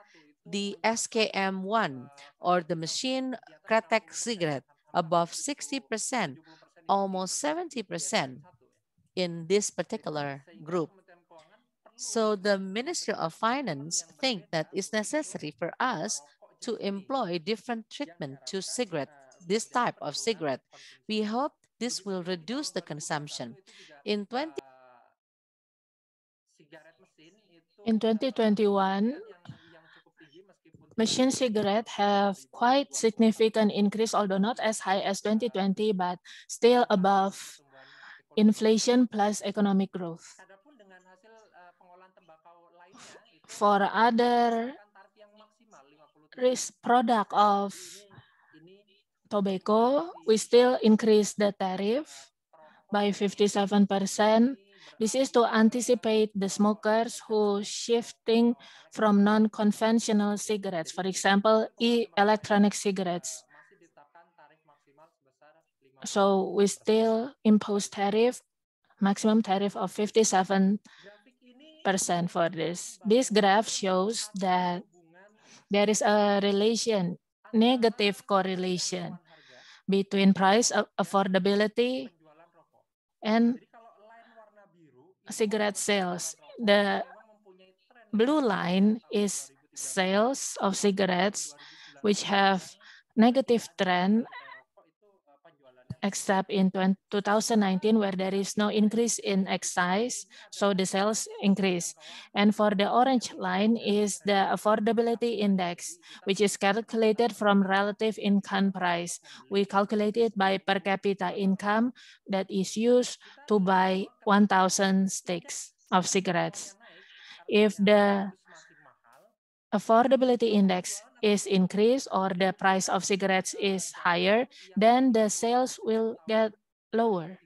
the SKM1 or the machine Kratek cigarette above 60%, almost 70% in this particular group. So the Ministry of Finance think that it's necessary for us to employ different treatment to cigarette, this type of cigarette. We hope this will reduce the consumption. In 20 in 2021, machine cigarette have quite significant increase, although not as high as 2020, but still above inflation plus economic growth. For other risk product of tobacco, we still increase the tariff by 57%. This is to anticipate the smokers who shifting from non-conventional cigarettes, for example, e-electronic cigarettes. So we still impose tariff, maximum tariff of 57% for this. This graph shows that there is a relation, negative correlation between price affordability and cigarette sales. The blue line is sales of cigarettes, which have negative trend except in 2019 where there is no increase in excise, so the sales increase. And for the orange line is the affordability index, which is calculated from relative income price. We calculate it by per capita income that is used to buy 1,000 sticks of cigarettes. If the affordability index is increased or the price of cigarettes is higher, then the sales will get lower.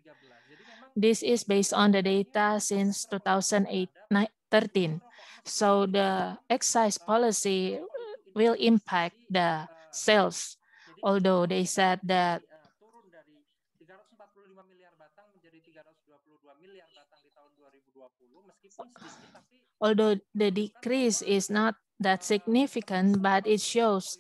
This is based on the data since 2013. So the excise policy will impact the sales, although they said that Although the decrease is not that significant, but it shows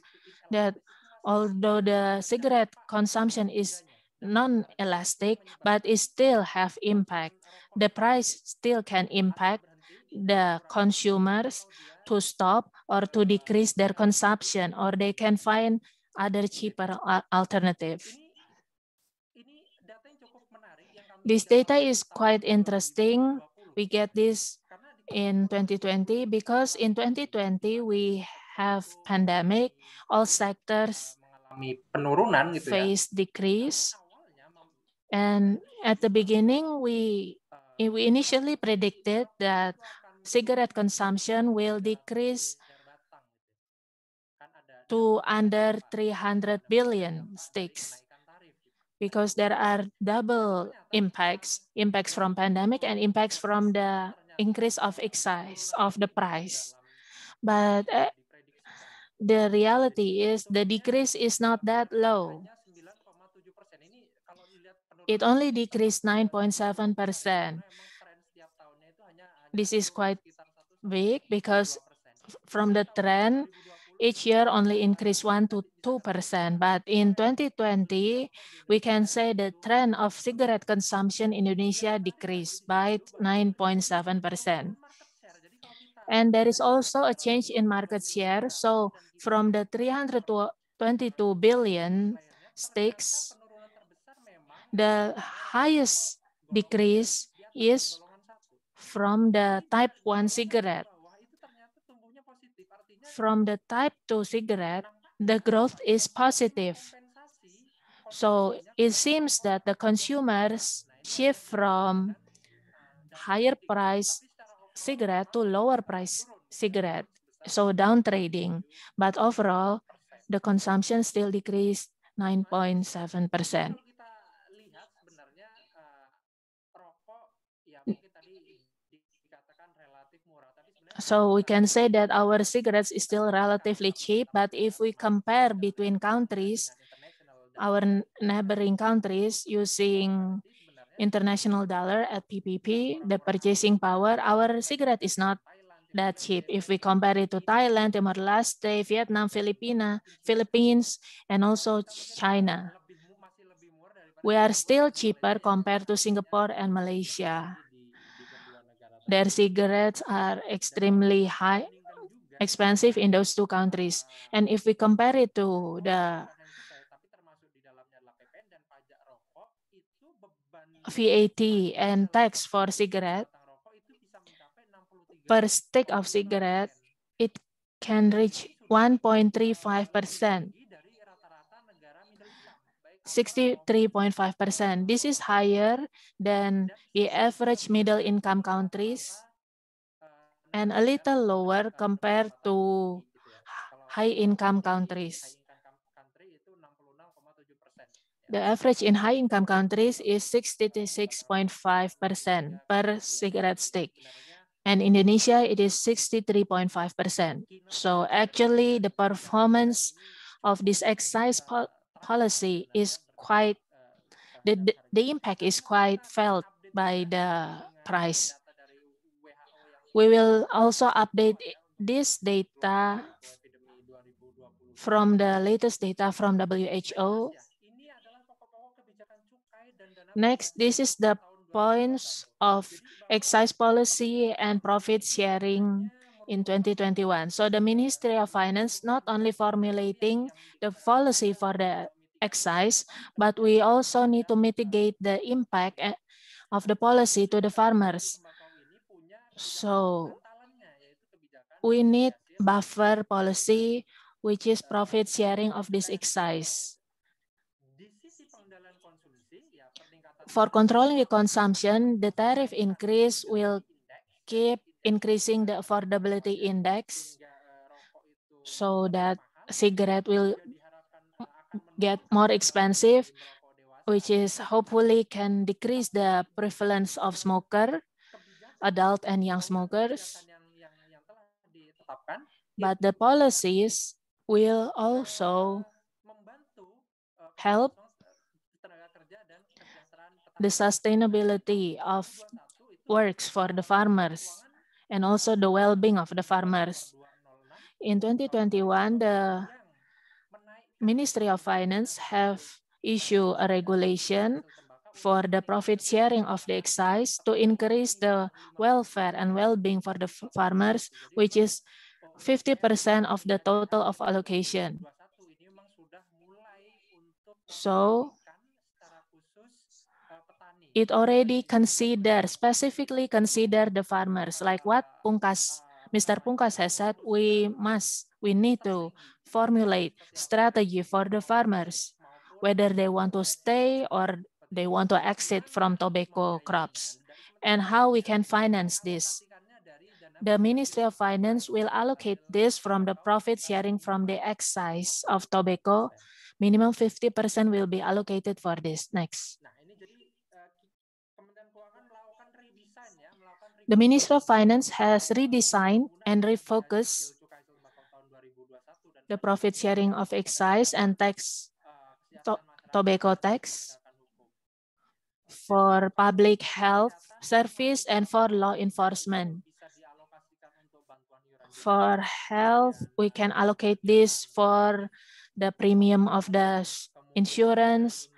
that although the cigarette consumption is non-elastic, but it still have impact. The price still can impact the consumers to stop or to decrease their consumption, or they can find other cheaper alternative. This data is quite interesting we get this in 2020 because in 2020 we have pandemic, all sectors face decrease. And at the beginning we we initially predicted that cigarette consumption will decrease to under 300 billion sticks because there are double impacts, impacts from pandemic and impacts from the increase of excise of the price. But uh, the reality is the decrease is not that low. It only decreased 9.7%. This is quite big because from the trend each year only increase 1 to 2%. But in 2020, we can say the trend of cigarette consumption in Indonesia decreased by 9.7%. And there is also a change in market share. So from the 322 billion sticks, the highest decrease is from the type 1 cigarette from the type 2 cigarette, the growth is positive. So it seems that the consumers shift from higher price cigarette to lower price cigarette, so down trading. But overall, the consumption still decreased 9.7%. So we can say that our cigarettes is still relatively cheap, but if we compare between countries, our neighboring countries using international dollar at PPP, the purchasing power, our cigarette is not that cheap. If we compare it to Thailand, Timor-Leste, Vietnam, Filipina, Philippines, and also China, we are still cheaper compared to Singapore and Malaysia their cigarettes are extremely high, expensive in those two countries. And if we compare it to the VAT and tax for cigarette, per stick of cigarette, it can reach 1.35%. 63.5%. This is higher than the average middle income countries and a little lower compared to high income countries. The average in high income countries is 66.5% per cigarette stick. And Indonesia, it is 63.5%. So actually the performance of this excise policy is quite, the, the impact is quite felt by the price. We will also update this data from the latest data from WHO. Next, this is the points of excise policy and profit sharing in 2021. So the Ministry of Finance not only formulating the policy for the excise, but we also need to mitigate the impact eh, of the policy to the farmers. So we need buffer policy, which is profit sharing of this excise. For controlling the consumption, the tariff increase will keep increasing the affordability index so that cigarette will get more expensive, which is hopefully can decrease the prevalence of smoker, adult and young smokers. But the policies will also help the sustainability of works for the farmers and also the well-being of the farmers. In 2021, the Ministry of Finance have issued a regulation for the profit sharing of the excise to increase the welfare and well-being for the farmers, which is 50% of the total of allocation. So it already consider, specifically consider the farmers, like what Pungkas, Mr. Pungkas has said, we must, we need to formulate strategy for the farmers, whether they want to stay or they want to exit from tobacco crops, and how we can finance this. The Ministry of Finance will allocate this from the profit sharing from the excise of tobacco. Minimum 50% will be allocated for this. Next. the Minister of Finance has redesigned and refocused the profit sharing of excise and tax to, tobacco tax for public health service and for law enforcement. For health, we can allocate this for the premium of the insurance,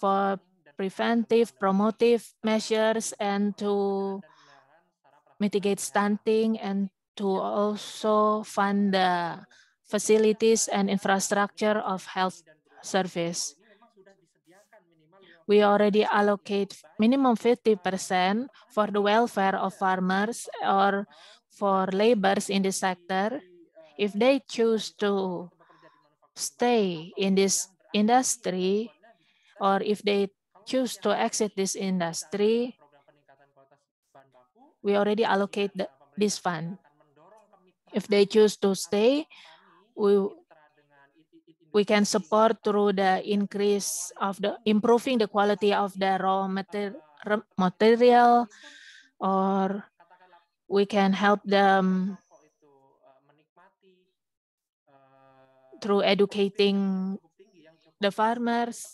for preventive, promotive measures, and to mitigate stunting, and to also fund the facilities and infrastructure of health service. We already allocate minimum 50% for the welfare of farmers or for laborers in this sector. If they choose to stay in this industry, or if they choose to exit this industry, we already allocate the, this fund. If they choose to stay, we we can support through the increase of the improving the quality of the raw mater, material or we can help them through educating the farmers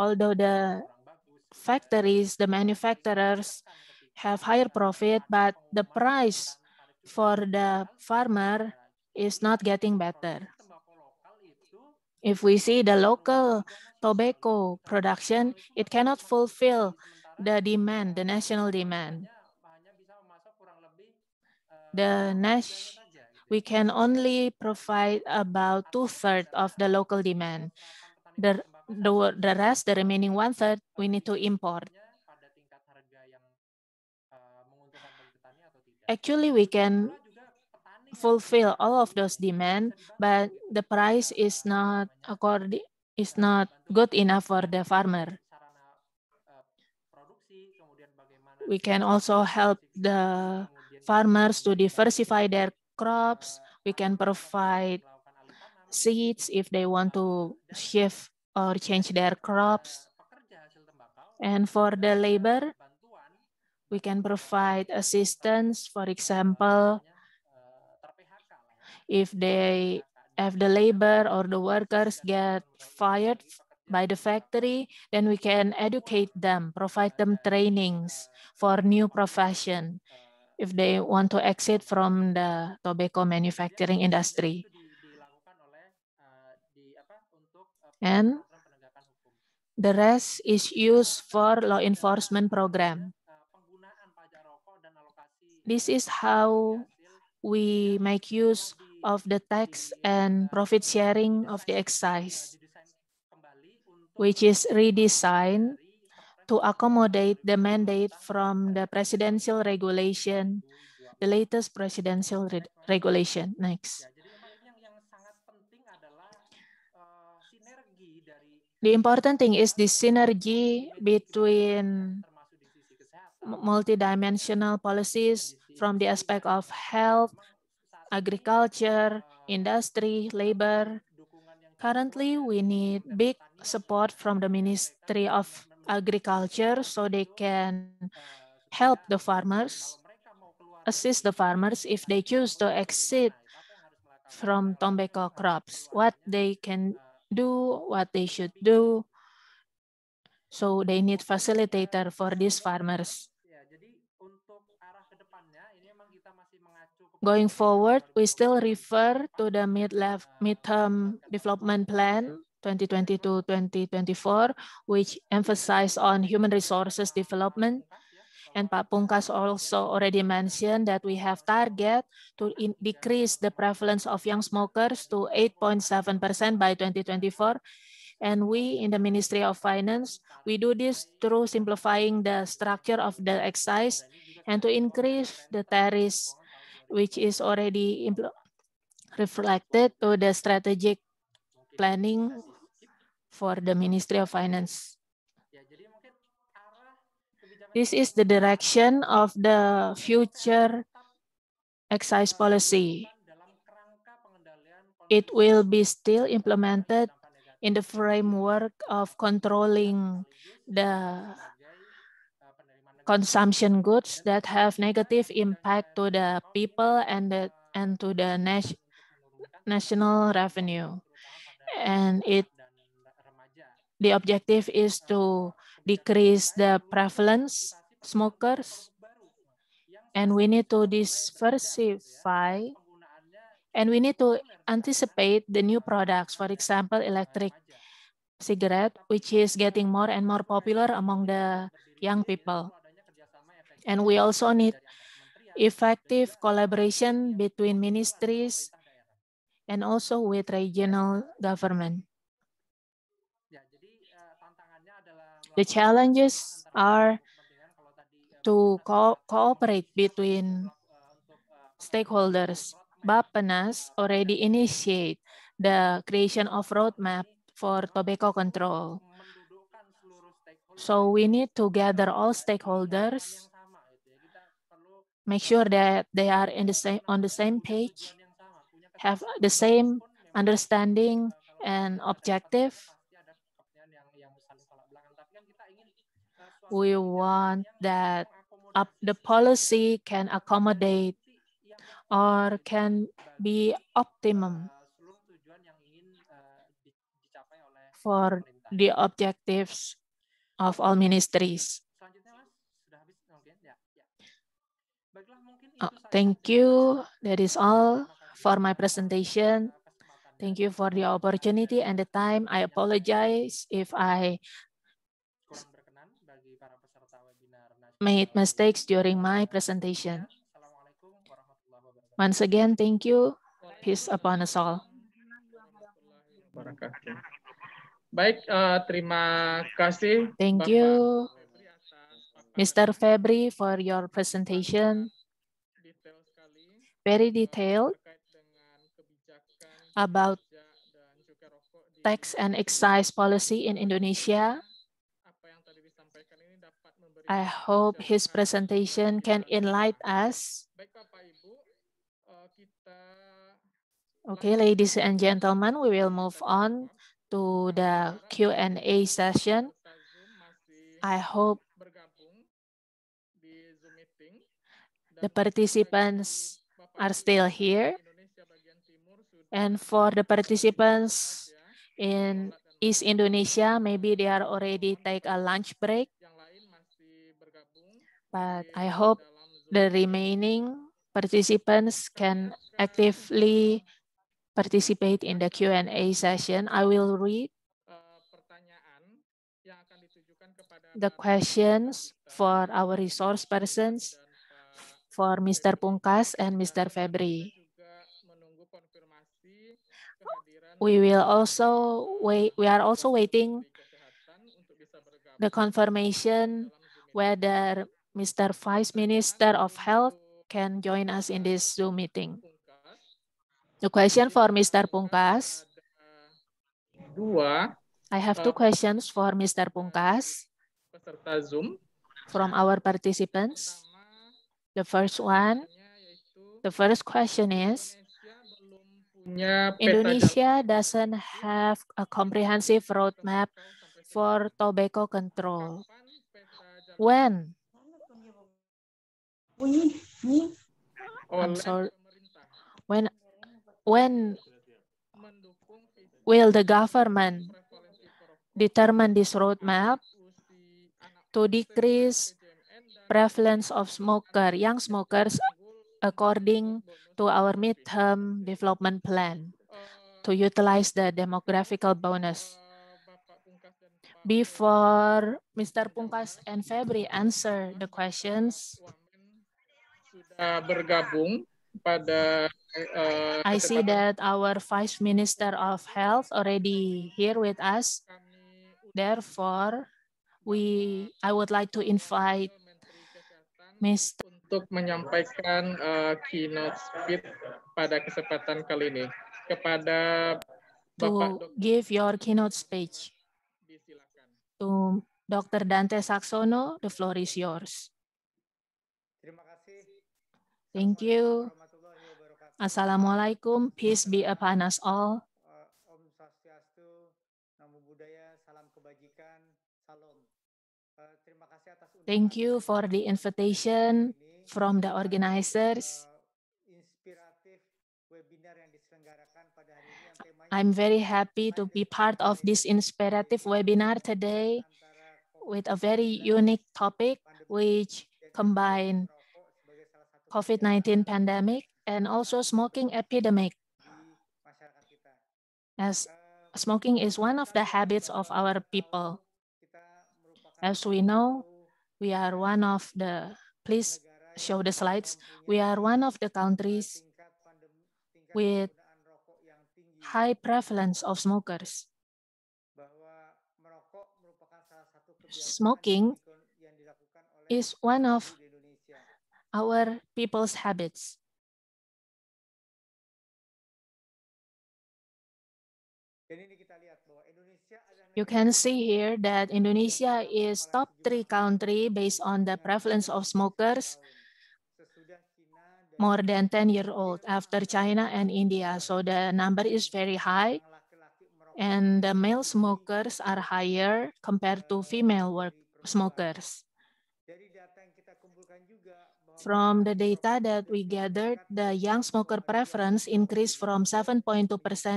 although the factories, the manufacturers have higher profit, but the price for the farmer is not getting better. If we see the local tobacco production, it cannot fulfill the demand, the national demand. The Nash, we can only provide about two-thirds of the local demand. The the, the rest, the remaining one third, we need to import. Uh, Actually, we can fulfill all of those demand, but the price is not according is not good enough for the farmer. Uh, we can also help the farmers to diversify their crops. We can uh, provide seeds if they want to shift or change their crops. And for the labor, we can provide assistance, for example, if they have the labor or the workers get fired by the factory, then we can educate them, provide them trainings for new profession if they want to exit from the tobacco manufacturing industry. And the rest is used for law enforcement program. This is how we make use of the tax and profit sharing of the excise, which is redesigned to accommodate the mandate from the presidential regulation, the latest presidential re regulation. Next. the important thing is the synergy between multidimensional policies from the aspect of health, agriculture, industry, labor. Currently, we need big support from the Ministry of Agriculture so they can help the farmers, assist the farmers if they choose to exit from tobacco crops. What they can do, what they should do. So they need facilitator for these farmers. Going forward, we still refer to the mid-term development plan 2022-2024, which emphasize on human resources development, and Pak Pungkas also already mentioned that we have target to decrease the prevalence of young smokers to 8.7% by 2024. And we in the Ministry of Finance, we do this through simplifying the structure of the excise and to increase the tariffs, which is already reflected to the strategic planning for the Ministry of Finance. This is the direction of the future excise policy. It will be still implemented in the framework of controlling the consumption goods that have negative impact to the people and the, and to the nas national revenue. And it the objective is to decrease the prevalence smokers and we need to diversify and we need to anticipate the new products, for example, electric cigarette, which is getting more and more popular among the young people. And we also need effective collaboration between ministries and also with regional government. The challenges are to co cooperate between stakeholders. Bapenas already initiate the creation of roadmap for tobacco control. So we need to gather all stakeholders, make sure that they are in the same, on the same page, have the same understanding and objective, we want that the policy can accommodate or can be optimum for the objectives of all ministries. Oh, thank you. That is all for my presentation. Thank you for the opportunity and the time. I apologize if I made mistakes during my presentation. Once again, thank you. Peace upon us all. Baik, uh, terima kasih. Thank Bapak. you, Mr. Febri, for your presentation. Very eh, detailed about tax and excise policy in Indonesia I hope his presentation can enlighten us. Okay, ladies and gentlemen, we will move on to the Q&A session. I hope the participants are still here. And for the participants in East Indonesia, maybe they are already take a lunch break but I hope the remaining participants can actively participate in the Q&A session. I will read the questions for our resource persons for Mr. Pungkas and Mr. Febri. We will also wait, we are also waiting the confirmation whether Mr. Vice Minister of Health can join us in this Zoom meeting. The question for Mr. Pungkas. I have two questions for Mr. Pungkas. From our participants. The first one, the first question is, Indonesia doesn't have a comprehensive roadmap for tobacco control. When Oh, I'm sorry. When when will the government determine this roadmap to decrease prevalence of smoker, young smokers according to our midterm development plan eh, to utilize the demographical bonus. Eh, Before Mr. Pungkas and Febri answer the questions, Eh, bergabung pada uh, I see that our Vice Minister of Health already here with us. Therefore, we I would like to invite Mr. untuk menyampaikan uh, keynote speech pada kesempatan kali ini kepada Bapak to give your keynote speech. To Dr. Dante Saxono, the floor is yours. Thank you. Assalamualaikum. Peace be upon us all. Thank you for the invitation from the organizers. I'm very happy to be part of this inspirative webinar today with a very unique topic which combine COVID-19 pandemic and also smoking epidemic. As smoking is one of the habits of our people. As we know, we are one of the, please show the slides, we are one of the countries with high prevalence of smokers. Smoking is one of our people's habits. You can see here that Indonesia is top three country based on the prevalence of smokers more than 10 year old after China and India. So the number is very high and the male smokers are higher compared to female work smokers. From the data that we gathered, the young smoker preference increased from 7.2%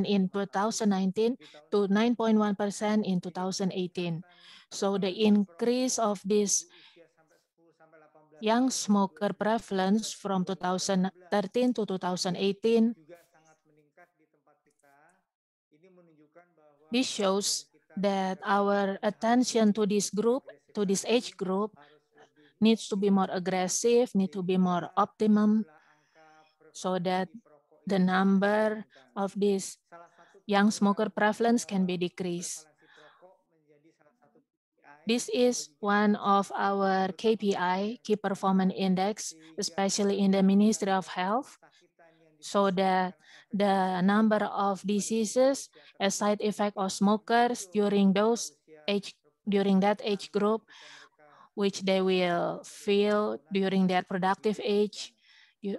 in 2019 to 9.1% in 2018. So the increase of this young smoker prevalence from 2013 to 2018, this shows that our attention to this group, to this age group, needs to be more aggressive, need to be more optimum so that the number of these young smoker prevalence can be decreased. This is one of our KPI, Key Performance Index, especially in the Ministry of Health, so that the number of diseases as side effect of smokers during those age during that age group which they will feel during their productive age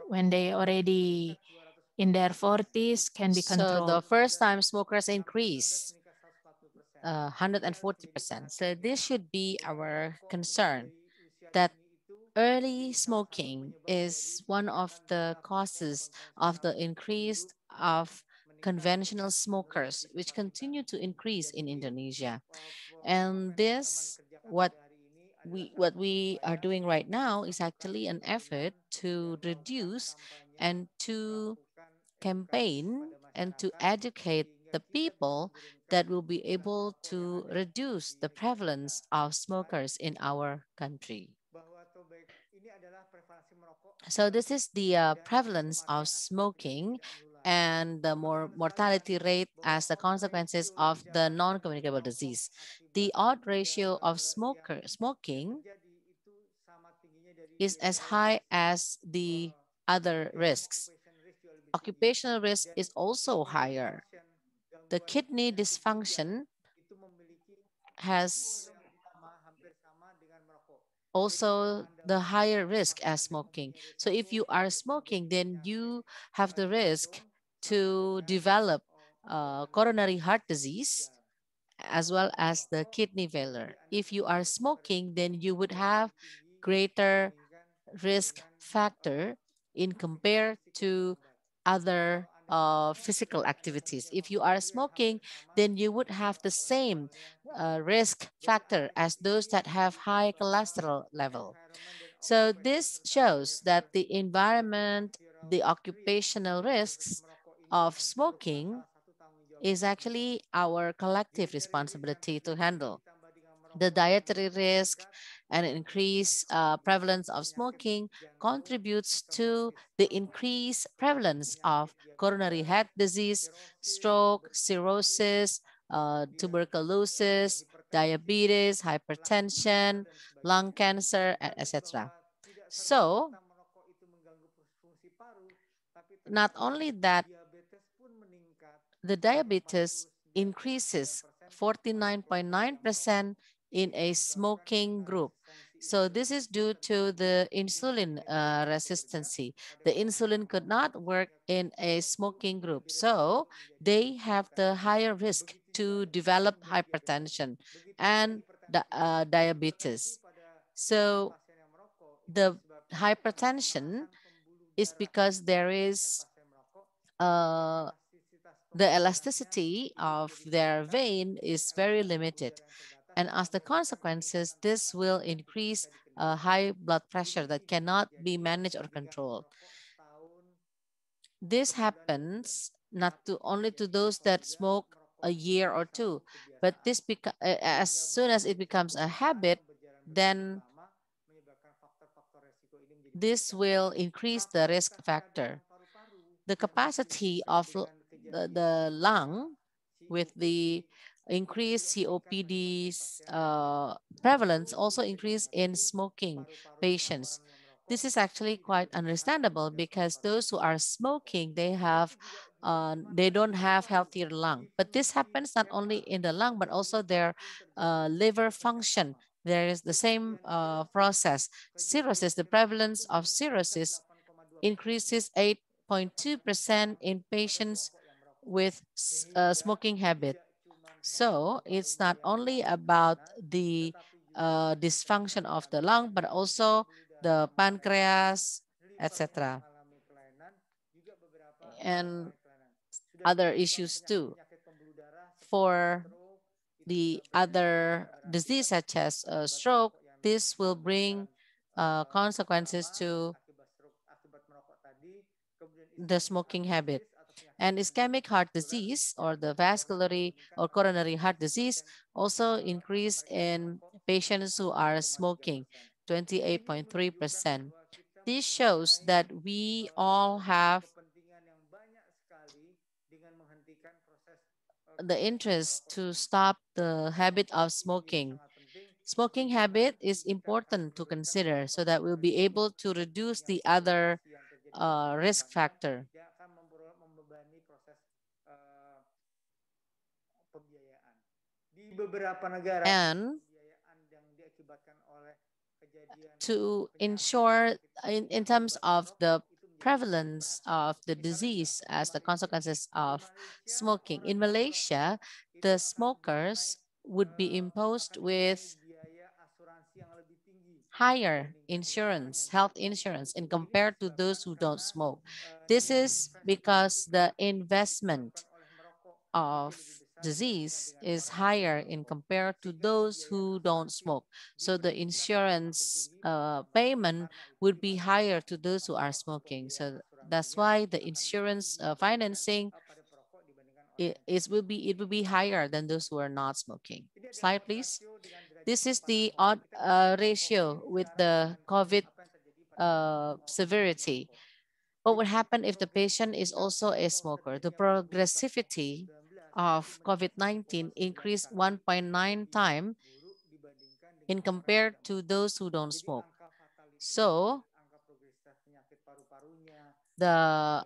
when they already in their 40s can be controlled. So the first time smokers increase uh, 140%. So this should be our concern that early smoking is one of the causes of the increase of conventional smokers, which continue to increase in Indonesia. And this, what we what we are doing right now is actually an effort to reduce and to campaign and to educate the people that will be able to reduce the prevalence of smokers in our country. So this is the uh, prevalence of smoking and the more mortality rate as the consequences of the non-communicable disease. The odd ratio of smoker, smoking is as high as the other risks. Occupational risk is also higher. The kidney dysfunction has also the higher risk as smoking. So if you are smoking, then you have the risk to develop uh, coronary heart disease as well as the kidney failure. If you are smoking, then you would have greater risk factor in compare to other uh, physical activities. If you are smoking, then you would have the same uh, risk factor as those that have high cholesterol level. So this shows that the environment, the occupational risks, of smoking is actually our collective responsibility to handle. The dietary risk and increased uh, prevalence of smoking contributes to the increased prevalence of coronary heart disease, stroke, cirrhosis, uh, tuberculosis, diabetes, hypertension, lung cancer, etc. So not only that the diabetes increases 49.9% in a smoking group. So this is due to the insulin uh, resistancy. The insulin could not work in a smoking group. So they have the higher risk to develop hypertension and uh, diabetes. So the hypertension is because there is uh, the elasticity of their vein is very limited. And as the consequences, this will increase a high blood pressure that cannot be managed or controlled. This happens not to only to those that smoke a year or two, but this as soon as it becomes a habit, then this will increase the risk factor. The capacity of the, lung with the increased COPD's uh, prevalence also increase in smoking patients. This is actually quite understandable because those who are smoking, they have uh, they don't have healthier lung. But this happens not only in the lung, but also their uh, liver function. There is the same uh, process. Cirrhosis, the prevalence of cirrhosis increases 8.2% in patients with uh, smoking habit. So it's not only about the uh, dysfunction of the lung, but also the pancreas, etc. And other issues too. For the other disease such as uh, stroke, this will bring uh, consequences to the smoking habit. And ischemic heart disease or the vascular or coronary heart disease also increase in patients who are smoking, 28.3%. This shows that we all have the interest to stop the habit of smoking. Smoking habit is important to consider so that we'll be able to reduce the other uh, risk factor. and to ensure in, in terms of the prevalence of the disease as the consequences of smoking. In Malaysia, the smokers would be eh, imposed with higher insurance, health insurance, and compared to those who don't smoke. Eh, this is because the investment of disease is higher in compared to those who don't smoke. So the insurance uh, payment would be higher to those who are smoking. So that's why the insurance uh, financing it, it will be it will be higher than those who are not smoking. Slide, please. This is the odd uh, ratio with the COVID uh, severity. What would happen if the patient is also a smoker? The progressivity of COVID-19 increased 1.9 times in compared to those who don't smoke. So the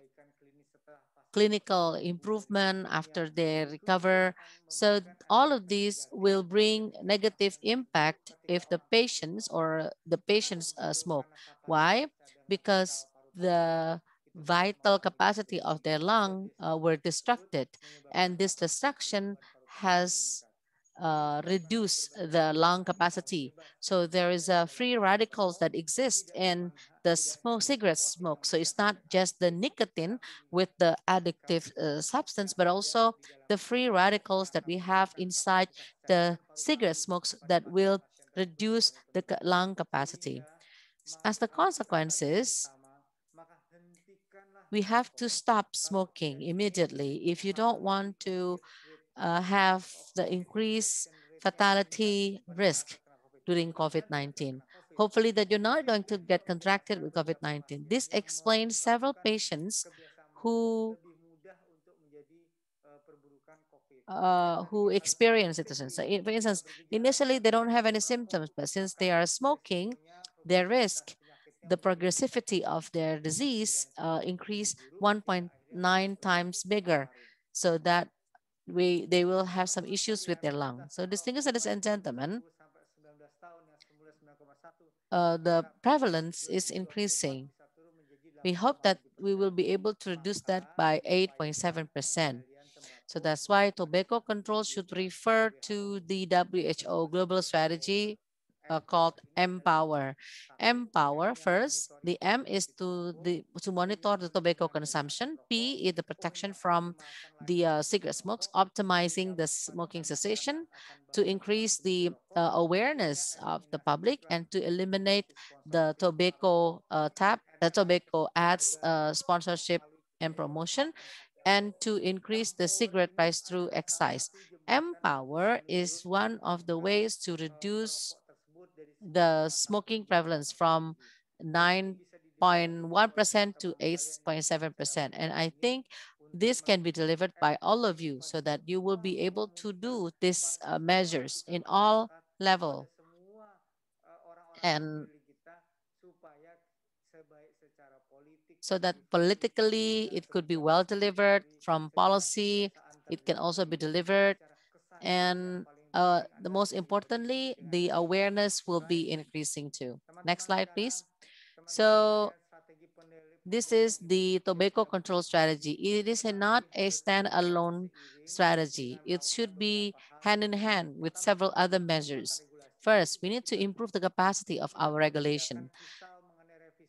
clinical improvement after they recover. So all of these will bring negative impact if the patients or the patients uh, smoke. Why? Because the vital capacity of their lung uh, were destructed. And this destruction has uh, reduced the lung capacity. So there is a free radicals that exist in the smoke, cigarette smoke. So it's not just the nicotine with the addictive uh, substance, but also the free radicals that we have inside the cigarette smokes that will reduce the lung capacity. As the consequences, we have to stop smoking immediately if you don't want to uh, have the increased fatality risk during COVID-19. Hopefully that you're not going to get contracted with COVID-19. This explains several patients who uh, who experience it. So for instance, initially they don't have any symptoms, but since they are smoking, their risk the progressivity of their disease uh, increase 1.9 times bigger. So that we, they will have some issues with their lung. So distinguished ladies and gentlemen, uh, the prevalence is increasing. We hope that we will be able to reduce that by 8.7%. So that's why tobacco control should refer to the WHO global strategy uh, called Empower. Empower first, the M is to the to monitor the tobacco consumption. P is the protection from the uh, cigarette smokes, optimizing the smoking cessation to increase the uh, awareness of the public and to eliminate the tobacco uh, tap, the tobacco ads uh, sponsorship and promotion and to increase the cigarette price through excise. Empower is one of the ways to reduce the smoking prevalence from 9.1% to 8.7%. And I think this can be delivered by all of you so that you will be able to do these uh, measures in all level. And so that politically it could be well delivered from policy, it can also be delivered and uh, the most importantly, the awareness will be increasing too. Next slide, please. So this is the tobacco control strategy. It is a, not a standalone strategy. It should be hand in hand with several other measures. First, we need to improve the capacity of our regulation.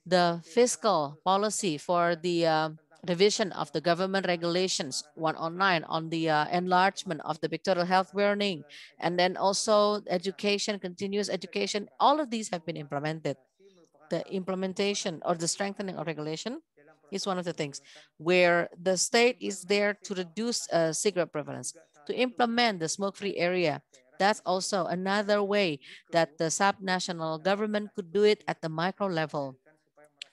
The fiscal policy for the uh, revision of the government regulations 109 on the uh, enlargement of the victorial health warning, and then also education, continuous education, all of these have been implemented. The implementation or the strengthening of regulation is one of the things where the state is there to reduce uh, cigarette prevalence, to implement the smoke-free area. That's also another way that the sub national government could do it at the micro level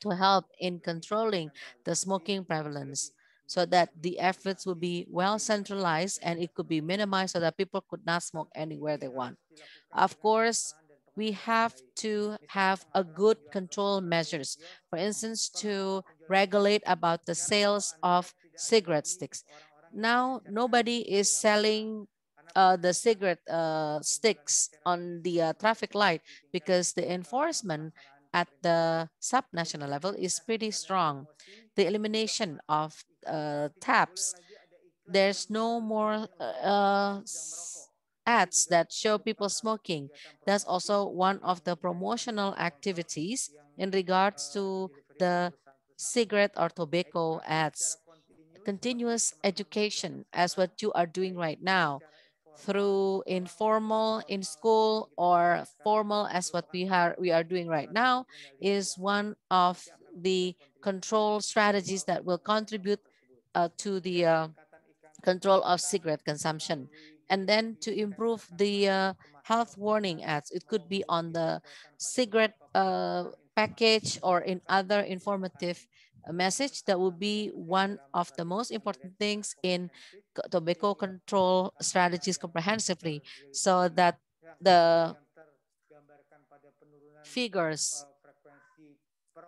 to help in controlling the smoking prevalence so that the efforts would be well centralized and it could be minimized so that people could not smoke anywhere they want. Of course, we have to have a good control measures. For instance, to regulate about the sales of cigarette sticks. Now, nobody is selling uh, the cigarette uh, sticks on the uh, traffic light because the enforcement at the subnational level is pretty strong. The elimination of uh, TAPs, there's no more uh, uh, ads that show people smoking. That's also one of the promotional activities in regards to the cigarette or tobacco ads. Continuous education as what you are doing right now through informal in school or formal as what we are we are doing right now is one of the control strategies that will contribute uh, to the uh, control of cigarette consumption and then to improve the uh, health warning ads it could be on the cigarette uh, package or in other informative a message that will be one of the most important things in tobacco control strategies comprehensively so that the figures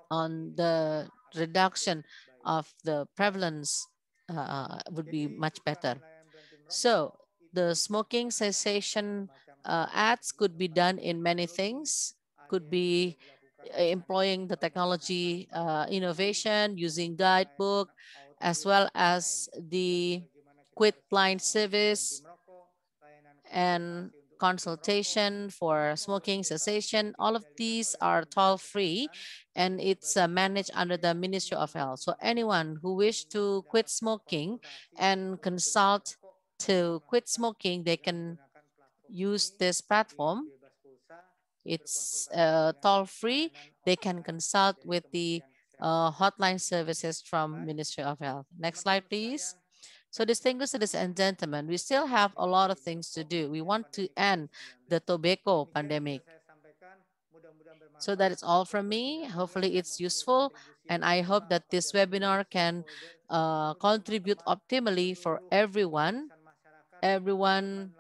on the reduction of the prevalence uh, would be much better. So the smoking cessation uh, could be done in many things, could be employing the technology uh, innovation using guidebook, as well as the quit line service and consultation for smoking cessation. All of these are toll free and it's uh, managed under the Ministry of Health. So anyone who wish to quit smoking and consult to quit smoking, they can use this platform it's uh, toll-free. They can consult with the uh, hotline services from Ministry of Health. Next slide, please. So distinguished citizens and gentlemen, we still have a lot of things to do. We want to end the tobacco pandemic. So that is all from me. Hopefully it's useful. And I hope that this webinar can uh, contribute optimally for everyone, everyone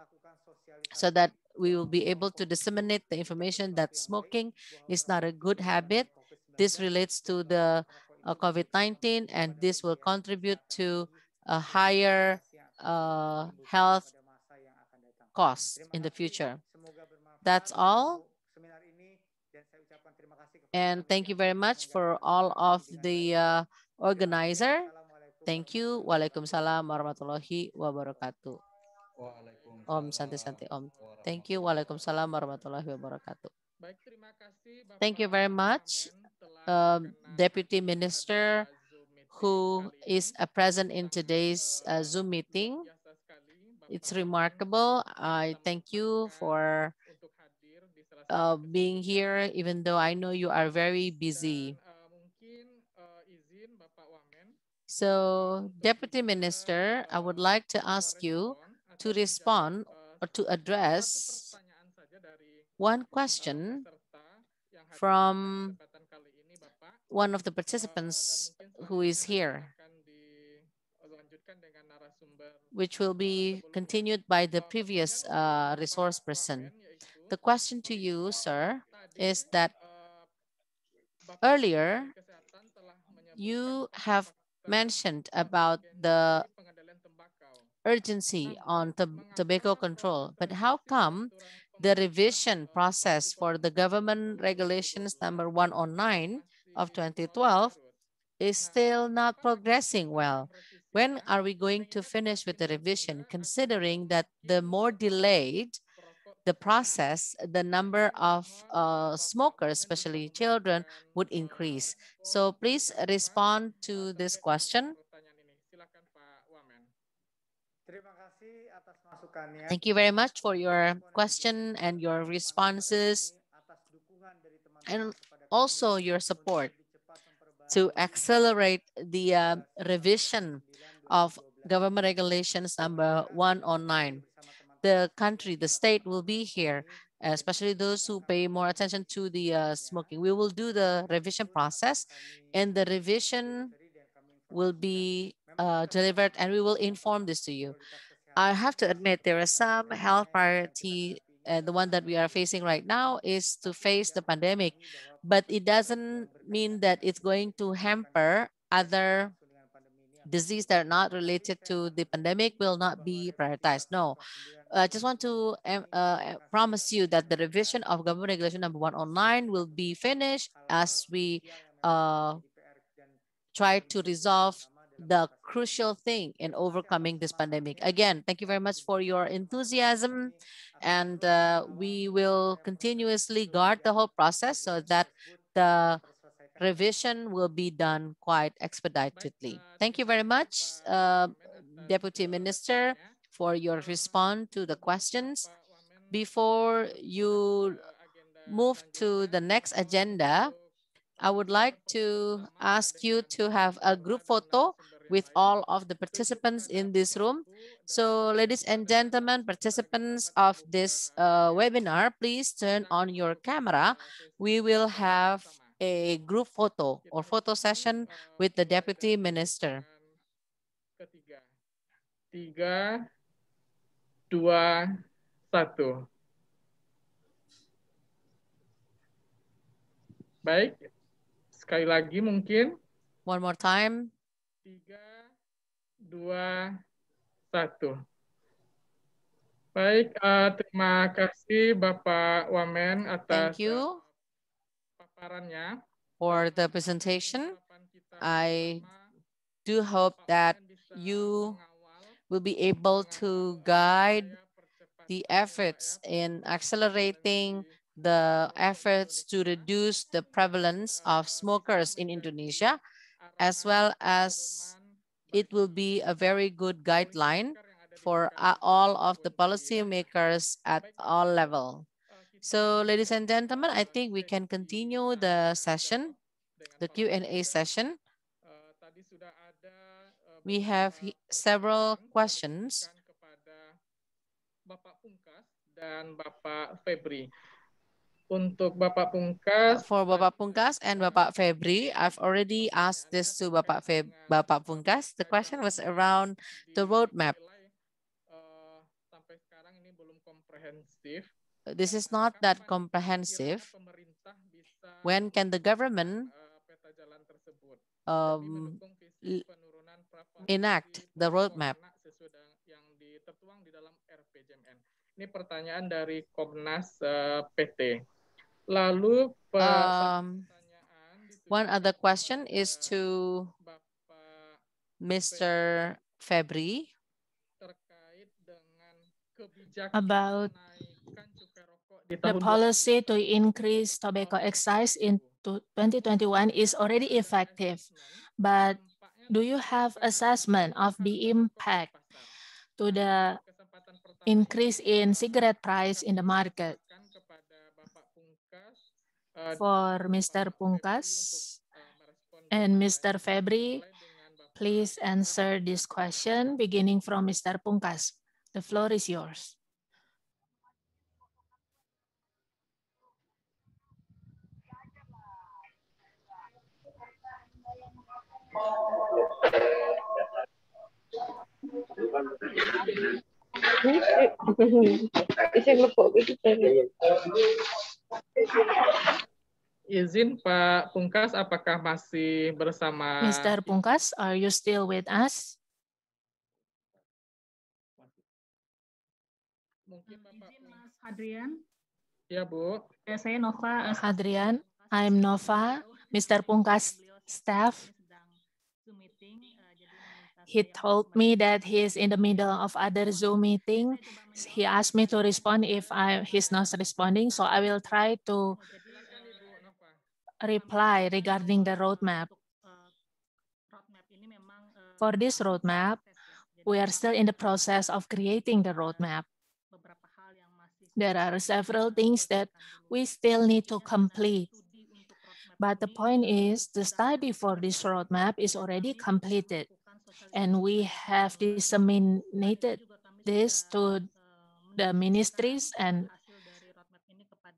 so that we will be able to disseminate the information that smoking is not a good habit. This relates to the uh, COVID-19 and this will contribute to a higher uh, health cost in the future. That's all. And thank you very much for all of the uh, organizer. Thank you. Waalaikumsalam warahmatullahi wabarakatuh. Om Santi Santi Om. Thank you. Waalaikumsalam warahmatullahi wabarakatuh. Thank you very much, um, Deputy Minister, who is present in today's uh, Zoom meeting. It's remarkable. I thank you for uh, being here, even though I know you are very busy. Uh, uh, so, Deputy Minister, I would like to ask you to respond or to address one question from one of the participants who is here, which will be continued by the previous uh, resource person. The question to you, sir, is that earlier you have mentioned about the urgency mm-hmm. on tobacco control. But how come the revision process for the government regulations number 109 of 2012 is still not progressing well. When are we going to finish with the revision, considering that the more delayed the process, the number of uh, smokers, especially children, would increase? So please respond to this question. Thank you very much for your question and your responses and also your support to accelerate the uh, revision of government regulations number 109. The country, the state will be here, especially those who pay more attention to the uh, smoking. We will do the revision process and the revision will be uh, delivered and we will inform this to you. I have to admit there are some health priority and uh, the one that we are facing right now is to face the pandemic, but it doesn't mean that it's going to hamper other disease that are not related to the pandemic will not be prioritized. No, I just want to um, uh, promise you that the revision of government regulation number one online will be finished as we uh, try to resolve the crucial thing in overcoming this pandemic. Again, thank you very much for your enthusiasm. And uh, we will continuously guard the whole process so that the revision will be done quite expeditedly. Thank you very much, uh, Deputy Minister, for your response to the questions. Before you move to the next agenda, I would like to ask you to have a group photo with all of the participants in this room. So ladies and gentlemen, participants of this uh, webinar, please turn on your camera. We will have a group photo or photo session with the deputy minister. tiga, dua, satu. Baik, Sekali lagi mungkin. One more time. Tiga, dua, satu. Baik, uh, terima kasih Bapak Wamen atas Thank you eh, paparannya. For the presentation, I do hope that you will be able to guide the efforts in accelerating the efforts to reduce the prevalence of smokers in Indonesia, as well as it will be a very good guideline for uh, all of the policymakers at all level. So ladies and gentlemen, I think we can continue the session, the Q&A session. We have several questions. untuk Bapak Pungkas. For Bapak Pungkas and Bapak Febri, I've already asked this to Bapak Feb Bapak Pungkas. The question was around the roadmap. Eh, sampai sekarang ini belum komprehensif. This is not that comprehensive. When can the government eh, um, enact the roadmap? Ini pertanyaan dari Komnas eh, PT. Lalu um, one other question is to Mr. Febri about the policy to increase tobacco excise in 2021 is already effective, but do you have assessment of the impact to the increase in cigarette price in the market? for Mr. Pungkas and Mr. Febri. Please answer this question beginning from Mr. Pungkas. The floor is yours. izin Pak Pungkas, apakah masih bersama? Mr. Pungkas, are you still with us? Mungkin Bapak izin Mas Hadrian. Ya, Bu. Ya, saya Nova. Hadrian, I'm Nova, Mr. Pungkas staff. He told me that he is in the middle of other Zoom meeting. He asked me to respond if I, he's not responding, so I will try to reply regarding the roadmap. Uh, uh, for this roadmap, we are still in the process of creating the roadmap. There are several things that we still need to complete. But the point is, the study for this roadmap is already completed, and we have disseminated this to uh, the ministries and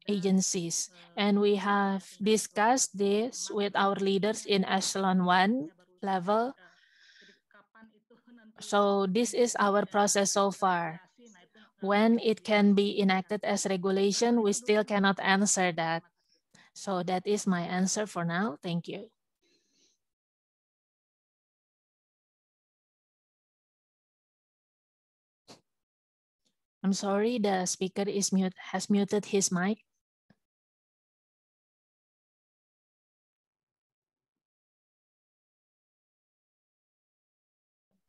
agencies. And we mm-hmm. have discussed this with our leaders in Echelon 1 level. So this is our process so far. When it can be enacted as regulation, we still cannot answer that. So that is my answer for now. Thank you. I'm sorry, the speaker is mute, has muted his mic.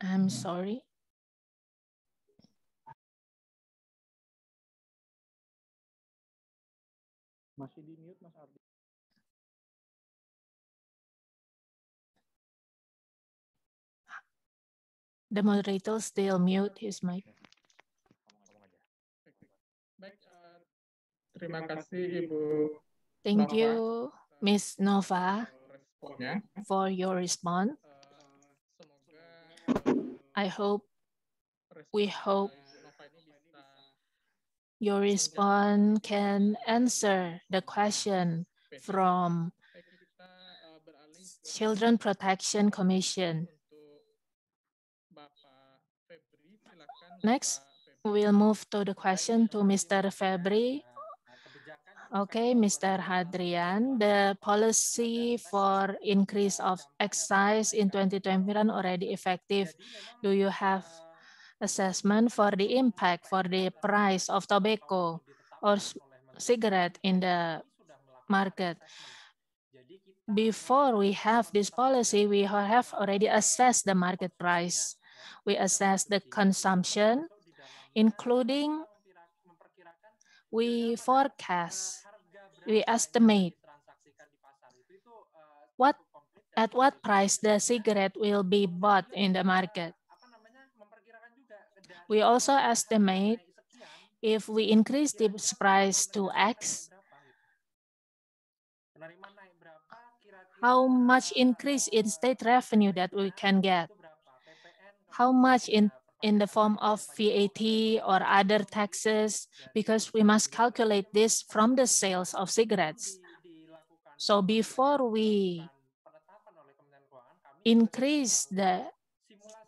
I'm mm. sorry. Masih di mute Mas Ardi. The moderator still mute his mic. Baik, uh, terima kasih Ibu. Thank Nova. you, Miss Nova, eh, for your response. I hope, we hope your response can uh, answer the question from uh, Children uh, Protection Commission. Next, we'll move to the question to Mr. Febri. Okay, Mr. Hadrian, the policy for increase of excise in 2021 already effective. Do you have assessment for the impact for the price of tobacco or cigarette in the market? Before we have this policy, we have already assessed the market price. We assess the consumption, including we forecast, we estimate what at what price the cigarette will be bought in the market. We also estimate if we increase the price to X, how much increase in state revenue that we can get, how much in in the form of VAT or other taxes because we must calculate this from the sales of cigarettes. So before we increase the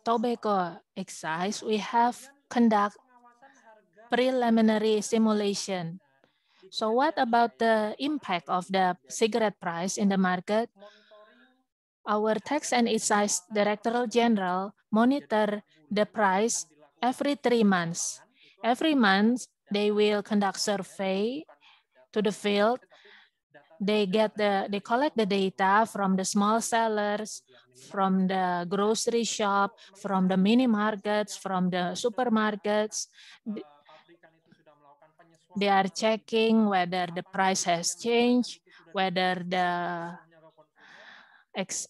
tobacco excise, we have conduct preliminary simulation. So what about the impact of the cigarette price in the market? Our Tax and Excise Director General monitor the price every three months. Every month, they will conduct survey to the field. They get the they collect the data from the small sellers, from the grocery shop, from the mini markets, from the supermarkets. They are checking whether the price has changed, whether the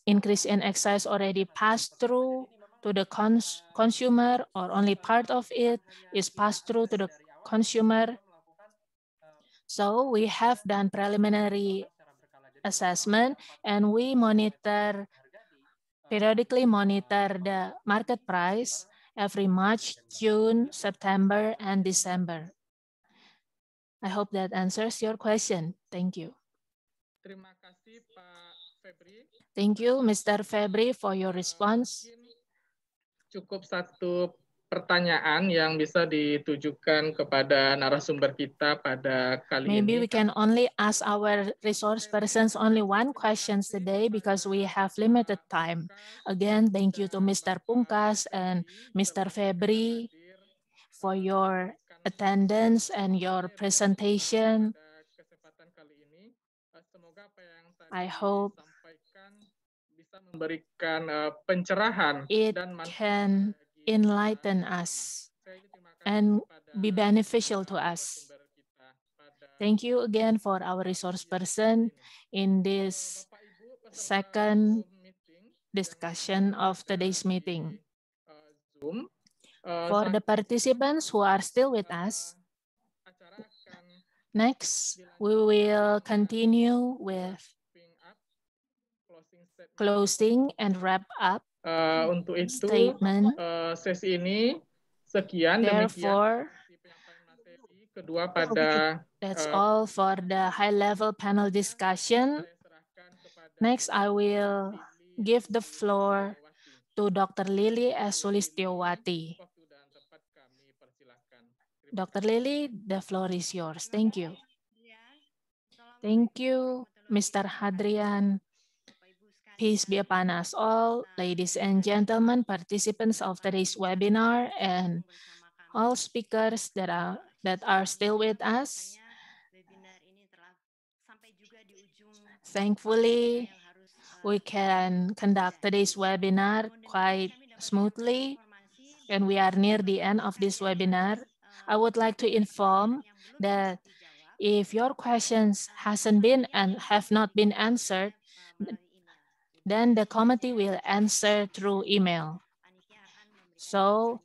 increase in excise already passed through, to the cons consumer or only part of it is passed through to the consumer. So we have done preliminary assessment and we monitor, periodically monitor the market price every March, June, September, and December. I hope that answers your question. Thank you. Thank you, Mr. Febri, for your response. cukup satu pertanyaan yang bisa ditujukan kepada narasumber kita pada kali Maybe ini. Maybe we can only ask our resource persons only one question today because we have limited time. Again, thank you to Mr. Pungkas and Mr. Febri for your attendance and your presentation. Eh, I hope Eh, it can enlighten us and be beneficial to us. Thank you again for our resource person in this eh, second discussion of today's meeting. Eh, for the participants who are still with us, next we will continue with closing and wrap up uh, untuk itu statement. Uh, sesi ini sekian Therefore, demikian kedua pada that's uh, all for the high level panel discussion. Next I will give the floor to Dr. Lily S. Dr. Lily, the floor is yours. Thank you. Thank you, Mr. Hadrian. Peace be upon us all, ladies and gentlemen, participants of today's webinar, and all speakers that are, that are still with us. Thankfully, we can conduct today's webinar quite smoothly, and we are near the end of this webinar. I would like to inform that if your questions hasn't been and have not been answered, then the committee will answer through email. So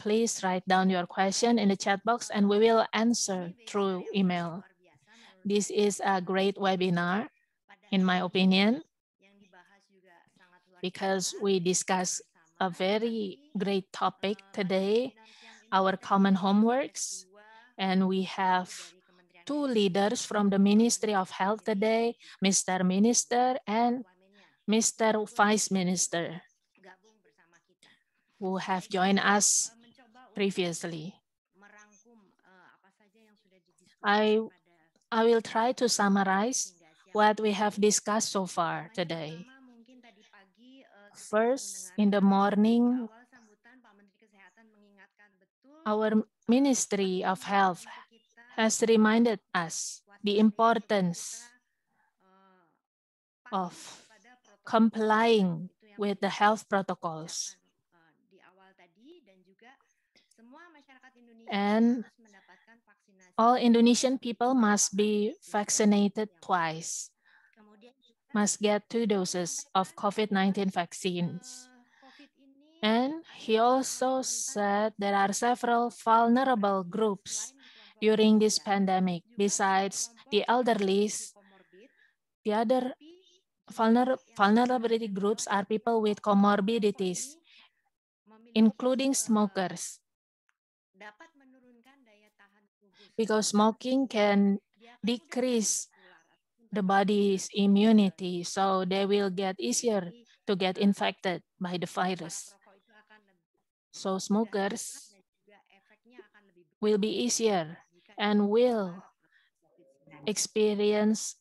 please write down your question in the chat box and we will answer through email. This is a great webinar, in my opinion, because we discuss a very great topic today, our common homeworks, and we have two leaders from the Ministry of Health today, Mr. Minister and Mr. Vice Minister, who have joined us previously. I, I will try to summarize what we have discussed so far today. First, in the morning, our Ministry of Health has reminded us the importance of complying with the health protocols. Eh, and all Indonesian people must be vaccinated twice, must get two doses of COVID-19 eh, vaccines. And he also said there are several vulnerable groups during this pandemic. Besides the elderly, the other Vulner vulnerability groups are people with comorbidities, including smokers. Because smoking can decrease the body's immunity, so they will get easier to get infected by the virus. So smokers will be easier and will experience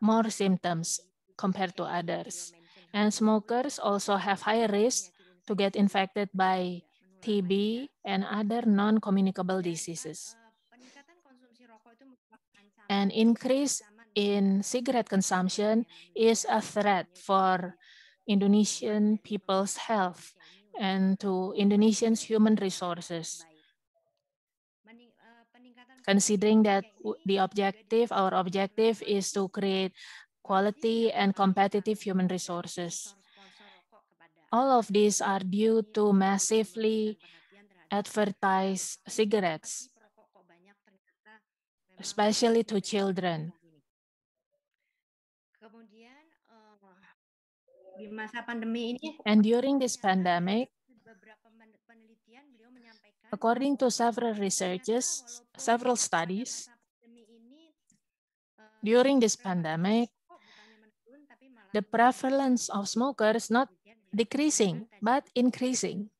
more symptoms compared to others. And smokers also have higher risk to get infected by TB and other non-communicable eh, diseases. An increase in cigarette consumption is a threat for Indonesian people's health and to Indonesians' human resources considering that the objective, our objective is to create quality and competitive human resources. All of these are due to massively advertise cigarettes, especially to children. Eh, and during this pandemic, According to several researches, several studies, during this pandemic, the prevalence of smokers not decreasing, but increasing.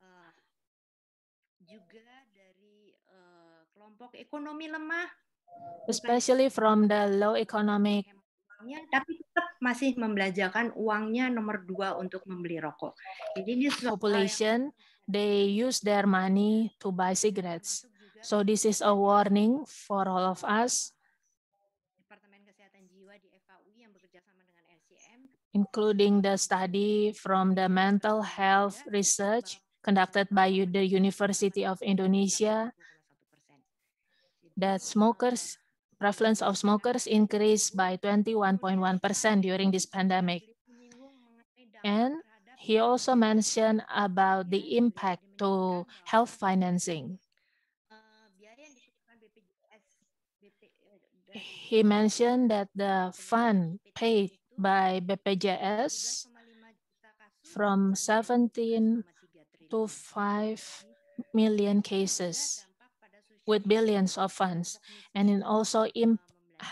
ekonomi lemah, especially from the low economic tapi tetap masih membelanjakan uangnya nomor dua untuk membeli rokok. Jadi ini population they use their money to buy cigarettes. So this is a warning for all of us, including the study from the mental health research conducted by the University of Indonesia that smokers prevalence of smokers increased by 21.1% during this pandemic. And he also mentioned about the impact to health financing. He mentioned that the fund paid by BPJS from 17 to 5 million cases with billions of funds, and it also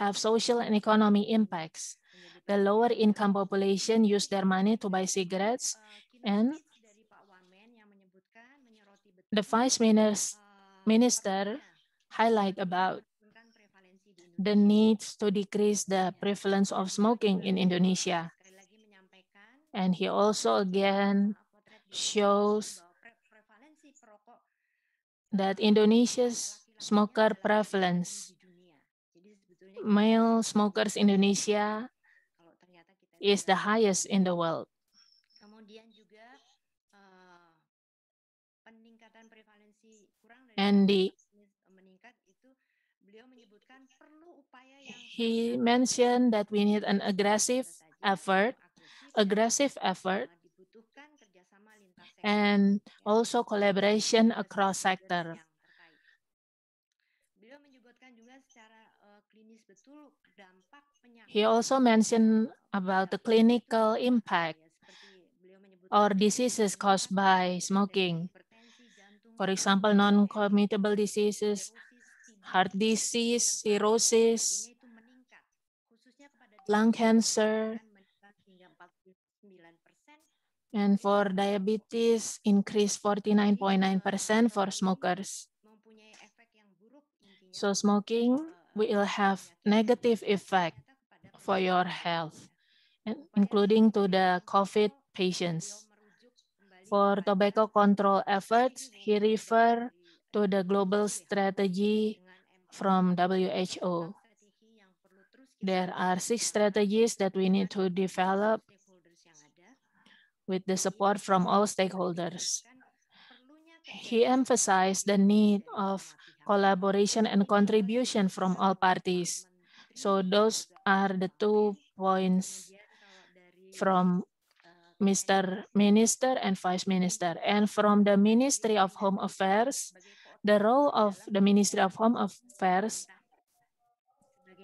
have social and economic impacts. The lower income population use their money to buy cigarettes eh, and the vice eh, eh, minister highlight about the need to decrease the prevalence of smoking in Indonesia. And he also again shows that Indonesia's smoker prevalence. Male smokers in Indonesia is the highest in the world. Eh, and the, he mentioned that we need an aggressive effort, aggressive eh, effort, and also collaboration across sector. Eh, he also mentioned about the clinical impact or diseases caused by smoking. For example, non-communicable diseases, heart disease, cirrhosis, lung cancer, and for diabetes increased 49.9% for smokers. So smoking will have negative effect for your health including to the COVID patients. For tobacco control efforts, he referred to the global strategy from WHO. There are six strategies that we need to develop with the support from all stakeholders. He emphasized the need of collaboration and contribution from all parties. So those are the two points from Mr. Minister and Vice Minister. And from the Ministry of Home Affairs, the role of the Ministry of Home Affairs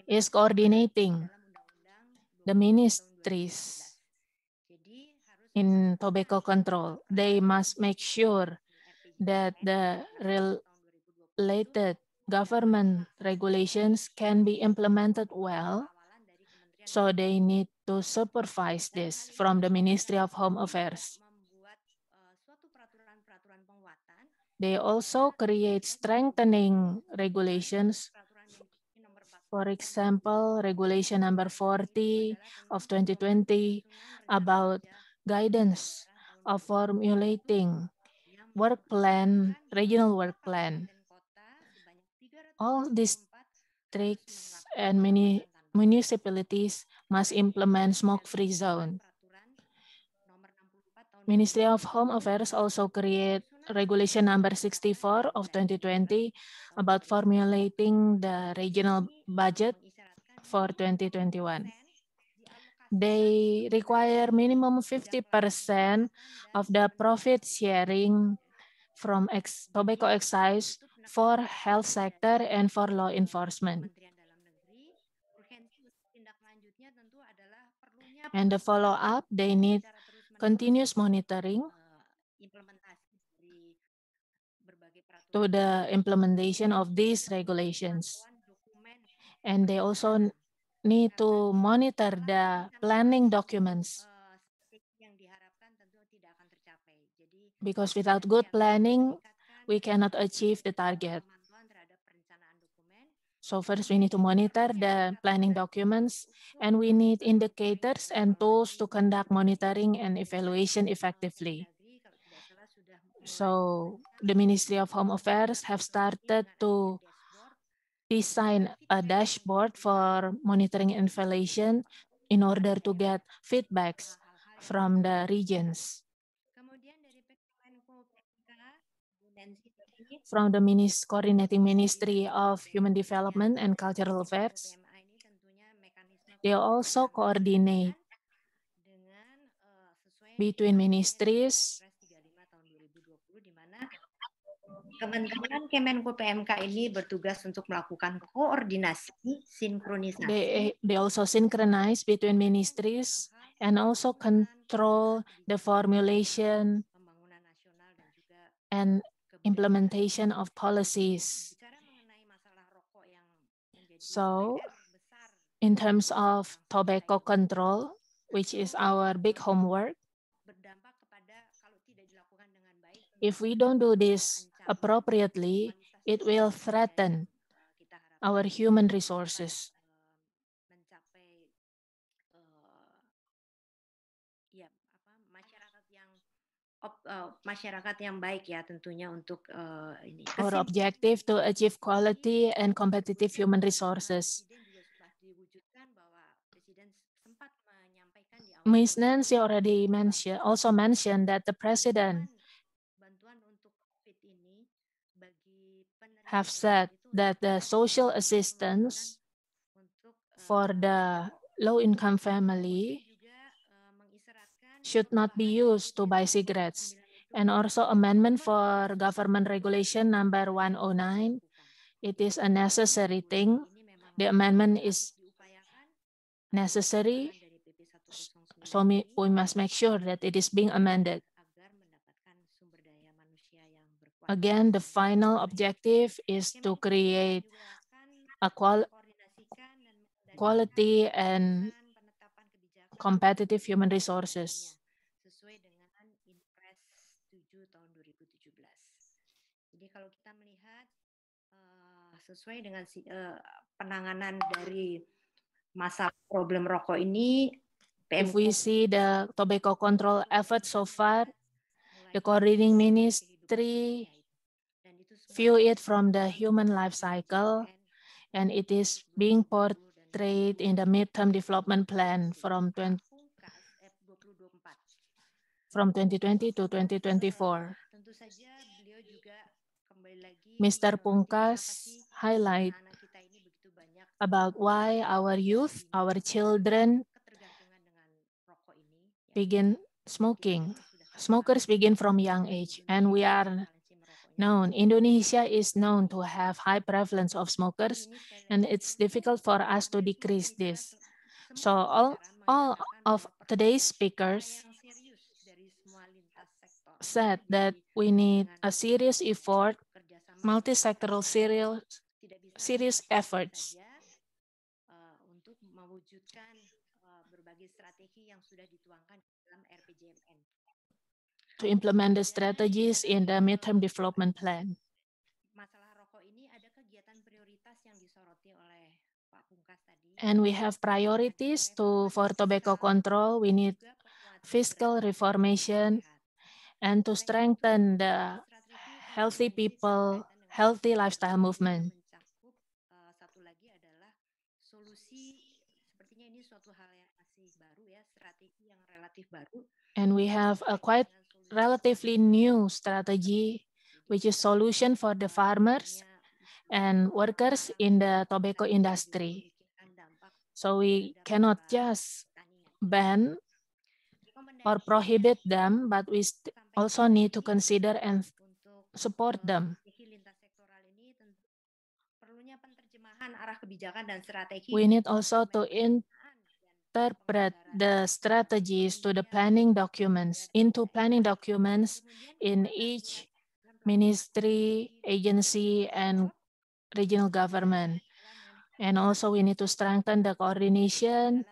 is coordinating the ministries in tobacco control. They must make sure that the related government regulations can be implemented well. So they need to supervise this from the Ministry of Home Affairs. They also create strengthening regulations. For example, regulation number 40 of 2020 about guidance of formulating work plan, regional work plan. All districts and many municipalities must implement smoke-free zone. Ministry of Home Affairs also create regulation number 64 of 2020 about formulating the regional budget for 2021. They require minimum 50% of the profit sharing from ex tobacco excise for health sector and for law enforcement. And the follow-up, they need continuous monitoring to the implementation of these regulations. And they also need to monitor the planning documents. Because without good planning, we cannot achieve the target. So first, we need to monitor the planning documents, and we need indicators and tools to conduct monitoring and evaluation effectively. So the Ministry of Home Affairs have started to design a dashboard for monitoring and evaluation in order to get feedbacks from the regions. from the Coordinating Ministry of Human Development and Cultural Affairs. They also coordinate between ministries Kementerian Kemenko PMK ini bertugas untuk melakukan koordinasi, sinkronisasi. They, they also synchronize between ministries and also control the formulation and implementation of policies. So in terms of tobacco control, which is our big homework, if we don't do this appropriately, it will threaten our human resources. Eh, masyarakat yang baik ya tentunya untuk uh, ini. Our objective to achieve quality and competitive human resources. Ms. Nancy already mentioned, also mentioned that the president have said that the social assistance eh, for the low-income family should not be used to buy cigarettes. And also amendment for government regulation number 109. It is a necessary thing. The amendment is necessary. So we must make sure that it is being amended. Again, the final objective is to create a qual quality and competitive human resources. sesuai dengan uh, penanganan dari masalah problem rokok ini PMK. If we see the tobacco control effort so far, the coordinating ministry view it from the human life cycle, and it is being portrayed in the midterm development plan from 20, from 2020 to 2024. Mr. Pungkas highlight about why our youth, our children begin smoking. Smokers begin from young age, and we are known. Indonesia is known to have high prevalence of smokers, and it's difficult for us to decrease this. So all, all of today's speakers said that we need a serious effort, multi-sectoral serious serious efforts eh, eh, to implement the strategies in the midterm development plan. And we have priorities to for tobacco control. We need fiscal reformation and to strengthen the healthy people, healthy lifestyle movement. And we have a quite relatively new strategy, which is solution for the farmers and workers in the tobacco industry. So we cannot just ban or prohibit them, but we also need to consider and support them. We need also to in interpret the strategies to the planning documents, into planning documents in each ministry, agency, and regional government. And also we need to strengthen the coordination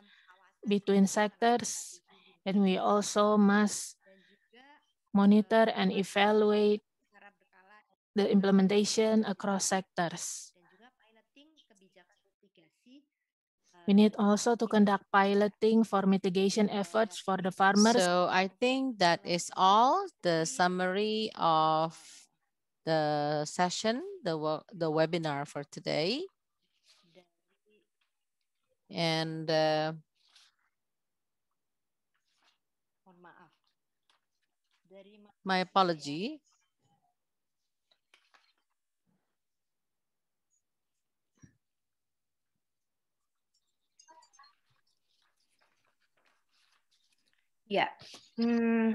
between sectors, and we also must monitor and evaluate the implementation across sectors. We need also to conduct piloting for mitigation efforts for the farmers. So I think that is all the summary of the session, the, the webinar for today. And uh, my apology. Yeah. Mm.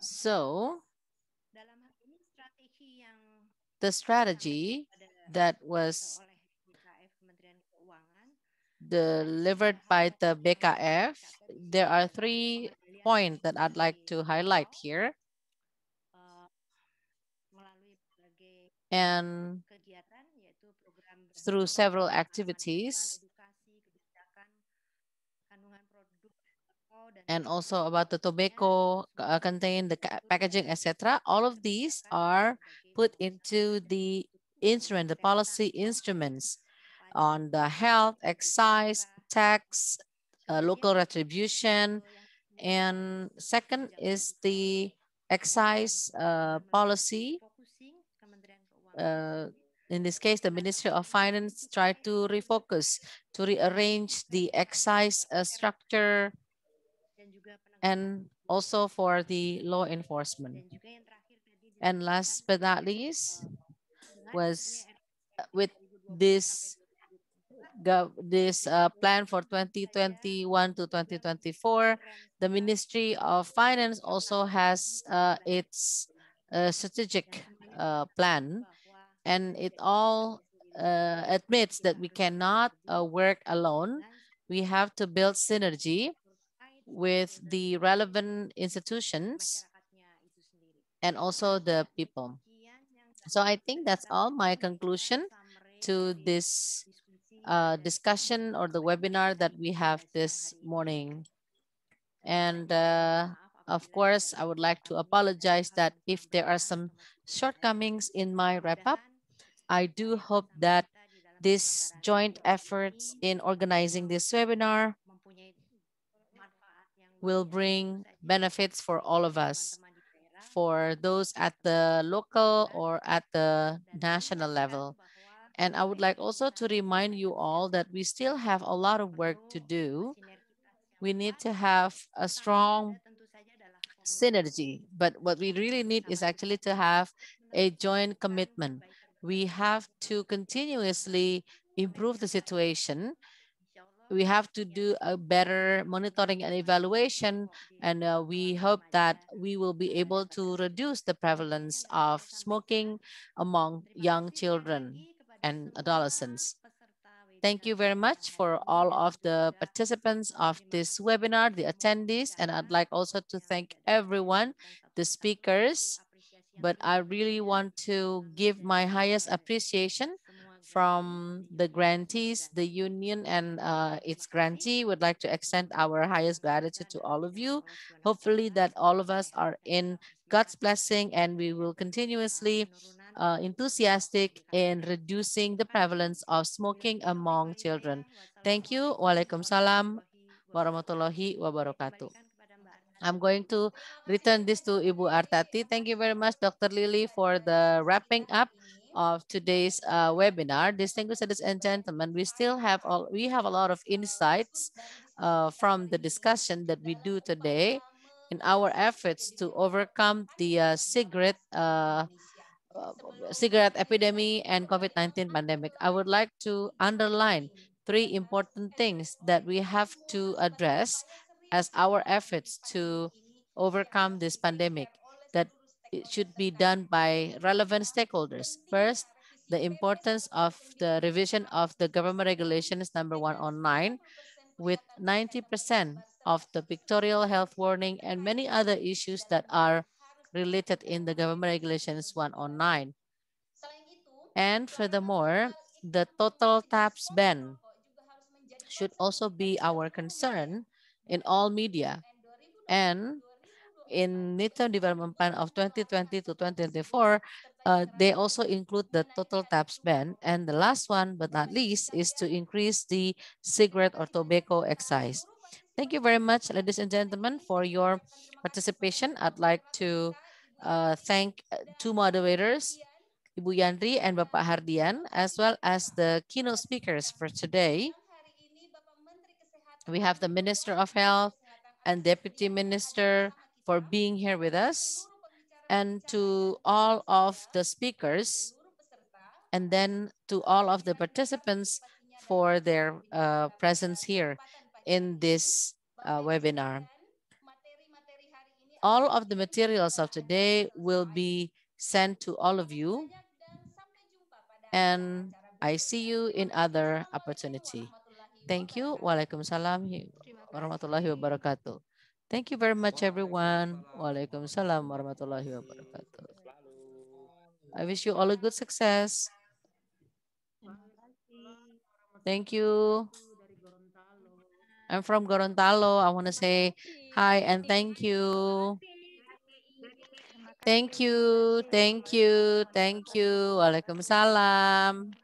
So, the strategy that was delivered by the BKF, there are three points that I'd like to highlight here. Uh, and through several activities, and also about the tobacco uh, contain, the packaging, etc. All of these are put into the instrument, the policy instruments on the health, excise, tax, uh, local retribution. And second is the excise uh, policy. Uh, in this case, the Ministry of Finance tried to refocus, to rearrange the excise uh, structure and also for the law enforcement. And last but not least was uh, with this uh, this uh, plan for 2021 to 2024, the Ministry of Finance also has uh, its uh, strategic uh, plan, and it all admits that we cannot work alone. We have to build synergy with the relevant institutions and also the people. So I think that's all my conclusion to this uh, discussion or the webinar that we have this morning. And uh, of course, I would like to apologize that if there are some shortcomings in my wrap-up, I do hope that this joint efforts in organizing this webinar will bring benefits for all of us, for those at the local or at the national level. And I would like also to remind you all that we still have a lot of work to do. We need to have a strong synergy, but what we really need is actually to have a joint commitment. We have to continuously improve the situation we have to do a better monitoring and evaluation, and uh, we hope that we will be able to reduce the prevalence of smoking among young children and adolescents. Thank you very much for all of the participants of this webinar, the attendees, and I'd like also to thank everyone, the speakers, but I really want to give my highest appreciation from the grantees, the union and uh, its grantee would like to extend our highest gratitude to all of you. Hopefully that all of us are in God's blessing and we will continuously uh, enthusiastic in reducing the prevalence of smoking among children. Thank you. Waalaikumsalam warahmatullahi wabarakatuh. I'm going to return this to Ibu Artati. Thank you very much, Dr. Lily, for the wrapping up of today's uh, webinar. Distinguished ladies and gentlemen, we still have all, we have a lot of insights uh, from the discussion that we do today in our efforts to overcome the uh, cigarette uh, cigarette epidemic and COVID-19 pandemic. I would like to underline three important things that we have to address as our efforts to overcome this pandemic it should be done by relevant stakeholders. First, the importance of the revision of the government regulations number 109 with 90% of the pictorial health warning and many other issues that are related in the government regulations 109. And furthermore, the total tabs ban should also be our concern in all media. And in midterm development plan of 2020 to 2024, uh, they also include the total tax ban. And the last one, but not least, is to increase the cigarette or tobacco excise. Thank you very much, ladies and gentlemen, for your participation. I'd like to uh, thank uh, two moderators, Ibu Yandri and Bapak Hardian, as well as the keynote speakers for today. We have the Minister of Health and Deputy Minister, for being here with us and to all of the speakers and then to all of the participants for their uh, presence here in this uh, webinar. All of the materials of today will be sent to all of you and I see you in other opportunity. Thank you. Waalaikumsalam warahmatullahi wabarakatuh. Thank you very much, everyone. Waalaikumsalam warahmatullahi wabarakatuh. I wish you all a good success. Thank you. I'm from Gorontalo. I want to say hi and thank you. Thank you, thank you, thank you. Waalaikumsalam.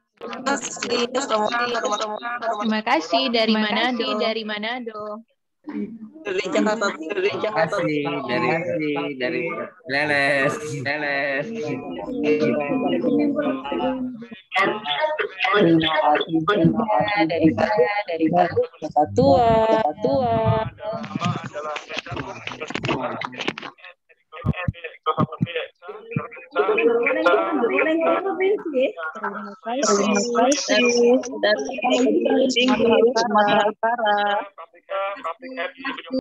Terima kasih dari Manado. Dari Manado dari Jakarta dari Jakarta dari dari dari Leles Leles dari saya dari kota tua tua Terima kasih